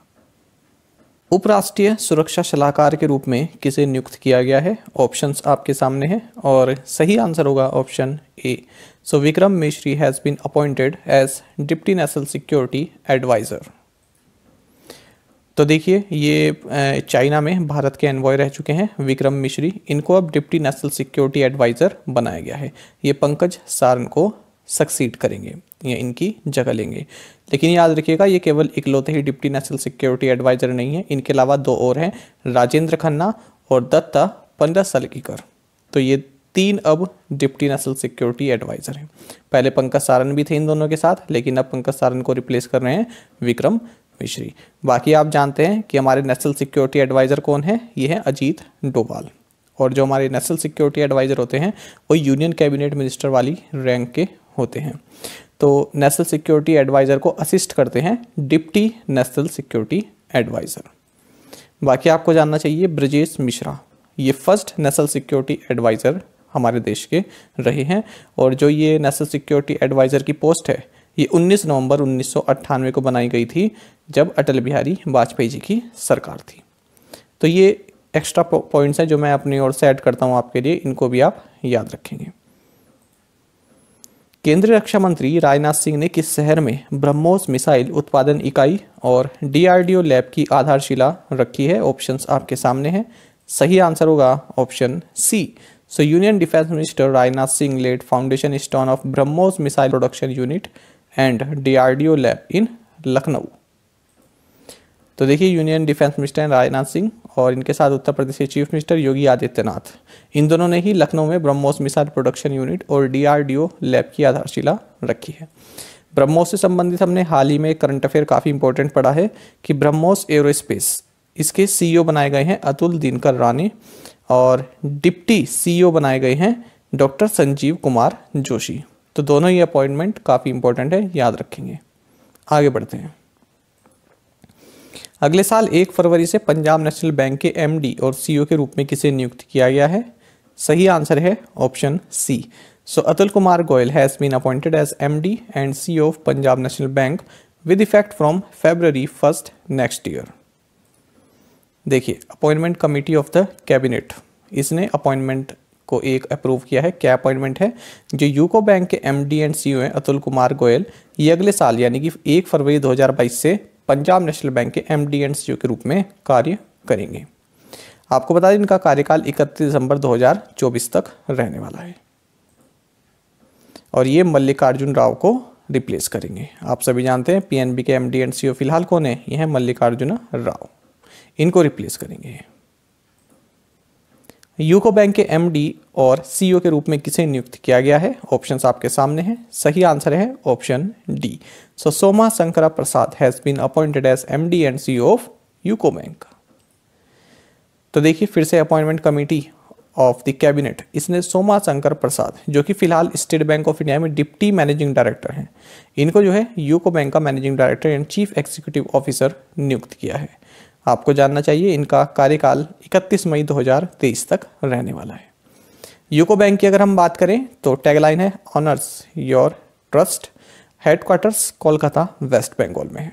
उपराष्ट्रीय सुरक्षा सलाहकार के रूप में किसे नियुक्त किया गया है ऑप्शंस आपके सामने हैं और सही आंसर होगा option A so Vikram Misri has been appointed as deputy national security adviser तो देखिए ये चाइना में भारत के एनवॉय रह चुके हैं विक्रम मिश्री इनको अब डिप्टी नेशनल सिक्योरिटी एडवाइज़र बनाया गया है ये पंकज सारन को सक्सीड करेंगे या इनकी जगह लेंगे लेकिन याद रखिएगा ये केवल इकलौते ही डिप्टी नेशनल सिक्योरिटी एडवाइज़र नहीं है इनके अलावा दो और हैं राजेंद्र खन्ना और दत्ता पंद्रह सलकीकर तो ये तीन अब डिप्टी नेशनल सिक्योरिटी एडवाइज़र हैं पहले पंकज सारन भी थे इन दोनों के साथ लेकिन अब पंकज सारन को रिप्लेस कर रहे हैं विक्रम मिश्री बाकी आप जानते हैं कि हमारे नेशनल सिक्योरिटी एडवाइज़र कौन है ये है अजीत डोवाल और जो हमारे नेशनल सिक्योरिटी एडवाइज़र होते हैं वो यूनियन कैबिनेट मिनिस्टर वाली रैंक के होते हैं तो नेशनल सिक्योरिटी एडवाइज़र को असिस्ट करते हैं डिप्टी नेशनल सिक्योरिटी एडवाइज़र बाकी आपको जानना चाहिए ब्रजेश मिश्रा ये फर्स्ट नेशनल सिक्योरिटी एडवाइज़र हमारे देश के रहे हैं और जो ये नेशनल सिक्योरिटी एडवाइज़र की पोस्ट है ये 19 नवंबर उन्नीस को बनाई गई थी जब अटल बिहारी वाजपेयी जी की सरकार थी तो ये एक्स्ट्रा पॉइंट्स हैं जो मैं अपनी ओर से ऐड करता हूँ आपके लिए इनको भी आप याद रखेंगे केंद्रीय रक्षा मंत्री राजनाथ सिंह ने किस शहर में ब्रह्मोस मिसाइल उत्पादन इकाई और डीआरडीओ लैब की आधारशिला रखी है ऑप्शंस आपके सामने हैं सही आंसर होगा option C so union defence minister Rajnath Singh laid foundation stone of BrahMos missile production unit and DRDO lab in Lucknow तो देखिए union defence minister Rajnath Singh और इनके साथ उत्तर प्रदेश के चीफ मिनिस्टर योगी आदित्यनाथ इन दोनों ने ही लखनऊ में ब्रह्मोस मिसाइल प्रोडक्शन यूनिट और डीआरडीओ लैब की आधारशिला रखी है ब्रह्मोस से संबंधित हमने हाल ही में करंट अफेयर काफ़ी इंपॉर्टेंट पढ़ा है कि ब्रह्मोस एरोस्पेस इसके ओ e बनाए गए हैं अतुल दिनकर रानी और डिप्टी सीईओ e बनाए गए हैं डॉक्टर संजीव कुमार जोशी तो दोनों ही अपॉइंटमेंट काफ़ी इंपॉर्टेंट है याद रखेंगे आगे बढ़ते हैं अगले साल एक फरवरी से पंजाब नेशनल बैंक के एमडी और सीईओ e के रूप में किसे नियुक्त किया गया है सही आंसर है option C so Atul Kumar Goel has been appointed as MD and CEO of Punjab national bank with effect from February first next year देखिए appointment committee of the cabinet इसने अपॉइंटमेंट को एक अप्रूव किया है क्या अपॉइंटमेंट है जो यूको बैंक के एमडी एंड सीईओ हैं अतुल कुमार गोयल ये अगले साल यानी कि एक फरवरी 2022 से पंजाब नेशनल बैंक के एमडी एंड सीईओ के रूप में कार्य करेंगे आपको बता दें इनका कार्यकाल 31 दिसंबर 2024 तक रहने वाला है और ये मल्लिकार्जुन राव को रिप्लेस करेंगे आप सभी जानते हैं पीएनबी के एमडी एंड सीईओ फिलहाल कौन है यह है मल्लिकार्जुन राव इनको रिप्लेस करेंगे यूको बैंक के एमडी और सीईओ e के रूप में किसे नियुक्त किया गया है ऑप्शंस आपके सामने हैं सही आंसर है option D so Soma Sankara Prasad has been appointed as MD and CEO of UCO bank तो देखिए फिर से appointment committee of the cabinet इसने सोमा शंकर प्रसाद जो कि फिलहाल स्टेट बैंक ऑफ इंडिया में डिप्टी मैनेजिंग डायरेक्टर हैं इनको जो है यूको बैंक का managing director and chief executive officer नियुक्त किया है आपको जानना चाहिए इनका कार्यकाल 31 मई 2023 तक रहने वाला है यूको बैंक की अगर हम बात करें तो टैगलाइन है honours your trust headquarters Kolkata West Bengal में है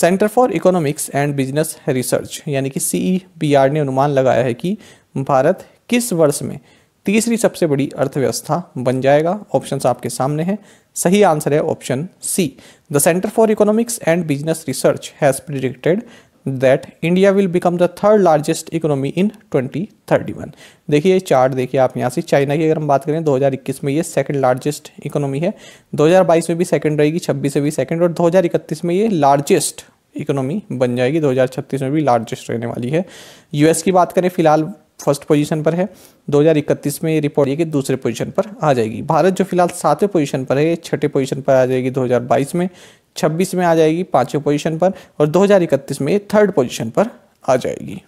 centre for economics and business research यानी कि सीईबीआर ने अनुमान लगाया है कि भारत किस वर्ष में तीसरी सबसे बड़ी अर्थव्यवस्था बन जाएगा ऑप्शंस आपके सामने हैं सही आंसर है option C the centre for economics and business research has predicted that India will become the third largest economy in 2031 देखिए चार्ट देखिए आप यहाँ से चाइना की अगर हम बात करें 2021 में ये सेकंड लार्जेस्ट इकोनॉमी है 2022 में भी सेकंड रहेगी 26 में भी सेकंड और 2031 में ये लार्जेस्ट इकोनॉमी बन जाएगी 2036 में भी लार्जेस्ट रहने वाली है यूएस की बात करें फिलहाल फर्स्ट पोजीशन पर है 2031 में ये रिपोर्ट ये कि दूसरे पोजीशन पर आ जाएगी भारत जो फिलहाल सातवें पोजीशन पर है छठे पोजीशन पर आ जाएगी 2022 में 26 में आ जाएगी पांचवें पोजीशन पर और 2031 में थर्ड पोजीशन पर आ जाएगी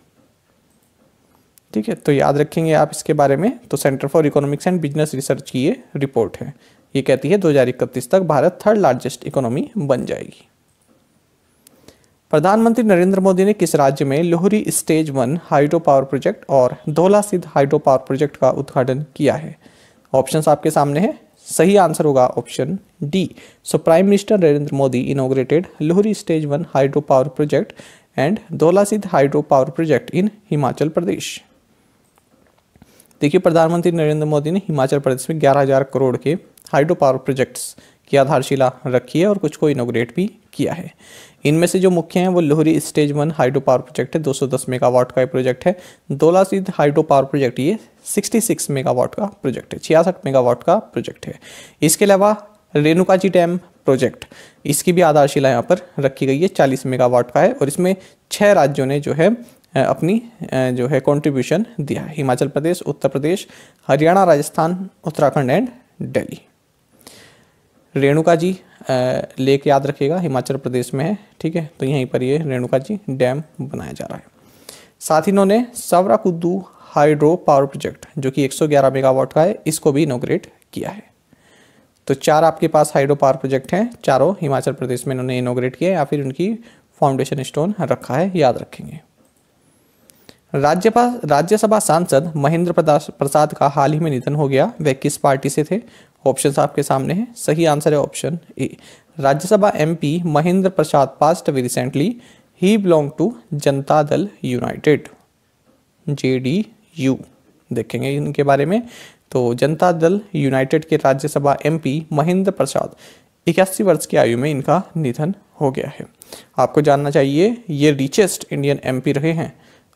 ठीक है तो याद रखेंगे आप इसके बारे में तो centre for economics and business research की ये रिपोर्ट है ये कहती है दो तक भारत थर्ड लार्जेस्ट इकोनॉमी बन जाएगी प्रधानमंत्री नरेंद्र मोदी ने किस राज्य में Luhri stage one hydro power project और Dhaula Sidh hydro power project का उद्घाटन किया है ऑप्शन आपके सामने है सही आंसर होगा option D so prime minister Narendra Modi inaugurated Luhri stage one hydro power project and Dhaula Sidh hydro power project in Himachal Pradesh देखिए प्रधानमंत्री नरेंद्र मोदी ने हिमाचल प्रदेश में ग्यारह हजार करोड़ के हाइड्रो पावर प्रोजेक्ट्स की आधारशिला रखी है और कुछ को इनोग्रेट भी किया है इनमें से जो मुख्य हैं वो Luhri stage one hydro power project है 210 मेगावाट का ये प्रोजेक्ट है दोलासीद हाइड्रो पावर प्रोजेक्ट ये 66 मेगावाट का प्रोजेक्ट है छियासठ मेगावाट का प्रोजेक्ट है इसके अलावा रेणुकाजी डैम प्रोजेक्ट इसकी भी आधारशिला यहाँ पर रखी गई है चालीस मेगावाट का है और इसमें छः राज्यों ने जो है अपनी जो है कॉन्ट्रीब्यूशन दिया है हिमाचल प्रदेश उत्तर प्रदेश हरियाणा राजस्थान उत्तराखंड एंड दिल्ली रेणुका जी लेक याद रखिएगा हिमाचल प्रदेश में है ठीक है तो यहीं पर ये रेणुका जी डैम बनाया जा रहा है साथ ही इन्होंने Sawra Kuddu hydro power project जो कि 111 मेगावाट का है इसको भी इनोग्रेट किया है तो चार आपके पास हाइड्रो पावर प्रोजेक्ट हैं चारों हिमाचल प्रदेश में इन्होंने इनोग्रेट किया या फिर उनकी फाउंडेशन स्टोन रखा है याद रखेंगे राज्यपाल राज्यसभा सांसद महेंद्र प्रसाद का हाल ही में निधन हो गया वे किस पार्टी से थे ऑप्शन आपके सामने हैं सही आंसर है option A Rajya Sabha MP Mahendra Prasad passed away recently ही belong to Janata Dal United J D you देखेंगे इनके बारे में तो जनता दल यूनाइटेड के राज्यसभा एमपी महेंद्र प्रसाद इक्यासी वर्ष की आयु में इनका निधन हो गया है आपको जानना चाहिए ये रिचेस्ट इंडियन एमपी रहे हैं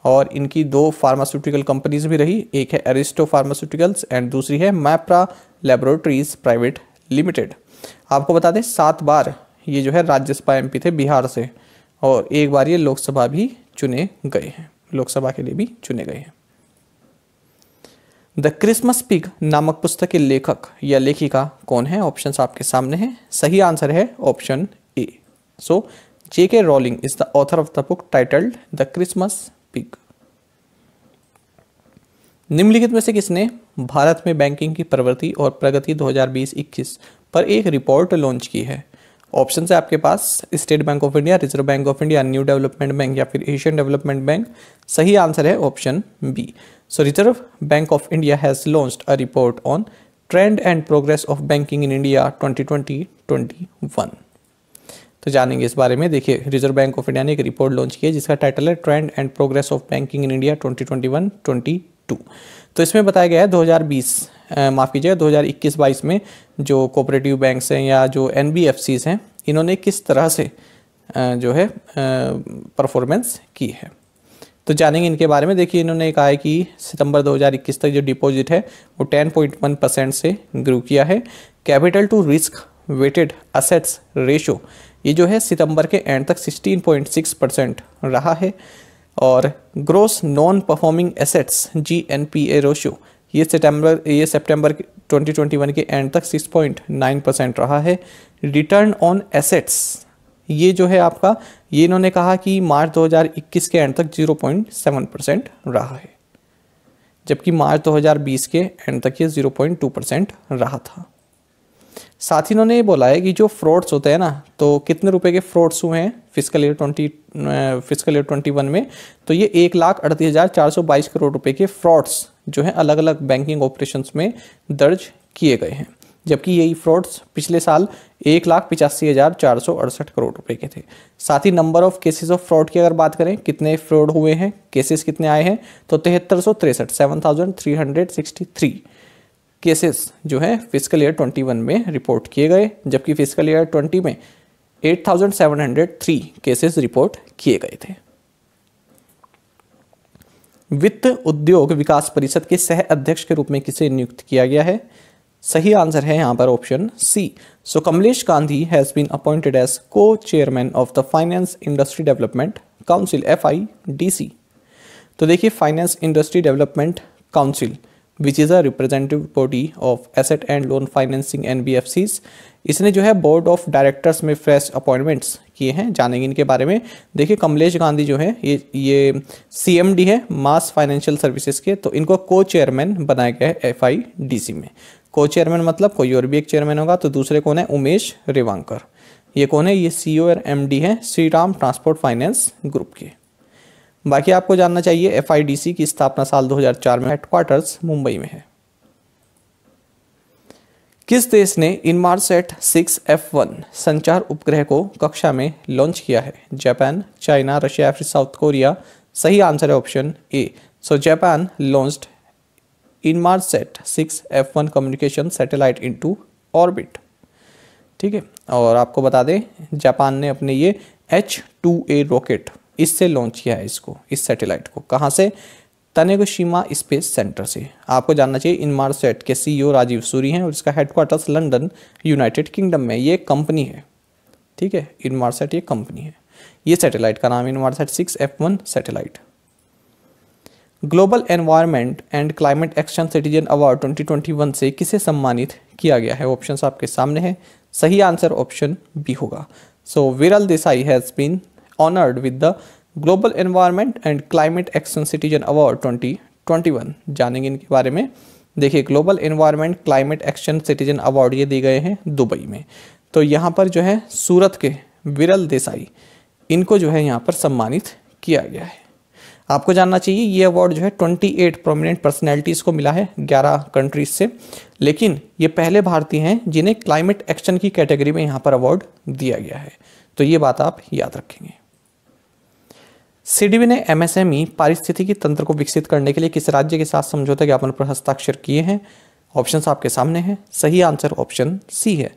और इनकी दो फार्मास्यूटिकल कंपनीज भी रही एक है एरिस्टो फार्मास्यूटिकल्स एंड दूसरी है मैप्रा लेबोरेटरीज प्राइवेट लिमिटेड आपको बता दें सात बार ये जो है राज्यसभा एम थे बिहार से और एक बार ये लोकसभा भी चुने गए हैं लोकसभा के लिए भी चुने गए हैं द क्रिसमस पिक नामक पुस्तक के लेखक या लेखिका कौन है ऑप्शंस आपके सामने हैं सही आंसर है option A so J K Rowling is the author of the book titled the Christmas pig निम्नलिखित में से किसने भारत में बैंकिंग की प्रवृत्ति और प्रगति 2020-21 पर एक रिपोर्ट लॉन्च की है ऑप्शन है आपके पास State bank of India Reserve Bank of India New Development Bank या फिर एशियन डेवलपमेंट बैंक सही आंसर है option B so Reserve Bank of India has launch a report on trend and progress of banking in India twenty twenty तो जानेंगे इस बारे में देखिए रिजर्व बैंक ऑफ इंडिया ने एक रिपोर्ट लॉन्च की है जिसका टाइटल है trend and progress of banking in India 2021 22 तो इसमें बताया गया है 2020 माफ़ कीजिएगा 2021-22 में जो कोऑपरेटिव बैंक्स हैं या जो एन हैं इन्होंने किस तरह से जो है परफॉर्मेंस की है तो जानेंगे इनके बारे में देखिए इन्होंने कहा है कि सितंबर 2021 तक जो डिपॉजिट है वो 10.1 परसेंट से ग्रो किया है capital to risk weighted assets ratio ये जो है सितंबर के एंड तक 16.6 परसेंट रहा है और gross non performing assets G N P A ratio ये सितंबर ये सितंबर 2021 के एंड तक 6.9 परसेंट रहा है रिटर्न ऑन एसेट्स ये जो है आपका ये इन्होंने कहा कि मार्च 2021 के एंड तक 0.7 परसेंट रहा है जबकि मार्च 2020 के एंड तक ये 0.2 परसेंट रहा था साथ ही इन्होंने ये बोला है कि जो फ्रॉड्स होते हैं ना तो कितने रुपए के फ्रॉड्स हुए हैं physical year twenty physical year twenty one में तो ये एक लाख अड़तीस हज़ार चार सौ बाईस करोड़ रुपए के फ्रॉड्स जो हैं अलग अलग बैंकिंग ऑपरेशंस में दर्ज किए गए हैं जबकि यही फ्रॉड्स पिछले साल एक लाख पिचासी हज़ार चार सौ अड़सठ करोड़ रुपए के थे साथ ही number of cases of fraud की अगर बात करें कितने फ्रॉड हुए हैं केसेस कितने आए हैं तो तिहत्तर सौ तिरसठ seven thousand three hundred sixty three cases जो है फिजिकल ईयर 21 में रिपोर्ट किए गए जबकि फिजिकल ईयर 20 में 8,703 केसेस रिपोर्ट किए गए थे वित्त उद्योग विकास परिषद के सह अध्यक्ष के रूप में किसे नियुक्त किया गया है सही आंसर है यहां पर option C so Kamlesh Gandhi has been appointed as co chairman of the Finance Industry Development Council F I D C तो देखिए Finance Industry Development Council which is a representative body of asset and loan financing N B F Cs इसने जो है board of directors में fresh appointments किए हैं जानेंगे इनके बारे में देखिए कमलेश गांधी जो है ये ये सी एम डी है मास फाइनेंशियल सर्विसेज के तो इनको को चेयरमैन बनाया गया है एफ आई डी सी में को चेयरमैन मतलब कोई और भी एक चेयरमैन होगा तो दूसरे कौन है उमेश रेवांकर ये कौन है ये सी ओ एर एम डी है Shriram Transport Finance Group के बाकी आपको जानना चाहिए एफ की स्थापना साल 2004 में हेडक्वार्टर्स मुंबई में है किस देश ने इनमारसेट सिक्स एफ वन संचार उपग्रह को कक्षा में लॉन्च किया है Japan China Russia Africa South Korea सही आंसर है option A so Japan launched Inmarsat six F one communication satellite into orbit ठीक है और आपको बता दें जापान ने अपने ये एच टू ए रॉकेट इससे लॉन्च किया है इसको इस सैटेलाइट को कहाँ से तनेगोशिमा स्पेस सेंटर से आपको जानना चाहिए इनमार्सेट के सीईओ e राजीव सूरी हैं और इसका हेडक्वार्टर्स लंदन यूनाइटेड किंगडम में ये कंपनी है ठीक है इनमार्सेट ये कंपनी है ये सैटेलाइट का नाम Inmarsat six F one satellite Global Environment and Climate Action Citizen Award 2021 से किसे सम्मानित किया गया है ऑप्शन आपके सामने है सही आंसर ऑप्शन बी होगा so Viral Desai has been honored with the Global Environment and Climate Action Citizen Award 2021 जानेंगे इनके बारे में देखिए Global Environment Climate Action Citizen Award ये दिए गए हैं दुबई में तो यहाँ पर जो है सूरत के विरल देसाई इनको जो है यहाँ पर सम्मानित किया गया है आपको जानना चाहिए ये अवार्ड जो है 28 एट प्रोमिनेंट पर्सनैलिटीज़ को मिला है 11 कंट्रीज से लेकिन ये पहले भारतीय हैं जिन्हें क्लाइमेट एक्शन की कैटेगरी में यहाँ पर अवार्ड दिया गया है तो ये बात आप याद रखेंगे सी ने एमएसएमई e पारिस्थितिकी तंत्र को विकसित करने के लिए किस राज्य के साथ समझौता ज्ञापन पर हस्ताक्षर किए हैं ऑप्शंस आपके सामने हैं सही आंसर ऑप्शन सी है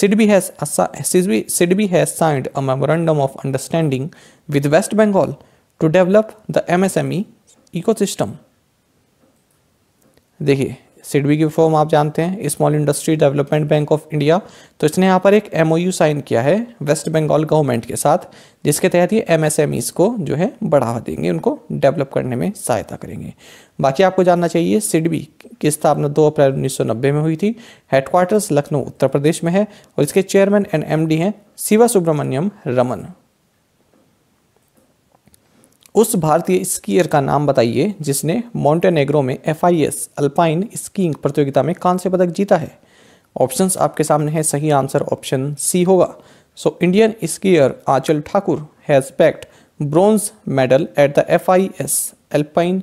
SIDBI has SIDBI has signed a memorandum of understanding with West Bengal to develop the MSME ecosystem देखिए सिडबी की फॉर्म आप जानते हैं Small Industry Development Bank of India तो इसने यहाँ पर एक एम साइन किया है वेस्ट बंगाल गवर्नमेंट के साथ जिसके तहत ये एम को जो है बढ़ावा देंगे उनको डेवलप करने में सहायता करेंगे बाकी आपको जानना चाहिए सिडबी की स्थापना दो अप्रैल उन्नीस में हुई थी हेडक्वार्टर्स लखनऊ उत्तर प्रदेश में है और इसके चेयरमैन एंड एम हैं शिवा सुब्रमण्यम रमन उस भारतीय स्कीयर का नाम बताइए जिसने मॉन्टेनेग्रो में F I S alpine skiing प्रतियोगिता में कांस्य पदक जीता है ऑप्शंस आपके सामने है सही आंसर ऑप्शन सी होगा so Indian skier Aanchal Thakur has packed bronze medal at the F I S alpine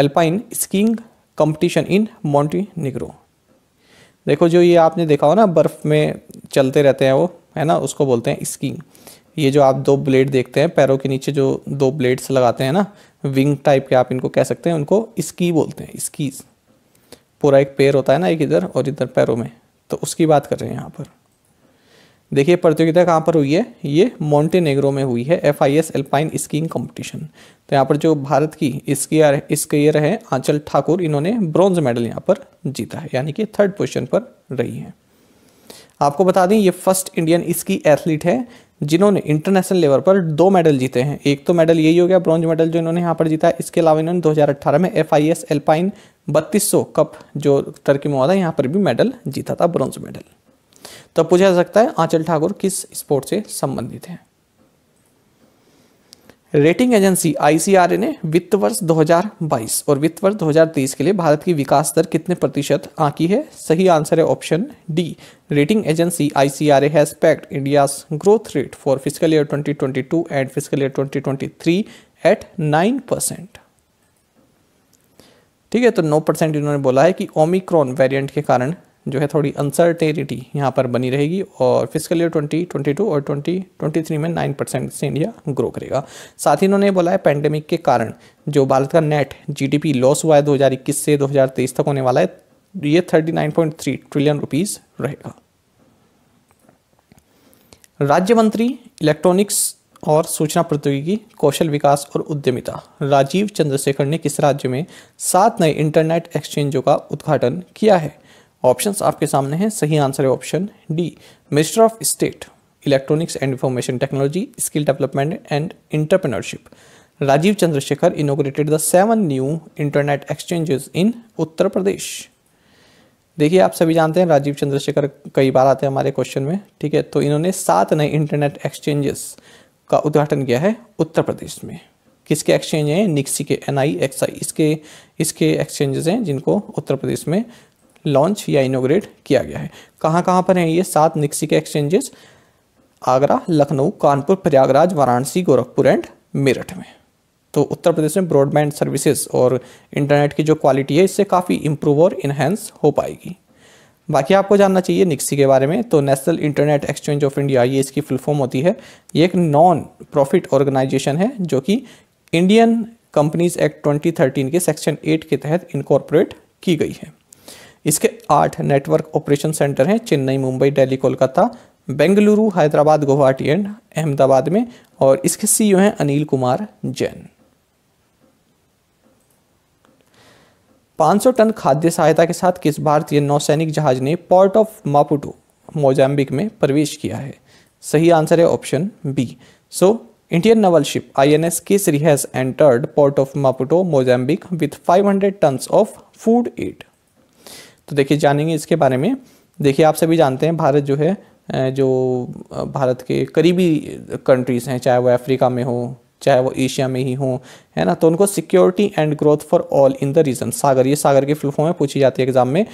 alpine skiing competition in Montenegro देखो जो ये आपने देखा हो ना बर्फ़ में चलते रहते हैं वो है ना उसको बोलते हैं स्कीइंग ये जो आप दो ब्लेड देखते हैं पैरों के नीचे जो दो ब्लेड्स लगाते हैं ना विंग टाइप के आप इनको कह सकते हैं उनको स्की बोलते हैं स्कीज पूरा एक पैर होता है ना एक इधर और इधर पैरों में तो उसकी बात कर रहे हैं यहाँ पर देखिए प्रतियोगिता कहाँ पर हुई है ये मॉन्टेनेग्रो में हुई है F I S alpine skiing competition तो यहाँ पर जो भारत की स्कीयर स्कीयर है आंचल ठाकुर इन्होंने ब्रॉन्ज मेडल यहाँ पर जीता है यानी कि थर्ड पोजिशन पर रही है आपको बता दें ये फर्स्ट इंडियन स्की एथलीट है जिन्होंने इंटरनेशनल लेवल पर दो मेडल जीते हैं एक तो मेडल यही हो गया ब्रॉन्ज मेडल जो इन्होंने यहाँ पर जीता है इसके अलावा इन्होंने 2018 में एफ आई एस एल्पाइन बत्तीस कप जो टर्की में हुआ था यहाँ पर भी मेडल जीता था ब्रॉन्ज मेडल तो पूछा जा सकता है आंचल ठाकुर किस स्पोर्ट से संबंधित हैं रेटिंग एजेंसी आईसीआरए ने वित्त वर्ष 2022 और वित्त वर्ष 2023 के लिए भारत की विकास दर कितने प्रतिशत आंकी है सही आंसर है option D rating agency ICRA has packed India growth rate for physical year 2022 and physical year 2023 at 9 percent ठीक है तो 9 परसेंट इन्होंने बोला है कि ओमिक्रॉन वेरिएंट के कारण जो है थोड़ी अनसर्टेनिटी यहाँ पर बनी रहेगी और फिजिकल ईयर 2022 और 2023 में 9 परसेंट से इंडिया ग्रो करेगा साथ ही इन्होंने बोला है पैंडेमिक के कारण जो भारत का नेट जीडीपी लॉस हुआ है इक्कीस से 2023 तक होने वाला है ये 39.3 ट्रिलियन रुपीज़ रहेगा राज्य मंत्री इलेक्ट्रॉनिक्स और सूचना प्रौद्योगिकी कौशल विकास और उद्यमिता राजीव चंद्रशेखर ने किस राज्य में सात नए इंटरनेट एक्सचेंजों का उद्घाटन किया है ऑप्शंस आपके सामने हैं सही आंसर है option D minister of state electronics and information technology skill development and entrepreneurship Rajeev Chandrasekhar inaugurated the seven new internet exchanges in Uttar Pradesh देखिए आप सभी जानते हैं राजीव चंद्रशेखर कई बार आते हैं हमारे क्वेश्चन में ठीक है तो इन्होंने सात नए इंटरनेट एक्सचेंजेस का उद्घाटन किया है उत्तर प्रदेश में किसके एक्सचेंज हैं निक्सी के एन आई एक्स आई इसके इसके एक्सचेंजेस हैं जिनको उत्तर प्रदेश में लॉन्च या इनोग्रेट किया गया है कहाँ कहाँ पर हैं ये सात निक्सी के एक्सचेंजेस आगरा लखनऊ कानपुर प्रयागराज वाराणसी गोरखपुर एंड मेरठ में तो उत्तर प्रदेश में ब्रॉडबैंड सर्विसेज और इंटरनेट की जो क्वालिटी है इससे काफ़ी इम्प्रूव और इन्हेंस हो पाएगी बाकी आपको जानना चाहिए निक्सी के बारे में तो National Internet Exchange of India ये इसकी फुल फॉर्म होती है ये एक नॉन प्रॉफिट ऑर्गेनाइजेशन है जो कि इंडियन कंपनीज एक्ट 2013 के सेक्शन 8 के तहत इनकॉर्पोरेट की गई है इसके आठ नेटवर्क ऑपरेशन सेंटर हैं चेन्नई मुंबई दिल्ली कोलकाता बेंगलुरु हैदराबाद गुवाहाटी एंड अहमदाबाद में और इसके सीईओ हैं अनिल कुमार जैन 500 टन खाद्य सहायता के साथ किस भारतीय नौसैनिक जहाज ने पोर्ट ऑफ मापुटो मोजाम्बिक में प्रवेश किया है सही आंसर है option B so Indian I N S Kesari has entered port of Maputo Mozambique with five 500 tonne of food aid तो देखिए जानेंगे इसके बारे में देखिए आप सभी जानते हैं भारत जो है जो भारत के करीबी कंट्रीज़ हैं चाहे वो अफ्रीका में हो चाहे वो एशिया में ही हो है ना तो उनको security and growth for all in the region Sagar ये सागर के फुलफॉर्म में पूछी जाती है एग्जाम में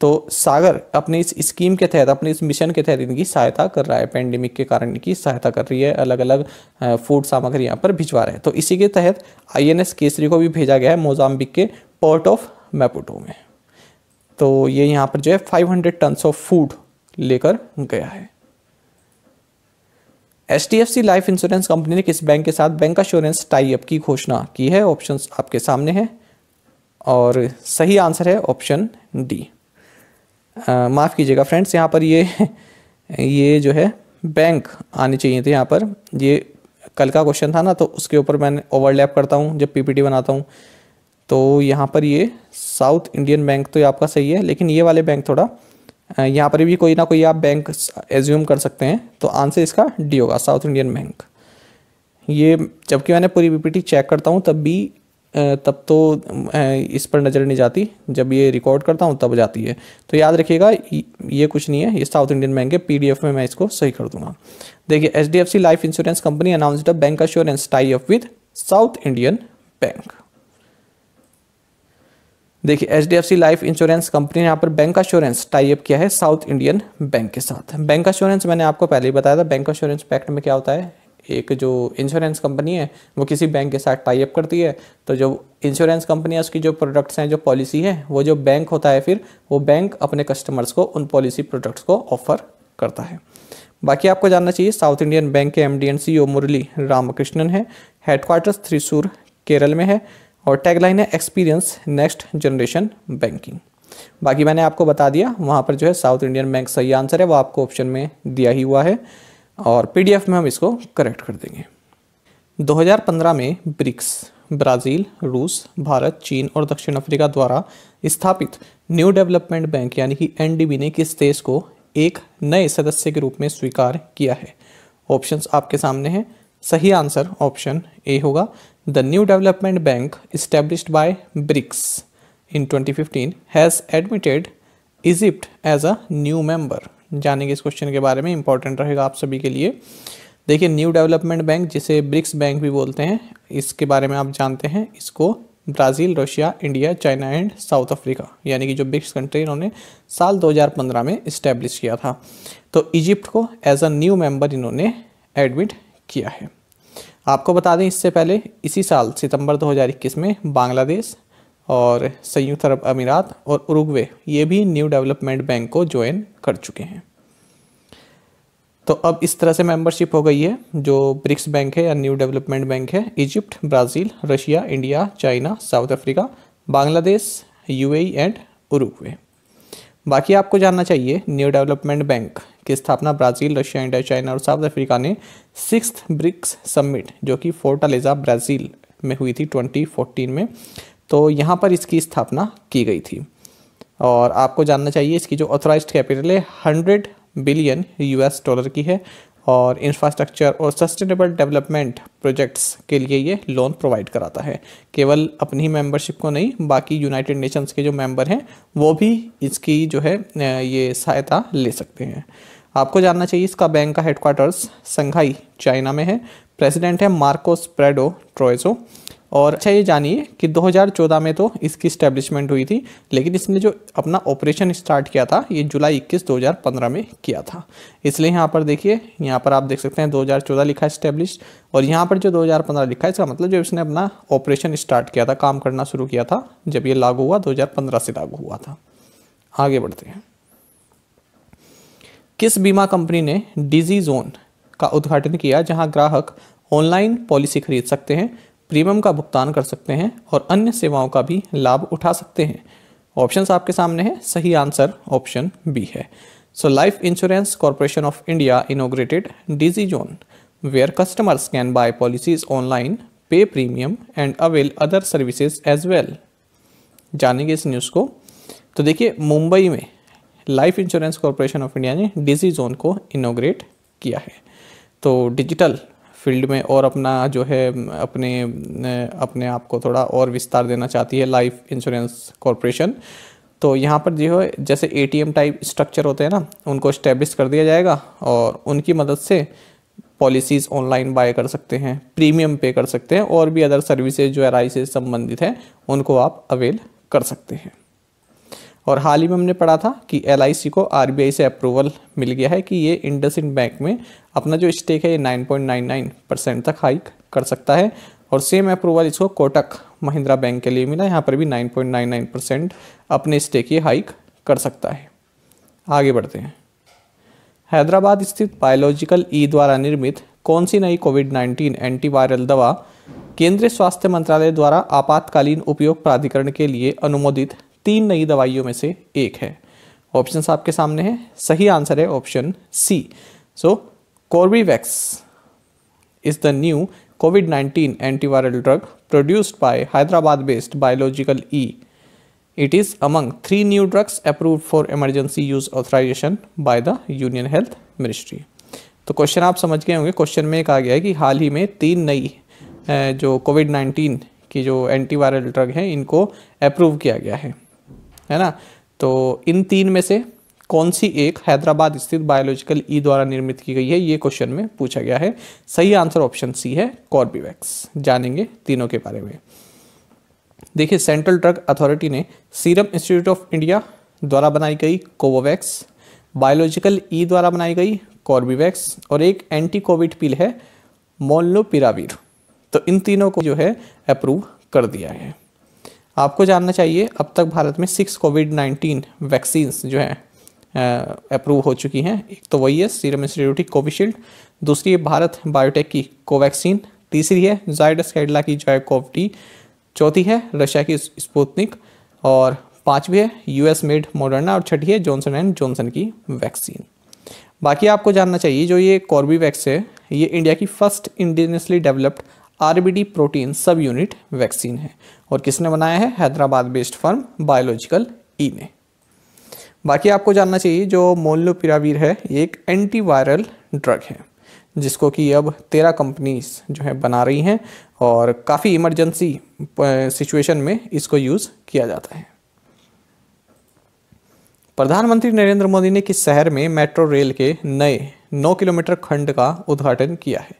तो सागर अपने इस स्कीम के तहत अपने इस मिशन के तहत इनकी सहायता कर रहा है पेंडेमिक के कारण इनकी सहायता कर रही है अलग अलग फूड सामग्री यहाँ पर भिजवा रहे हैं तो इसी के तहत आईएनएस केसरी को भी भेजा गया है मोजाम्बिक के पोर्ट ऑफ मैपुटो में तो ये यहाँ पर जो है 500 टन्स ऑफ फूड लेकर गया है H D F C life insurance company ने किस बैंक के साथ बैंक अश्योरेंस टाइप की घोषणा की है ऑप्शन आपके सामने है और सही आंसर है ऑप्शन डी माफ़ कीजिएगा फ्रेंड्स यहाँ पर ये ये जो है बैंक आने चाहिए थे यहाँ पर ये कल का क्वेश्चन था ना तो उसके ऊपर मैंने ओवरलैप करता हूँ जब पीपीटी बनाता हूँ तो यहाँ पर ये साउथ इंडियन बैंक तो ये आपका सही है लेकिन ये वाले बैंक थोड़ा यहाँ पर भी कोई ना कोई आप बैंक एज्यूम कर सकते हैं तो आंसर इसका डी होगा साउथ इंडियन बैंक ये जबकि मैंने पूरी पीपीटी चेक करता हूँ तब भी तब तो इस पर नज़र नहीं जाती जब ये रिकॉर्ड करता हूँ तब जाती है तो याद रखिएगा ये कुछ नहीं है ये साउथ इंडियन बैंक है पीडीएफ में मैं इसको सही कर दूंगा देखिए H life insurance company announced bancassurance tie up with South Indian Bank देखिए H D F C life insurance company ने यहाँ पर बैंक अश्योरेंस टाइप किया है साउथ इंडियन बैंक के साथ बैंक अश्योरेंस मैंने आपको पहले ही बताया था बैंक अश्योरेंस पैक्ट में क्या होता है एक जो इंश्योरेंस कंपनी है वो किसी बैंक के साथ टाइप करती है तो जो इंश्योरेंस कंपनी है उसकी जो प्रोडक्ट्स हैं जो पॉलिसी है वो जो बैंक होता है फिर वो बैंक अपने कस्टमर्स को उन पॉलिसी प्रोडक्ट्स को ऑफर करता है बाकी आपको जानना चाहिए साउथ इंडियन बैंक के M D and C O Murali Ramakrishnan है हेडक्वार्टर्स थ्रिसूर केरल में है और टैगलाइन है एक्सपीरियंस नेक्स्ट जनरेशन बैंकिंग बाकी मैंने आपको बता दिया वहाँ पर जो है साउथ इंडियन बैंक सही आंसर है वो आपको ऑप्शन में दिया ही हुआ है और पीडीएफ में हम इसको करेक्ट कर देंगे 2015 में ब्रिक्स ब्राज़ील रूस भारत चीन और दक्षिण अफ्रीका द्वारा स्थापित न्यू डेवलपमेंट बैंक यानी कि एनडीबी ने किस देश को एक नए सदस्य के रूप में स्वीकार किया है ऑप्शंस आपके सामने हैं सही आंसर ऑप्शन ए होगा the New Development Bank established by BRICS in 2015 has admitted Egypt as a new member जानेंगे इस क्वेश्चन के बारे में इंपॉर्टेंट रहेगा आप सभी के लिए देखिए न्यू डेवलपमेंट बैंक जिसे ब्रिक्स बैंक भी बोलते हैं इसके बारे में आप जानते हैं इसको Brazil Russia India China and South Africa यानी कि जो ब्रिक्स कंट्री इन्होंने साल 2015 में इस्टेब्लिश किया था तो इजिप्ट को एज अ न्यू मेंबर इन्होंने एडमिट किया है आपको बता दें इससे पहले इसी साल सितंबर 2021 में बांग्लादेश और संयुक्त अरब अमीरात और उरुग्वे ये भी न्यू डेवलपमेंट बैंक को ज्वाइन कर चुके हैं तो अब इस तरह से मेंबरशिप हो गई है जो ब्रिक्स बैंक है या न्यू डेवलपमेंट बैंक है Egypt Brazil Russia India China South Africa Bangladesh UAE and Uruguay बाकी आपको जानना चाहिए न्यू डेवलपमेंट बैंक इसकी स्थापना ब्राज़ील रशिया इंडिया चाइना और साउथ अफ्रीका ने सिक्स ब्रिक्स समिट जो कि फोर्टालेजा ब्राज़ील में हुई थी 2014 में तो यहाँ पर इसकी स्थापना की गई थी और आपको जानना चाहिए इसकी जो ऑथोराइज कैपिटल है हंड्रेड बिलियन यू डॉलर की है और इंफ्रास्ट्रक्चर और सस्टेनेबल डेवलपमेंट प्रोजेक्ट्स के लिए ये लोन प्रोवाइड कराता है केवल अपनी ही मेम्बरशिप को नहीं बाकी यूनाइटेड नेशंस के जो मेंबर हैं वो भी इसकी जो है ये सहायता ले सकते हैं आपको जानना चाहिए इसका बैंक का हेडक्वार्टर्स संघाई चाइना में है प्रेसिडेंट है मार्कोस प्रेडो ट्रोयसो और अच्छा ये जानिए कि 2014 में तो इसकी स्टैब्लिशमेंट हुई थी लेकिन इसने जो अपना ऑपरेशन स्टार्ट किया था ये जुलाई 21 2015 में किया था इसलिए यहाँ पर देखिए यहाँ पर आप देख सकते हैं 2014 लिखा है स्टैब्लिश और यहाँ पर जो 2015 लिखा है इसका मतलब जो इसने अपना ऑपरेशन स्टार्ट किया था काम करना शुरू किया था जब ये लागू हुआ दो से लागू हुआ था आगे बढ़ते हैं किस बीमा कंपनी ने डिजी जोन का उद्घाटन किया जहां ग्राहक ऑनलाइन पॉलिसी खरीद सकते हैं प्रीमियम का भुगतान कर सकते हैं और अन्य सेवाओं का भी लाभ उठा सकते हैं ऑप्शन आपके सामने है सही आंसर ऑप्शन बी है so Life Insurance Corporation of India inaugurated Digi Zone where customers can buy policies online pay premium and avail other services as well जानेंगे इस न्यूज़ को तो देखिए मुंबई में Life Insurance Corporation of India ने Digi zone को इनोग्रेट किया है तो डिजिटल फील्ड में और अपना जो है अपने अपने आप को थोड़ा और विस्तार देना चाहती है लाइफ इंश्योरेंस कॉरपोरेशन तो यहाँ पर जो है जैसे ए टाइप स्ट्रक्चर होते हैं ना उनको इस्टेब्लिश कर दिया जाएगा और उनकी मदद से पॉलिसीज़ ऑनलाइन बाय कर सकते हैं प्रीमियम पे कर सकते हैं और भी अदर सर्विसेज जो एर से संबंधित हैं उनको आप अवेल कर सकते हैं और हाल ही में हमने पढ़ा था कि एल को आर से अप्रूवल मिल गया है कि ये इंडस इंड बैंक में अपना जो स्टेक है ये 9.99 परसेंट तक हाइक कर सकता है और सेम अप्रूवल इसको कोटक महिंद्रा बैंक के लिए मिला यहाँ पर भी 9.99 परसेंट अपने स्टेक ये हाइक कर सकता है आगे बढ़ते हैं हैदराबाद स्थित बायोलॉजिकल ई e द्वारा निर्मित कौन सी नई कोविड 19 एंटीवायरल दवा केंद्रीय स्वास्थ्य मंत्रालय द्वारा आपातकालीन उपयोग प्राधिकरण के लिए अनुमोदित तीन नई दवाइयों में से एक है ऑप्शन आपके सामने है सही आंसर है option C so Corbevax is the new COVID nineteen antiviral drug produced by Hyderabad based Biological E it is among three new drugs approved for emergency use authorisation by the union health ministry तो question आप समझ गए होंगे question में कहा गया है कि हाल ही में तीन नई जो कोविड नाइन्टीन की जो एंटीवायरल ड्रग हैं इनको अप्रूव किया गया है है ना तो इन तीन में से कौन सी एक हैदराबाद स्थित बायोलॉजिकल ई e द्वारा निर्मित की गई है ये क्वेश्चन में पूछा गया है सही आंसर ऑप्शन सी है कॉर्बीवैक्स जानेंगे तीनों के बारे में देखिए सेंट्रल ड्रग अथॉरिटी ने सीरम इंस्टीट्यूट ऑफ इंडिया द्वारा बनाई गई कोवोवैक्स बायोलॉजिकल ई द्वारा बनाई गई कॉर्बीवैक्स और एक एंटी कोविड पिल है मोलोपिरावीर तो इन तीनों को जो है अप्रूव कर दिया है आपको जानना चाहिए अब तक भारत में सिक्स कोविड नाइन्टीन वैक्सीन्स जो हैं अप्रूव हो चुकी हैं एक तो वही है सीरम इंस्टीट्यूट की कोविशील्ड दूसरी है भारत बायोटेक की कोवैक्सीन तीसरी है जायडस कैडला की जॉयकोव टी चौथी है रशिया की स्पुतनिक और पांचवी है यूएस मेड मॉडर्ना और छठी है जॉनसन एंड जॉनसन की वैक्सीन बाकी आपको जानना चाहिए जो ये कॉर्बीवैक्स है ये इंडिया की first indigenously developed RBD protein subunit vaccine है और किसने बनाया है Hyderabad based firm Biological E ने बाकी आपको जानना चाहिए जो मोलोपिरावीर है ये एक एंटीवायरल ड्रग है जिसको कि अब तेरह कंपनीज जो है बना रही हैं और काफ़ी इमरजेंसी सिचुएशन में इसको यूज़ किया जाता है प्रधानमंत्री नरेंद्र मोदी ने किस शहर में मेट्रो रेल के नए 9 किलोमीटर खंड का उद्घाटन किया है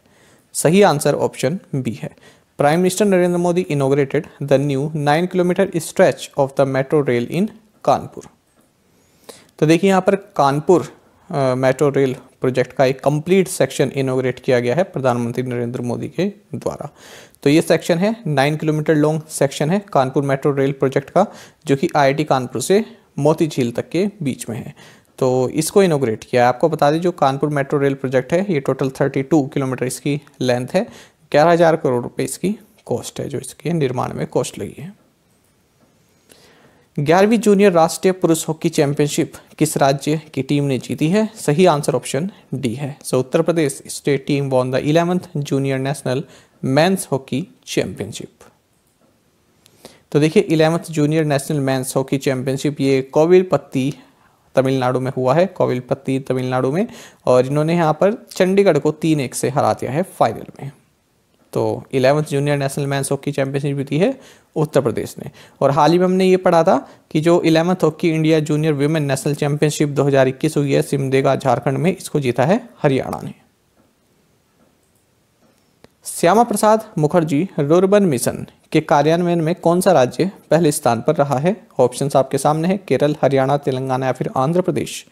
सही आंसर ऑप्शन बी है Prime Minister Narendra Modi inaugurated the new 9 kilometre stretch of the metro rail in Kanpur. तो देखिए यहाँ पर कानपुर मेट्रो रेल प्रोजेक्ट का एक कंप्लीट सेक्शन इनोग्रेट किया गया है प्रधानमंत्री नरेंद्र मोदी के द्वारा तो ये सेक्शन है नाइन किलोमीटर लॉन्ग सेक्शन है कानपुर मेट्रो रेल प्रोजेक्ट का जो कि आईआईटी कानपुर से मोती झील तक के बीच में है तो इसको इनोग्रेट किया है आपको बता दें जो कानपुर मेट्रो रेल प्रोजेक्ट है ये टोटल 32 किलोमीटर इसकी लेंथ है ग्यारह हज़ार करोड़ रुपए इसकी कॉस्ट है जो इसके निर्माण में कॉस्ट लगी है ग्यारहवीं जूनियर राष्ट्रीय पुरुष हॉकी चैंपियनशिप किस राज्य की टीम ने जीती है सही आंसर ऑप्शन डी है so so, Uttar Pradesh state team won the eleventh junior national men's hockey championship तो देखिए eleventh junior national men's hockey championship ये कोविलपत्ती तमिलनाडु में हुआ है कोविलपत्ती तमिलनाडु में और इन्होंने यहाँ पर चंडीगढ़ को तीन एक से हरा दिया है फाइनल में तो eleventh junior national men's hockey championship जीती है उत्तर प्रदेश ने और हाल ही में हमने ये पढ़ा था कि जो eleventh Hockey India junior women national championship 2021 हुई है सिमदेगा झारखंड में इसको जीता है हरियाणा ने श्यामा प्रसाद मुखर्जी रूर्बन मिशन के कार्यान्वयन में कौन सा राज्य पहले स्थान पर रहा है ऑप्शन आपके सामने है केरल हरियाणा तेलंगाना या फिर आंध्र प्रदेश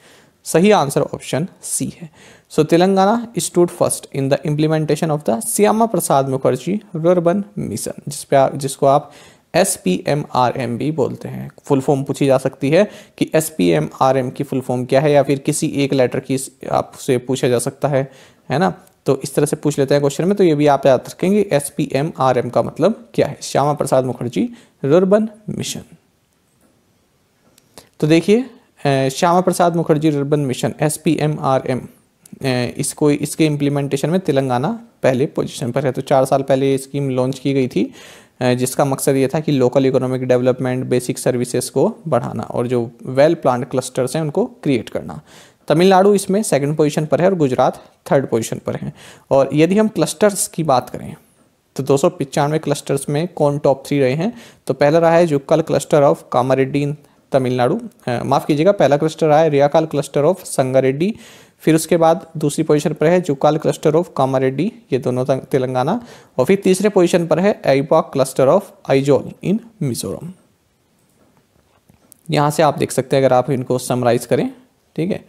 सही आंसर ऑप्शन सी है So Telangana stood first in the implementation of the Syama Prasad Mukherjee Urban Mission जिस पे जिसको आप S P M R M भी बोलते हैं फुल फॉर्म पूछी जा सकती है कि S P M R M की फुल फॉर्म क्या है या फिर किसी एक लेटर की आपसे पूछा जा सकता है है ना तो इस तरह से पूछ लेते हैं क्वेश्चन में तो ये भी आप याद रखेंगे S P M R M का मतलब क्या है श्यामा प्रसाद मुखर्जी रुर्बन मिशन तो देखिए Shyama Prasad Mukherjee rurban mission S P M R M इसको इसके इम्प्लीमेंटेशन में तेलंगाना पहले पोजीशन पर है तो चार साल पहले ये स्कीम लॉन्च की गई थी जिसका मकसद ये था कि local economic development basic services को बढ़ाना और जो वेल प्लान क्लस्टर्स हैं उनको क्रिएट करना तमिलनाडु इसमें सेकंड पोजीशन पर है और गुजरात थर्ड पोजीशन पर है और यदि हम क्लस्टर्स की बात करें तो दो सौ क्लस्टर्स में कौन टॉप थ्री रहे हैं तो पहला रहा है जुक्कल क्लस्टर ऑफ कामारेड्डी तमिलनाडु माफ़ कीजिएगा पहला क्लस्टर रहा है रियाकाल क्लस्टर ऑफ संगारेड्डी फिर उसके बाद दूसरी पोजीशन पर है जुकाल क्लस्टर ऑफ कामारेड्डी ये दोनों तेलंगाना और फिर तीसरे पोजीशन पर है एइपा cluster of Aizawl in Mizoram यहाँ से आप देख सकते हैं अगर आप इनको समराइज़ करें ठीक है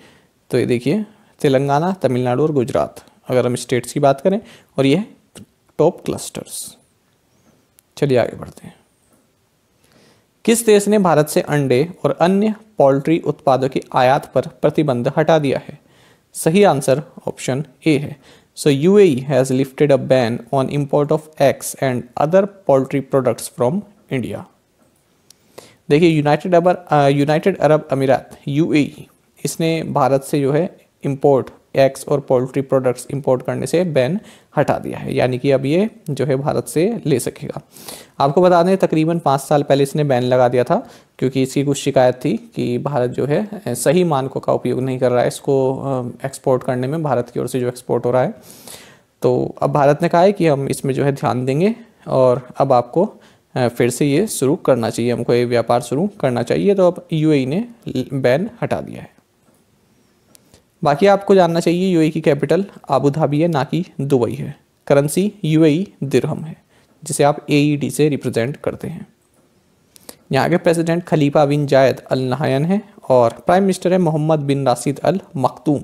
तो ये देखिए तेलंगाना तमिलनाडु और गुजरात अगर हम स्टेट्स की बात करें और ये टॉप क्लस्टर्स चलिए आगे बढ़ते हैं किस देश ने भारत से अंडे और अन्य पोल्ट्री उत्पादों के आयात पर प्रतिबंध हटा दिया है सही आंसर ऑप्शन ए है so you has lifted a ban on import of eggs and other poultry products from India देखिए यूनाइटेड अरब यूनाइटेड अरब अमीरात यू इसने भारत से जो है इम्पोर्ट एग्स और पोल्ट्री प्रोडक्ट्स इंपोर्ट करने से बैन हटा दिया है यानी कि अब ये जो है भारत से ले सकेगा आपको बता दें तकरीबन पाँच साल पहले इसने बैन लगा दिया था क्योंकि इसकी कुछ शिकायत थी कि भारत जो है सही मानकों का उपयोग नहीं कर रहा है इसको एक्सपोर्ट करने में भारत की ओर से जो एक्सपोर्ट हो रहा है तो अब भारत ने कहा है कि हम इसमें जो है ध्यान देंगे और अब आपको फिर से ये शुरू करना चाहिए हमको ये व्यापार शुरू करना चाहिए तो अब यूएई e ने बैन हटा दिया है बाकी आपको जानना चाहिए यूएई की कैपिटल आबू धाबी है ना कि दुबई है करेंसी यूएई दिरहम है जिसे आप एईडी e से रिप्रेजेंट करते हैं यहाँ के प्रेसिडेंट खलीफा बिन जायद अल नहायन है और प्राइम मिनिस्टर है मोहम्मद बिन राशिद अल मखतूम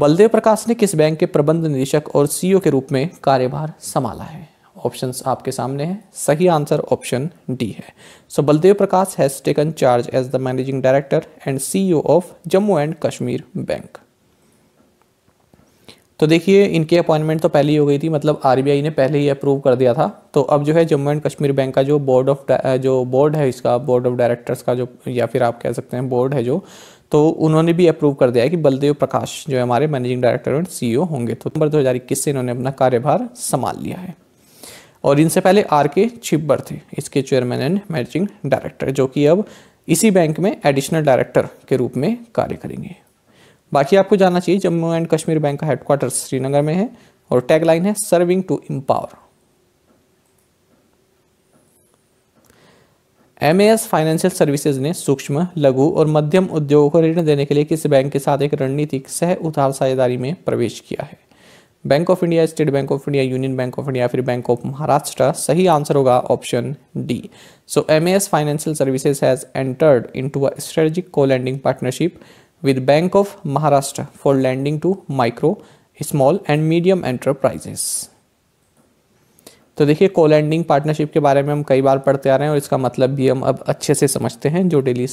बलदेव प्रकाश ने किस बैंक के प्रबंध निदेशक और सीईओ e के रूप में कार्यभार संभाला है ऑप्शंस आपके सामने हैं सही आंसर ऑप्शन डी है so so, Baldev Prakash has taken charge as the managing director and CEO of Jammu and Kashmir bank तो देखिए इनकी अपॉइंटमेंट तो पहले ही हो गई थी मतलब आरबीआई ने पहले ही अप्रूव कर दिया था तो अब जो है जम्मू एंड कश्मीर बैंक का जो बोर्ड ऑफ जो बोर्ड है इसका बोर्ड ऑफ डायरेक्टर्स का जो या फिर आप कह सकते हैं बोर्ड है जो तो उन्होंने भी अप्रूव कर दिया है कि बलदेव प्रकाश जो है हमारे मैनेजिंग डायरेक्टर एंड सीईओ होंगे तो नंबर दो से इन्होंने अपना कार्यभार संभाल लिया है और इनसे पहले आर के छिब्बर थे इसके चेयरमैन एंड मैनेजिंग डायरेक्टर जो कि अब इसी बैंक में एडिशनल डायरेक्टर के रूप में कार्य करेंगे बाकी आपको जानना चाहिए जम्मू एंड कश्मीर बैंक का हेडक्वार्टर श्रीनगर में है और टैगलाइन है serving to empower M S financial services ने सूक्ष्म लघु और मध्यम उद्योगों को ऋण देने के लिए किस बैंक के साथ एक रणनीतिक सह उधार साझेदारी में प्रवेश किया है bank of India state bank of India union bank of India फिर बैंक ऑफ महाराष्ट्र सही आंसर होगा option D so M S financial services has entered into a strategic co lending partnership with bank of Maharashtra for lending to micro small and medium enterprises तो देखिए landing partnership के बारे में हम कई बार पढ़ते आ रहे हैं और इसका मतलब भी हम अब अच्छे से समझते हैं जो डेली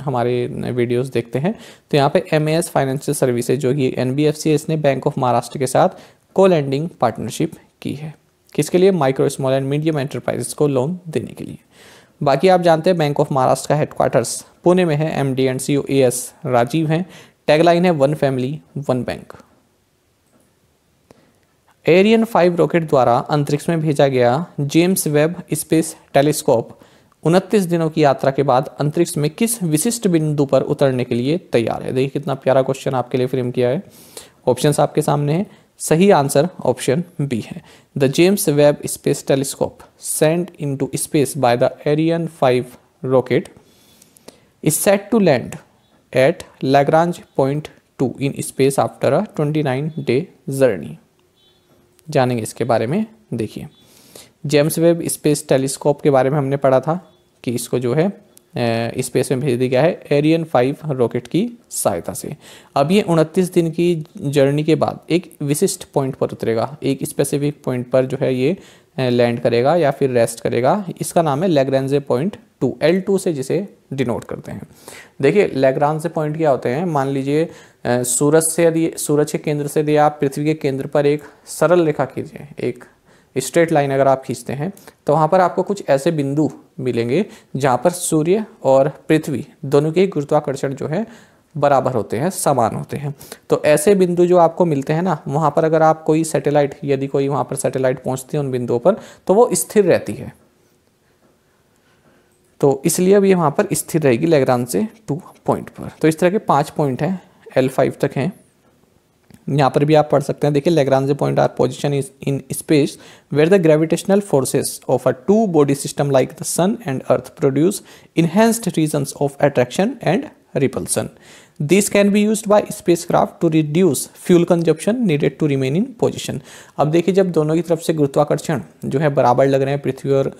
हमारे वीडियोस देखते हैं तो यहाँ पे एम एस फाइनेंशियल सर्विसेज जो कि एन बी एफ सी इसने बैंक ऑफ महाराष्ट्र के साथ को लैंडिंग पार्टनरशिप की है किसके लिए micro small and medium enterprises को लोन देने के लिए बाकी आप जानते हैं बैंक ऑफ महाराष्ट्र का हेडक्वार्टर्स पुणे में है M D and C O A S Rajeev हैं टैगलाइन है one family one bank Ariane five rocket द्वारा अंतरिक्ष में भेजा गया जेम्स वेब स्पेस टेलीस्कोप उनतीस दिनों की यात्रा के बाद अंतरिक्ष में किस विशिष्ट बिंदु पर उतरने के लिए तैयार है देखिए कितना प्यारा क्वेश्चन आपके लिए फ्रेम किया है ऑप्शन आपके सामने है सही आंसर ऑप्शन बी है the James Webb space telescope send into space by the Ariane five rocket is set to land at Lagrange point two in space after a twenty nine day journey जानेंगे इसके बारे में देखिए James Webb space telescope के बारे में हमने पढ़ा था कि इसको जो है स्पेस में भेज दिया गया है एरियन फाइव रॉकेट की सहायता से अब ये उनतीस दिन की जर्नी के बाद एक विशिष्ट पॉइंट पर उतरेगा एक स्पेसिफिक पॉइंट पर जो है ये लैंड करेगा या फिर रेस्ट करेगा इसका नाम है Lagrange point two L two से जिसे डिनोट करते हैं देखिए लेग्रांज से पॉइंट क्या होते हैं मान लीजिए सूरज से यदि सूरज के केंद्र से यदि आप पृथ्वी के केंद्र पर एक सरल रेखा खींचे एक स्ट्रेट लाइन अगर आप खींचते हैं तो वहाँ पर आपको कुछ ऐसे बिंदु मिलेंगे जहाँ पर सूर्य और पृथ्वी दोनों के गुरुत्वाकर्षण जो है बराबर होते हैं समान होते हैं तो ऐसे बिंदु जो आपको मिलते हैं ना वहाँ पर अगर आप कोई सैटेलाइट यदि कोई वहाँ पर सैटेलाइट पहुँचती है उन बिंदुओं पर तो वो स्थिर रहती है तो इसलिए अब ये वहाँ पर स्थिर रहेगी लेगरान से टू पॉइंट पर तो इस तरह के पाँच पॉइंट हैं एल फाइव तक हैं यहाँ पर भी आप पढ़ सकते हैं देखिए से point are position is in space where the gravitational forces of a two body system like the sun and earth produce enhanced region of attraction and this can be use by spacecraft to reduce fuel consumption needed to remain in position अब देखिए जब दोनों की तरफ से गुरुत्वाकर्षण जो है बराबर लग रहे हैं पृथ्वी और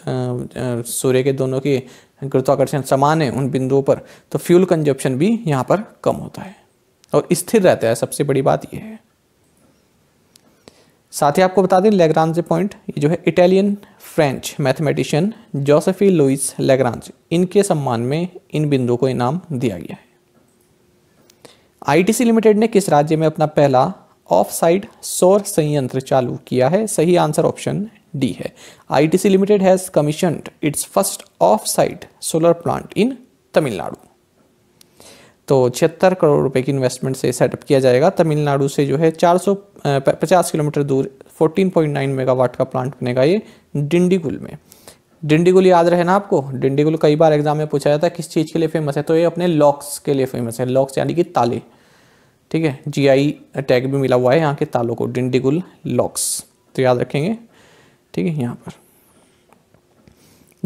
सूर्य के दोनों के गुरुत्वाकर्षण समान है उन बिंदुओं पर तो फ्यूल कंजप्शन भी यहाँ पर कम होता है और स्थिर रहता है सबसे बड़ी बात यह है साथ ही आपको बता दें लेग्रांजे पॉइंट ये जो है Italian French mathematician Joseph Louis Lagrange इनके सम्मान में इन बिंदुओं को इनाम दिया गया है आईटीसी लिमिटेड ने किस राज्य में अपना पहला ऑफ साइड सौर संयंत्र चालू किया है सही आंसर ऑप्शन डी है ITC limited has commission its first off site solar plant in Tamil Nadu तो छिहत्तर करोड़ रुपए की इन्वेस्टमेंट से सेटअप किया जाएगा तमिलनाडु से जो है 450 किलोमीटर दूर 14.9 मेगावाट का प्लांट बनेगा ये डिंडीगुल में डिंडीगुल याद रहे ना आपको डिंडीगुल कई बार एग्जाम में पूछा जाता है किस चीज़ के लिए फेमस है तो ये अपने लॉक्स के लिए फेमस है लॉक्स यानी कि ताले ठीक है जी टैग भी मिला हुआ है यहाँ के तालों को डिंडीगुल लॉक्स तो याद रखेंगे ठीक है यहाँ पर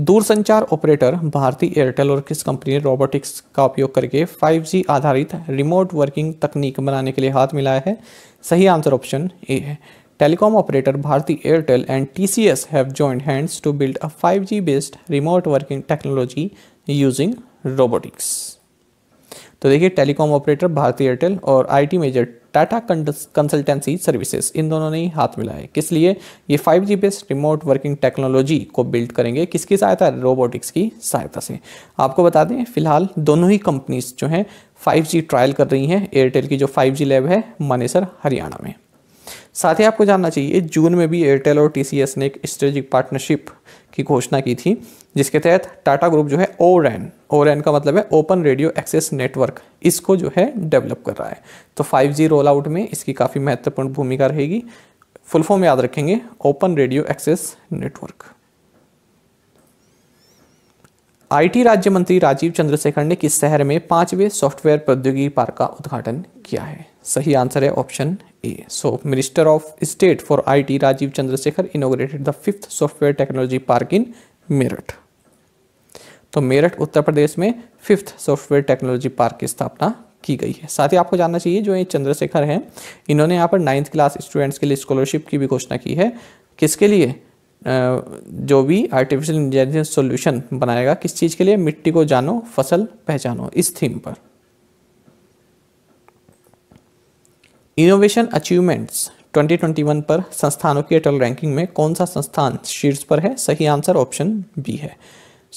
दूरसंचार ऑपरेटर भारतीय एयरटेल और किस कंपनी ने रोबोटिक्स का उपयोग करके 5G आधारित रिमोट वर्किंग तकनीक बनाने के लिए हाथ मिलाया है सही आंसर ऑप्शन ए है telecom operator Bharti Airtel and T C S have joined hands to build a 5G based remote working technology using robotics तो देखिए टेलीकॉम ऑपरेटर भारतीय एयरटेल और I major Tata consultancy services इन दोनों ने ही हाथ मिला है किस लिए ये 5G G based remote working technology को बिल्ड करेंगे किसकी सहायता रोबोटिक्स की सहायता से आपको बता दें फिलहाल दोनों ही कंपनीज जो हैं 5G ट्रायल कर रही हैं एयरटेल की जो 5G लैब है मानेसर हरियाणा में साथ ही आपको जानना चाहिए जून में भी एयरटेल और टी ने एक स्ट्रेटिक पार्टनरशिप की घोषणा की थी जिसके तहत टाटा ग्रुप जो है ओ रैन ओ रैन का मतलब है ओपन रेडियो एक्सेस नेटवर्क इसको जो है डेवलप कर रहा है तो 5G रोल आउट में इसकी काफ़ी महत्वपूर्ण भूमिका रहेगी फुल फॉर्म याद रखेंगे open radio access network IT राज्य मंत्री राजीव चंद्रशेखर ने किस शहर में पांचवें सॉफ्टवेयर प्रौद्योगिकी पार्क का उद्घाटन किया है सही आंसर है option A so minister of state for IT Rajeev Chandrasekhar inaugurated the fifth software technology park in Meerut तो मेरठ उत्तर प्रदेश में फिफ्थ सॉफ्टवेयर टेक्नोलॉजी पार्क की स्थापना की गई है साथ ही आपको जानना चाहिए जो ये चंद्रशेखर हैं इन्होंने यहाँ पर नाइन्थ क्लास स्टूडेंट्स के लिए स्कॉलरशिप की भी घोषणा की है किसके लिए जो भी आर्टिफिशियल इंटेलिजेंस सॉल्यूशन बनाएगा किस चीज़ के लिए मिट्टी को जानो फसल पहचानो इस थीम पर इनोवेशन अचीवमेंट्स 2021 पर संस्थानों की अटल रैंकिंग में कौन सा संस्थान शीर्ष पर है सही आंसर ऑप्शन बी है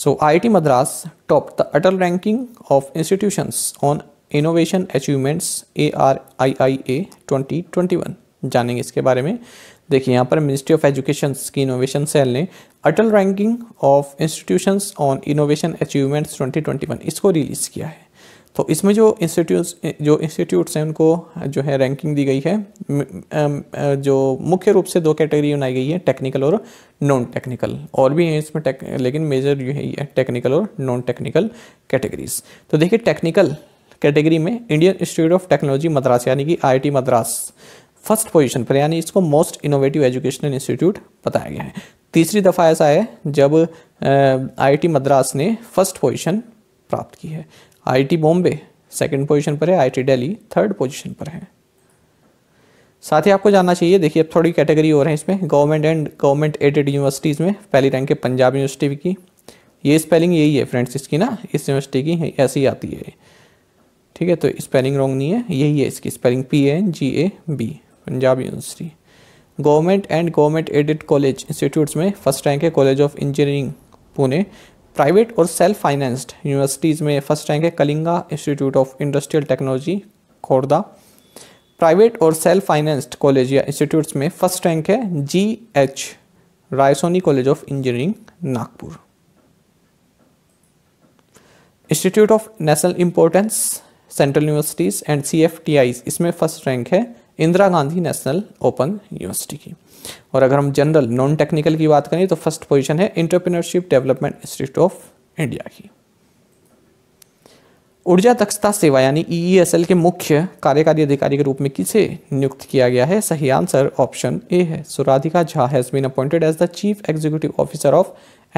so IIT Madras top the Atal ranking of institutions on innovation achievements A R I I A twenty twenty one जानेंगे इसके बारे में देखिए यहाँ पर मिनिस्ट्री ऑफ एजुकेशन की इनोवेशन सेल ने Atal ranking of institutions on innovation achievements 2021 इसको रिलीज़ किया है तो इसमें जो इंस्टीट्यूट जो इंस्टीट्यूट्स हैं उनको जो है रैंकिंग दी गई है जो मुख्य रूप से दो कैटेगरी बनाई गई है टेक्निकल और नॉन टेक्निकल और भी हैं इसमें टेक लेकिन मेजर जो है टेक्निकल और नॉन टेक्निकल कैटेगरीज तो देखिए टेक्निकल कैटेगरी में Indian institute of technology Madras यानी कि आई मद्रास फर्स्ट पोजिशन पर यानी इसको मोस्ट इनोवेटिव एजुकेशनल इंस्टीट्यूट बताया गया है तीसरी दफ़ा ऐसा है जब आई मद्रास ने फर्स्ट पोजिशन प्राप्त की है आईटी बॉम्बे सेकंड पोजीशन पर है आईटी दिल्ली थर्ड पोजीशन पर है साथ ही आपको जानना चाहिए देखिए अब थोड़ी कैटेगरी हो रहे हैं इसमें government and government aided universities में पहली रैंक है पंजाब यूनिवर्सिटी की ये स्पेलिंग यही है फ्रेंड्स इसकी ना इस यूनिवर्सिटी की ऐसी आती है ठीक है तो स्पेलिंग रॉन्ग नहीं है यही है इसकी spelling P N G A B Punjab university government and government aided college institutes में फर्स्ट रैंक है college of engineering Pune private और सेल्फ फाइनेंस्ड यूनिवर्सिटीज़ में फर्स्ट रैंक है Kalinga institute of industrial technology Khordha private और सेल्फ फाइनेंस्ड कॉलेज या institutes में first rank है G H Raisoni college of engineering Nagpur institute of national importance central universities and C इसमें first rank है Indira Gandhi national open university की और अगर हम जनरल नॉन टेक्निकल की बात करें तो फर्स्ट पोजीशन है entrepreneurship development institute of India की ऊर्जा दक्षता सेवा यानी ईईएसएल e e के मुख्य कार्यकारी अधिकारी के रूप में किसे नियुक्त किया गया है सही आंसर ऑप्शन ए है सुराधिका Jha has been appointed as the chief executive officer of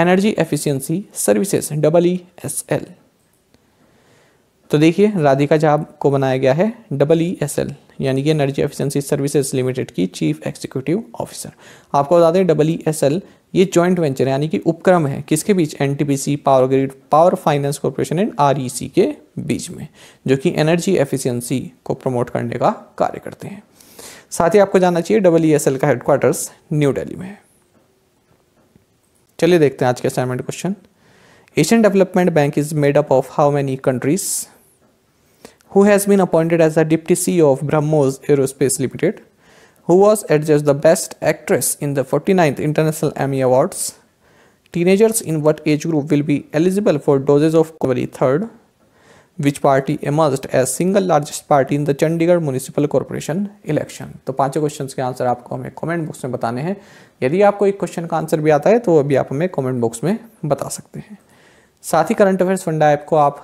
energy efficiency services double E S L तो देखिए राधिका झा को बनाया गया है डबल ई एस एल यानी कि एनर्जी एफिशिएंसी सर्विसेज लिमिटेड की चीफ एग्जीक्यूटिव ऑफिसर आपको बता दें डबल ई एस एल ये जॉइंट वेंचर यानी कि उपक्रम है किसके बीच N T P C power grid power finance corporation and R E C के बीच में जो कि एनर्जी एफिशियंसी को प्रमोट करने का कार्य करते हैं साथ ही आपको जानना चाहिए डबल ई एस एल का हेडक्वार्टर्स न्यू डेली में है चलिए देखते हैं आज के assignment question Asian development bank is made up of how many countries who has been appointed as the Deputy CEO of Brahmos Aerospace Limited, who was adjudged the Best Actress in the 49th International Emmy Awards. Teenagers in what age group will be eligible for doses of COVID 3rd? Which party emerged as single largest party in the Chandigarh Municipal Corporation election? तो पांचों questions के answer आपको हमें comment box में बताने हैं यदि आपको एक क्वेश्चन का आंसर भी आता है तो अभी आप हमें कमेंट बॉक्स में बता सकते हैं साथ ही करंट अफेयर्स फंडा ऐप को आप